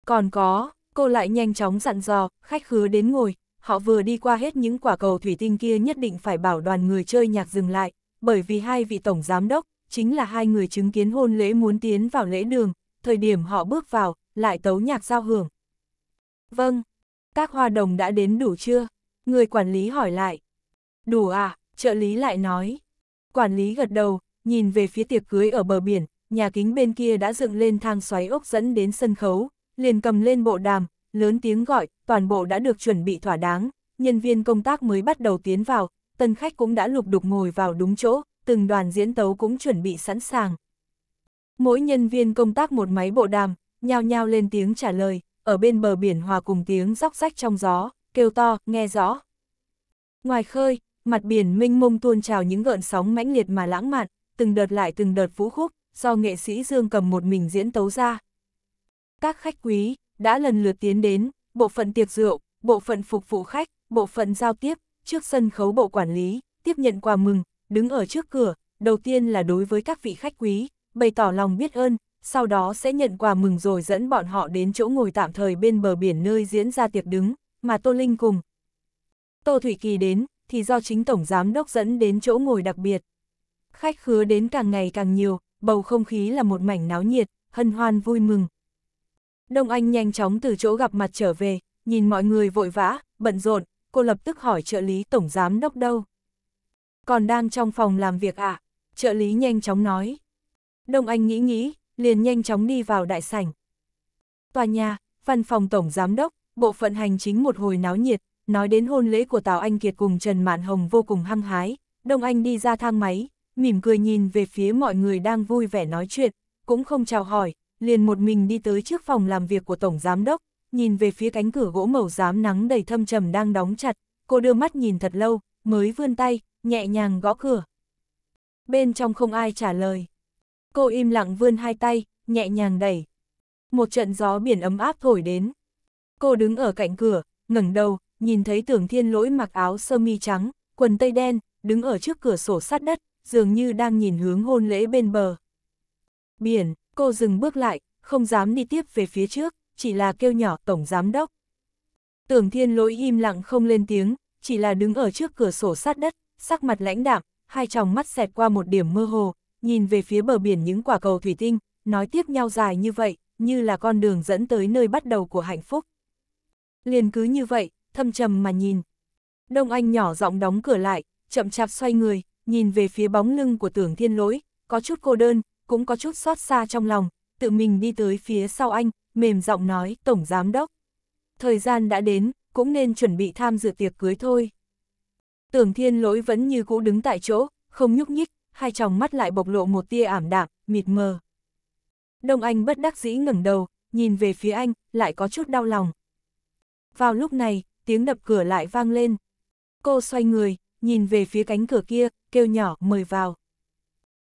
S1: Còn có, cô lại nhanh chóng dặn dò, khách khứa đến ngồi, họ vừa đi qua hết những quả cầu thủy tinh kia nhất định phải bảo đoàn người chơi nhạc dừng lại, bởi vì hai vị tổng giám đốc, chính là hai người chứng kiến hôn lễ muốn tiến vào lễ đường, thời điểm họ bước vào, lại tấu nhạc giao hưởng. Vâng, các hoa đồng đã đến đủ chưa? Người quản lý hỏi lại. Đủ à, trợ lý lại nói. Quản lý gật đầu, nhìn về phía tiệc cưới ở bờ biển, nhà kính bên kia đã dựng lên thang xoáy ốc dẫn đến sân khấu, liền cầm lên bộ đàm, lớn tiếng gọi, toàn bộ đã được chuẩn bị thỏa đáng, nhân viên công tác mới bắt đầu tiến vào, tân khách cũng đã lục đục ngồi vào đúng chỗ, từng đoàn diễn tấu cũng chuẩn bị sẵn sàng. Mỗi nhân viên công tác một máy bộ đàm, nhao nhao lên tiếng trả lời, ở bên bờ biển hòa cùng tiếng róc rách trong gió, kêu to, nghe rõ. Ngoài khơi, mặt biển minh mông tuôn trào những gợn sóng mãnh liệt mà lãng mạn, từng đợt lại từng đợt vũ khúc, do nghệ sĩ Dương cầm một mình diễn tấu ra. Các khách quý đã lần lượt tiến đến, bộ phận tiệc rượu, bộ phận phục vụ khách, bộ phận giao tiếp, trước sân khấu bộ quản lý, tiếp nhận quà mừng, đứng ở trước cửa, đầu tiên là đối với các vị khách quý, bày tỏ lòng biết ơn, sau đó sẽ nhận quà mừng rồi dẫn bọn họ đến chỗ ngồi tạm thời bên bờ biển nơi diễn ra tiệc đứng, mà Tô Linh cùng. Tô Thủy Kỳ đến, thì do chính Tổng Giám Đốc dẫn đến chỗ ngồi đặc biệt khách khứa đến càng ngày càng nhiều, bầu không khí là một mảnh náo nhiệt, hân hoan vui mừng. Đông Anh nhanh chóng từ chỗ gặp mặt trở về, nhìn mọi người vội vã, bận rộn, cô lập tức hỏi trợ lý tổng giám đốc đâu. Còn đang trong phòng làm việc ạ, à? trợ lý nhanh chóng nói. Đông Anh nghĩ nghĩ, liền nhanh chóng đi vào đại sảnh. Tòa nhà, văn phòng tổng giám đốc, bộ phận hành chính một hồi náo nhiệt, nói đến hôn lễ của Tào Anh Kiệt cùng Trần Mạn Hồng vô cùng hăng hái, Đông Anh đi ra thang máy, mỉm cười nhìn về phía mọi người đang vui vẻ nói chuyện, cũng không chào hỏi, liền một mình đi tới trước phòng làm việc của Tổng Giám Đốc, nhìn về phía cánh cửa gỗ màu xám nắng đầy thâm trầm đang đóng chặt, cô đưa mắt nhìn thật lâu, mới vươn tay, nhẹ nhàng gõ cửa. Bên trong không ai trả lời. Cô im lặng vươn hai tay, nhẹ nhàng đẩy. Một trận gió biển ấm áp thổi đến. Cô đứng ở cạnh cửa, ngẩng đầu, nhìn thấy tưởng thiên lỗi mặc áo sơ mi trắng, quần tây đen, đứng ở trước cửa sổ sát đất, dường như đang nhìn hướng hôn lễ bên bờ. Biển, cô dừng bước lại, không dám đi tiếp về phía trước, chỉ là kêu nhỏ tổng giám đốc. Tưởng thiên lỗi im lặng không lên tiếng, chỉ là đứng ở trước cửa sổ sát đất, sắc mặt lãnh đạm, hai tròng mắt xẹt qua một điểm mơ hồ, nhìn về phía bờ biển những quả cầu thủy tinh, nói tiếp nhau dài như vậy, như là con đường dẫn tới nơi bắt đầu của hạnh phúc. Liền cứ như vậy, thâm trầm mà nhìn. Đông Anh nhỏ giọng đóng cửa lại, chậm chạp xoay người, nhìn về phía bóng lưng của tưởng thiên lỗi, có chút cô đơn, cũng có chút xót xa trong lòng, tự mình đi tới phía sau anh, mềm giọng nói, Tổng Giám Đốc. Thời gian đã đến, cũng nên chuẩn bị tham dự tiệc cưới thôi. Tưởng thiên lỗi vẫn như cũ đứng tại chỗ, không nhúc nhích, hai tròng mắt lại bộc lộ một tia ảm đạm, mịt mờ. Đông Anh bất đắc dĩ ngẩng đầu, nhìn về phía anh, lại có chút đau lòng. Vào lúc này, tiếng đập cửa lại vang lên. Cô xoay người, nhìn về phía cánh cửa kia, kêu nhỏ, mời vào.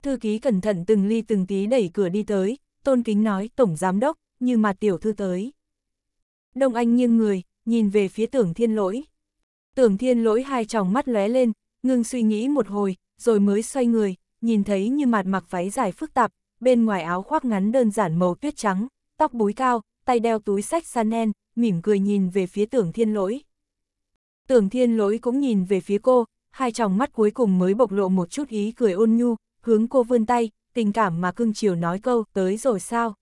S1: Thư ký cẩn thận từng ly từng tí đẩy cửa đi tới, tôn kính nói, tổng giám đốc, như mà tiểu thư tới. Đông Anh nghiêng người, nhìn về phía tưởng thiên lỗi. Tưởng thiên lỗi hai tròng mắt lóe lên, ngưng suy nghĩ một hồi, rồi mới xoay người, nhìn thấy như mặt mặc váy dài phức tạp, bên ngoài áo khoác ngắn đơn giản màu tuyết trắng, tóc búi cao, tay đeo túi sách Sanen, mỉm cười nhìn về phía tưởng thiên lỗi. Tưởng thiên lỗi cũng nhìn về phía cô, hai tròng mắt cuối cùng mới bộc lộ một chút ý cười ôn nhu, hướng cô vươn tay, tình cảm mà cưng chiều nói câu, tới rồi sao?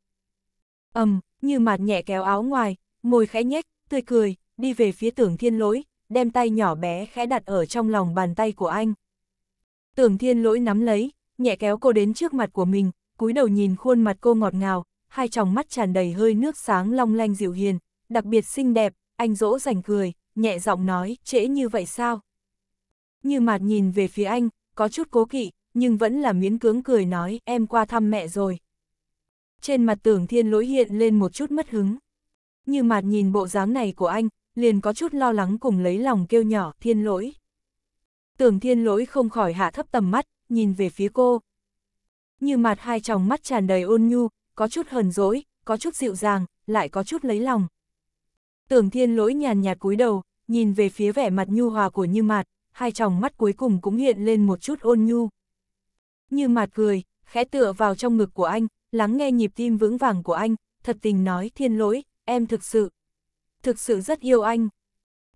S1: ầm um, như mạt nhẹ kéo áo ngoài, môi khẽ nhếch, tươi cười, đi về phía tưởng thiên lỗi, đem tay nhỏ bé khẽ đặt ở trong lòng bàn tay của anh. Tưởng thiên lỗi nắm lấy, nhẹ kéo cô đến trước mặt của mình, cúi đầu nhìn khuôn mặt cô ngọt ngào, hai tròng mắt tràn đầy hơi nước sáng long lanh dịu hiền, đặc biệt xinh đẹp, anh dỗ rảnh cười, nhẹ giọng nói, trễ như vậy sao? Như mạt nhìn về phía anh, có chút cố kỵ, nhưng vẫn là miến cưỡng cười nói em qua thăm mẹ rồi. Trên mặt tưởng thiên lỗi hiện lên một chút mất hứng. Như mạt nhìn bộ dáng này của anh, liền có chút lo lắng cùng lấy lòng kêu nhỏ thiên lỗi. Tưởng thiên lỗi không khỏi hạ thấp tầm mắt, nhìn về phía cô. Như mặt hai tròng mắt tràn đầy ôn nhu, có chút hờn dỗi, có chút dịu dàng, lại có chút lấy lòng. Tưởng thiên lỗi nhàn nhạt cúi đầu, nhìn về phía vẻ mặt nhu hòa của như mặt, hai tròng mắt cuối cùng cũng hiện lên một chút ôn nhu. Như mặt cười, khẽ tựa vào trong ngực của anh, lắng nghe nhịp tim vững vàng của anh, thật tình nói thiên lỗi, em thực sự, thực sự rất yêu anh.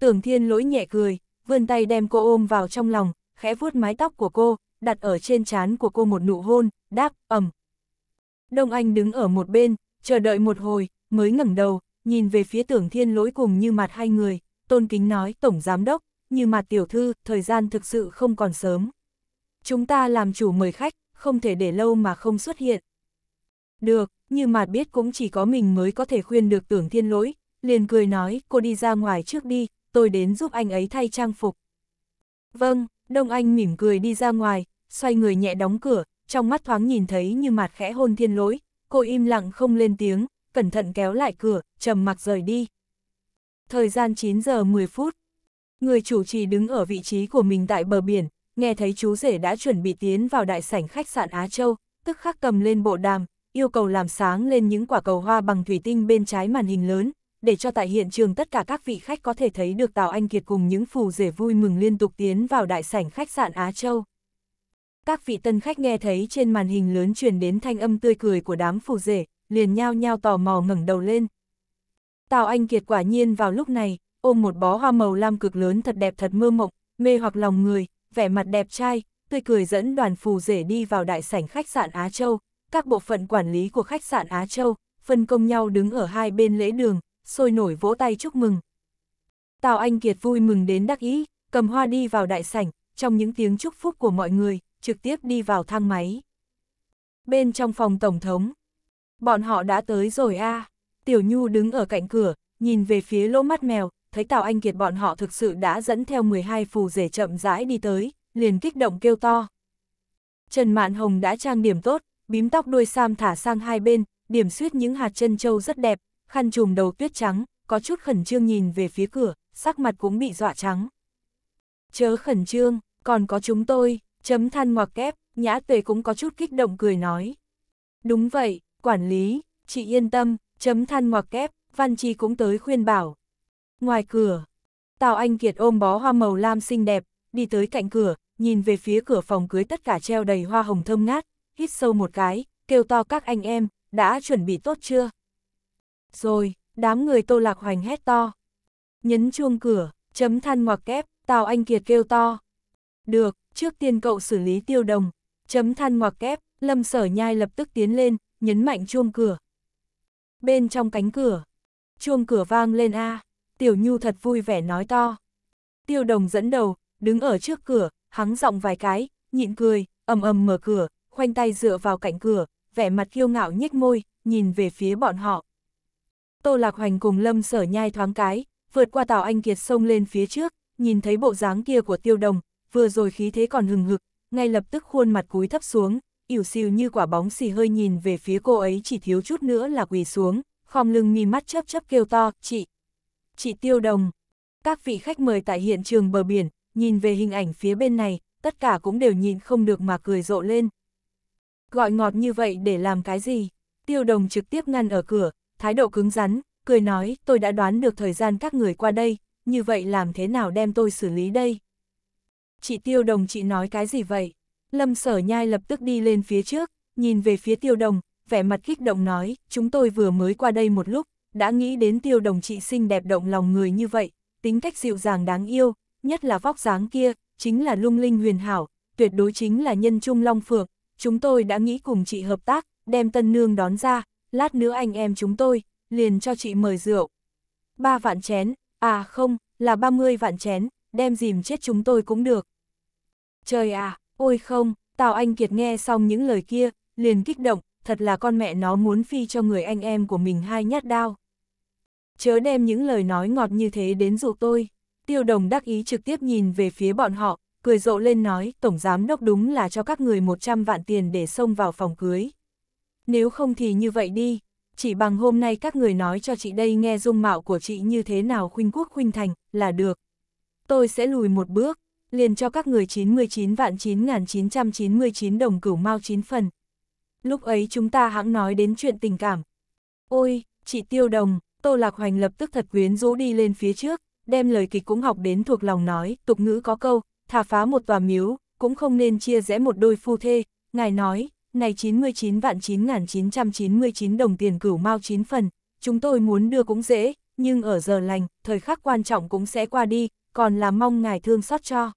S1: Tưởng thiên lỗi nhẹ cười, vươn tay đem cô ôm vào trong lòng, khẽ vuốt mái tóc của cô, đặt ở trên trán của cô một nụ hôn, đáp, ẩm. Đông Anh đứng ở một bên, chờ đợi một hồi, mới ngẩng đầu, nhìn về phía tưởng thiên lỗi cùng như mặt hai người, tôn kính nói, Tổng Giám Đốc, như mà tiểu thư, thời gian thực sự không còn sớm. Chúng ta làm chủ mời khách, không thể để lâu mà không xuất hiện. Được, như mà biết cũng chỉ có mình mới có thể khuyên được tưởng thiên lỗi, liền cười nói, cô đi ra ngoài trước đi, tôi đến giúp anh ấy thay trang phục. Vâng, Đông Anh mỉm cười đi ra ngoài, xoay người nhẹ đóng cửa, trong mắt thoáng nhìn thấy như mặt khẽ hôn thiên lỗi, cô im lặng không lên tiếng, cẩn thận kéo lại cửa, trầm mặc rời đi. Thời gian 9 giờ 10 phút, Người chủ trì đứng ở vị trí của mình tại bờ biển, nghe thấy chú rể đã chuẩn bị tiến vào đại sảnh khách sạn Á Châu, tức khắc cầm lên bộ đàm, yêu cầu làm sáng lên những quả cầu hoa bằng thủy tinh bên trái màn hình lớn, để cho tại hiện trường tất cả các vị khách có thể thấy được Tào Anh Kiệt cùng những phù rể vui mừng liên tục tiến vào đại sảnh khách sạn Á Châu. Các vị tân khách nghe thấy trên màn hình lớn truyền đến thanh âm tươi cười của đám phù rể, liền nhao nhao tò mò ngẩng đầu lên. Tào Anh Kiệt quả nhiên vào lúc này, ôm một bó hoa màu lam cực lớn thật đẹp thật mơ mộng, mê hoặc lòng người, vẻ mặt đẹp trai, tươi cười dẫn đoàn phù rể đi vào đại sảnh khách sạn Á Châu, các bộ phận quản lý của khách sạn Á Châu, phân công nhau đứng ở hai bên lễ đường, sôi nổi vỗ tay chúc mừng. Tào Anh Kiệt vui mừng đến đắc ý, cầm hoa đi vào đại sảnh, trong những tiếng chúc phúc của mọi người, trực tiếp đi vào thang máy. Bên trong phòng tổng thống, bọn họ đã tới rồi a. À. Tiểu Nhu đứng ở cạnh cửa, nhìn về phía lỗ mắt mèo, thấy Tào Anh Kiệt bọn họ thực sự đã dẫn theo 12 phù rể chậm rãi đi tới, liền kích động kêu to. Trần Mạn Hồng đã trang điểm tốt, bím tóc đuôi sam thả sang hai bên, điểm suýt những hạt chân châu rất đẹp, khăn trùm đầu tuyết trắng, có chút khẩn trương nhìn về phía cửa, sắc mặt cũng bị dọa trắng. Chớ khẩn trương, còn có chúng tôi, chấm than ngoặc kép, nhã tuệ cũng có chút kích động cười nói. Đúng vậy, quản lý, chị yên tâm, chấm than ngoặc kép, văn chi cũng tới khuyên bảo, Ngoài cửa, Tào Anh Kiệt ôm bó hoa màu lam xinh đẹp, đi tới cạnh cửa, nhìn về phía cửa phòng cưới tất cả treo đầy hoa hồng thơm ngát, hít sâu một cái, kêu to các anh em, đã chuẩn bị tốt chưa? Rồi, đám người tô lạc hoành hét to. Nhấn chuông cửa, chấm than ngoặc kép, Tào Anh Kiệt kêu to. Được, trước tiên cậu xử lý tiêu đồng, chấm than ngoặc kép, lâm sở nhai lập tức tiến lên, nhấn mạnh chuông cửa. Bên trong cánh cửa, chuông cửa vang lên A. Tiểu Nhu thật vui vẻ nói to. Tiêu đồng dẫn đầu, đứng ở trước cửa, hắng giọng vài cái, nhịn cười, ầm ầm mở cửa, khoanh tay dựa vào cạnh cửa, vẻ mặt kiêu ngạo nhếch môi, nhìn về phía bọn họ. Tô Lạc Hoành cùng Lâm Sở nhai thoáng cái, vượt qua Tào Anh Kiệt xông lên phía trước, nhìn thấy bộ dáng kia của tiêu đồng, vừa rồi khí thế còn hừng hực, ngay lập tức khuôn mặt cúi thấp xuống, ỉu xìu như quả bóng xì hơi nhìn về phía cô ấy chỉ thiếu chút nữa là quỳ xuống, khom lưng mi mắt chớp chớp kêu to, chị, chị Tiêu Đồng. Các vị khách mời tại hiện trường bờ biển, nhìn về hình ảnh phía bên này, tất cả cũng đều nhìn không được mà cười rộ lên. Gọi ngọt như vậy để làm cái gì? Tiêu Đồng trực tiếp ngăn ở cửa, thái độ cứng rắn, cười nói tôi đã đoán được thời gian các người qua đây, như vậy làm thế nào đem tôi xử lý đây? Chị Tiêu Đồng chị nói cái gì vậy? Lâm sở nhai lập tức đi lên phía trước, nhìn về phía Tiêu Đồng, vẻ mặt kích động nói, chúng tôi vừa mới qua đây một lúc, đã nghĩ đến tiêu đồng chị xinh đẹp động lòng người như vậy, tính cách dịu dàng đáng yêu, nhất là vóc dáng kia, chính là lung linh huyền hảo, tuyệt đối chính là nhân trung long phượng, chúng tôi đã nghĩ cùng chị hợp tác, đem tân nương đón ra, lát nữa anh em chúng tôi, liền cho chị mời rượu. ba vạn chén, à không, là 30 vạn chén, đem dìm chết chúng tôi cũng được. Trời à, ôi không, Tào Anh Kiệt nghe xong những lời kia, liền kích động, thật là con mẹ nó muốn phi cho người anh em của mình hai nhát đao chớ đem những lời nói ngọt như thế đến dụ tôi. Tiêu đồng đắc ý trực tiếp nhìn về phía bọn họ, cười rộ lên nói, Tổng Giám Đốc đúng là cho các người 100 vạn tiền để xông vào phòng cưới. Nếu không thì như vậy đi, chỉ bằng hôm nay các người nói cho chị đây nghe dung mạo của chị như thế nào khuynh quốc khuynh thành, là được. Tôi sẽ lùi một bước, liền cho các người 99 vạn 9.999 đồng cửu mau 9 phần. Lúc ấy chúng ta hãng nói đến chuyện tình cảm. Ôi, chị Tiêu Đồng, Tô Lạc Hoành lập tức thật quyến rũ đi lên phía trước, đem lời kịch cũng học đến thuộc lòng nói, tục ngữ có câu, thả phá một tòa miếu, cũng không nên chia rẽ một đôi phu thê, ngài nói, này 99 vạn 9999 đồng tiền cửu mao 9 phần, chúng tôi muốn đưa cũng dễ, nhưng ở giờ lành, thời khắc quan trọng cũng sẽ qua đi, còn là mong ngài thương xót cho.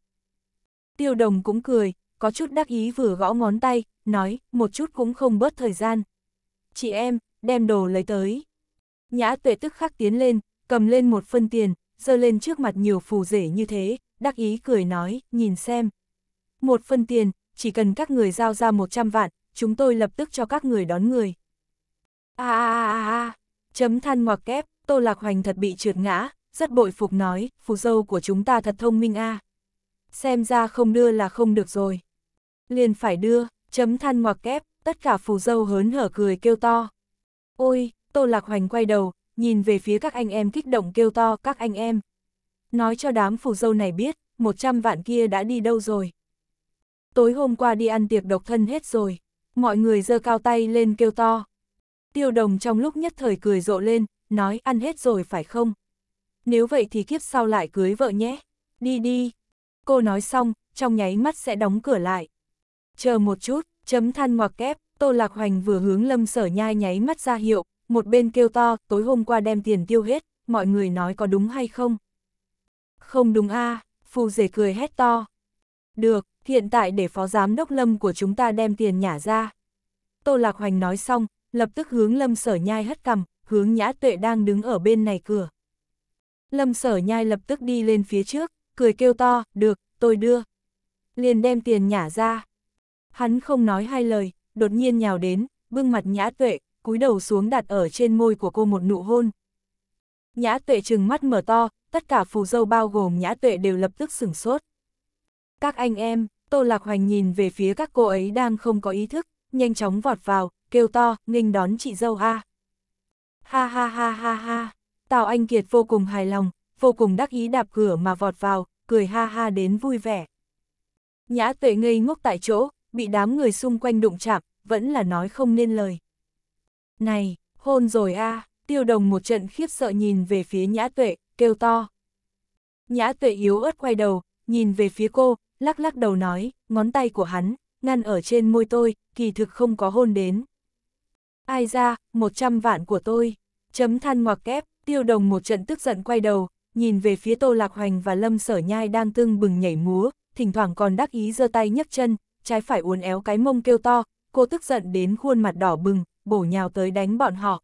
S1: Tiêu đồng cũng cười, có chút đắc ý vừa gõ ngón tay, nói, một chút cũng không bớt thời gian. Chị em, đem đồ lấy tới. Nhã tuệ tức khắc tiến lên, cầm lên một phân tiền, dơ lên trước mặt nhiều phù rể như thế, đắc ý cười nói, nhìn xem. Một phân tiền, chỉ cần các người giao ra 100 vạn, chúng tôi lập tức cho các người đón người. a a a a chấm than ngoặc kép, Tô Lạc Hoành thật bị trượt ngã, rất bội phục nói, phù dâu của chúng ta thật thông minh a Xem ra không đưa là không được rồi. Liền phải đưa, chấm than ngoặc kép, tất cả phù dâu hớn hở cười kêu to. Ôi, Tô Lạc Hoành quay đầu, nhìn về phía các anh em kích động kêu to các anh em. Nói cho đám phù dâu này biết, 100 vạn kia đã đi đâu rồi. Tối hôm qua đi ăn tiệc độc thân hết rồi, mọi người giơ cao tay lên kêu to. Tiêu đồng trong lúc nhất thời cười rộ lên, nói ăn hết rồi phải không? Nếu vậy thì kiếp sau lại cưới vợ nhé, đi đi. Cô nói xong, trong nháy mắt sẽ đóng cửa lại. Chờ một chút, chấm than ngoặc kép, Tô Lạc Hoành vừa hướng lâm sở nhai nháy mắt ra hiệu, một bên kêu to, tối hôm qua đem tiền tiêu hết, mọi người nói có đúng hay không? Không đúng a à, phù rể cười hét to. Được, hiện tại để phó giám đốc lâm của chúng ta đem tiền nhả ra. Tô Lạc Hoành nói xong, lập tức hướng lâm sở nhai hất cầm, hướng nhã tuệ đang đứng ở bên này cửa. Lâm sở nhai lập tức đi lên phía trước, cười kêu to, được, tôi đưa. Liền đem tiền nhả ra. Hắn không nói hai lời, đột nhiên nhào đến, bưng mặt nhã tuệ, cúi đầu xuống đặt ở trên môi của cô một nụ hôn. Nhã tuệ trừng mắt mở to, tất cả phù dâu bao gồm nhã tuệ đều lập tức sửng sốt. Các anh em, Tô Lạc Hoành nhìn về phía các cô ấy đang không có ý thức, nhanh chóng vọt vào, kêu to, nghênh đón chị dâu ha. Ha ha ha ha ha, Tào Anh Kiệt vô cùng hài lòng, vô cùng đắc ý đạp cửa mà vọt vào, cười ha ha đến vui vẻ. Nhã tuệ ngây ngốc tại chỗ, bị đám người xung quanh đụng chạm, vẫn là nói không nên lời. Này, hôn rồi a à, tiêu đồng một trận khiếp sợ nhìn về phía nhã tuệ, kêu to. Nhã tuệ yếu ớt quay đầu, nhìn về phía cô, lắc lắc đầu nói, ngón tay của hắn, ngăn ở trên môi tôi, kỳ thực không có hôn đến. Ai ra, trăm vạn của tôi, chấm than ngoặc kép, tiêu đồng một trận tức giận quay đầu, nhìn về phía Tô Lạc Hoành và Lâm Sở Nhai đang tương bừng nhảy múa, thỉnh thoảng còn đắc ý giơ tay nhấc chân, trái phải uốn éo cái mông kêu to, cô tức giận đến khuôn mặt đỏ bừng, bổ nhào tới đánh bọn họ.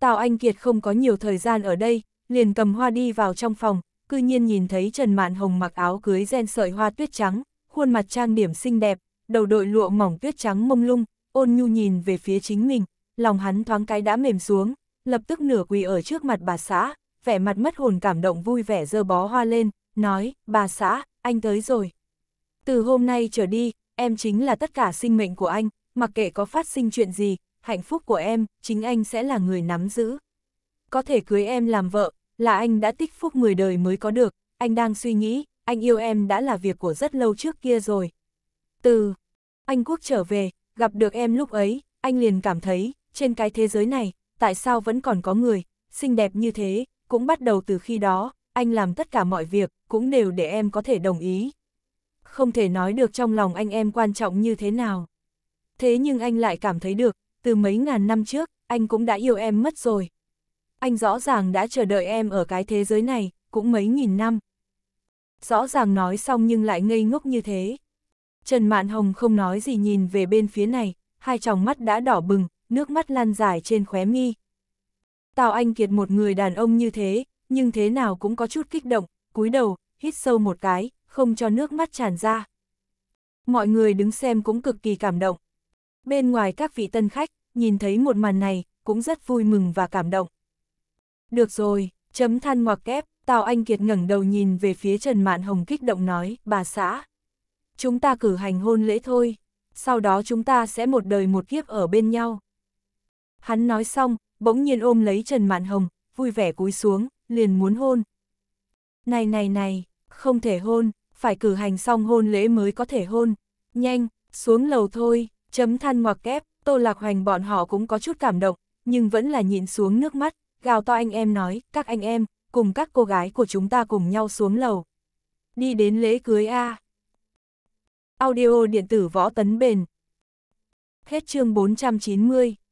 S1: Tào Anh Kiệt không có nhiều thời gian ở đây, liền cầm hoa đi vào trong phòng, cư nhiên nhìn thấy Trần Mạn Hồng mặc áo cưới ren sợi hoa tuyết trắng, khuôn mặt trang điểm xinh đẹp, đầu đội lụa mỏng tuyết trắng mông lung, ôn nhu nhìn về phía chính mình, lòng hắn thoáng cái đã mềm xuống, lập tức nửa quỳ ở trước mặt bà xã, vẻ mặt mất hồn cảm động vui vẻ dơ bó hoa lên, nói, bà xã, anh tới rồi. Từ hôm nay trở đi, em chính là tất cả sinh mệnh của anh, mặc kệ có phát sinh chuyện gì, hạnh phúc của em, chính anh sẽ là người nắm giữ. Có thể cưới em làm vợ, là anh đã tích phúc người đời mới có được, anh đang suy nghĩ, anh yêu em đã là việc của rất lâu trước kia rồi. Từ Anh Quốc trở về, gặp được em lúc ấy, anh liền cảm thấy, trên cái thế giới này, tại sao vẫn còn có người, xinh đẹp như thế, cũng bắt đầu từ khi đó, anh làm tất cả mọi việc, cũng đều để em có thể đồng ý. Không thể nói được trong lòng anh em quan trọng như thế nào. Thế nhưng anh lại cảm thấy được, từ mấy ngàn năm trước, anh cũng đã yêu em mất rồi. Anh rõ ràng đã chờ đợi em ở cái thế giới này, cũng mấy nghìn năm. Rõ ràng nói xong nhưng lại ngây ngốc như thế. Trần Mạn Hồng không nói gì nhìn về bên phía này, hai tròng mắt đã đỏ bừng, nước mắt lan dài trên khóe mi. Tào Anh Kiệt một người đàn ông như thế, nhưng thế nào cũng có chút kích động, cúi đầu, hít sâu một cái, không cho nước mắt tràn ra. Mọi người đứng xem cũng cực kỳ cảm động. Bên ngoài các vị tân khách, nhìn thấy một màn này, cũng rất vui mừng và cảm động. Được rồi, chấm than ngoặc kép, Tào Anh Kiệt ngẩng đầu nhìn về phía Trần Mạn Hồng kích động nói, bà xã. Chúng ta cử hành hôn lễ thôi, sau đó chúng ta sẽ một đời một kiếp ở bên nhau. Hắn nói xong, bỗng nhiên ôm lấy Trần Mạn Hồng, vui vẻ cúi xuống, liền muốn hôn. Này này này, không thể hôn, phải cử hành xong hôn lễ mới có thể hôn. Nhanh, xuống lầu thôi, chấm than ngoặc kép, Tô Lạc Hoành bọn họ cũng có chút cảm động, nhưng vẫn là nhịn xuống nước mắt, gào to anh em nói, các anh em, cùng các cô gái của chúng ta cùng nhau xuống lầu. Đi đến lễ cưới A. Audio điện tử võ tấn bền. Hết chương 490.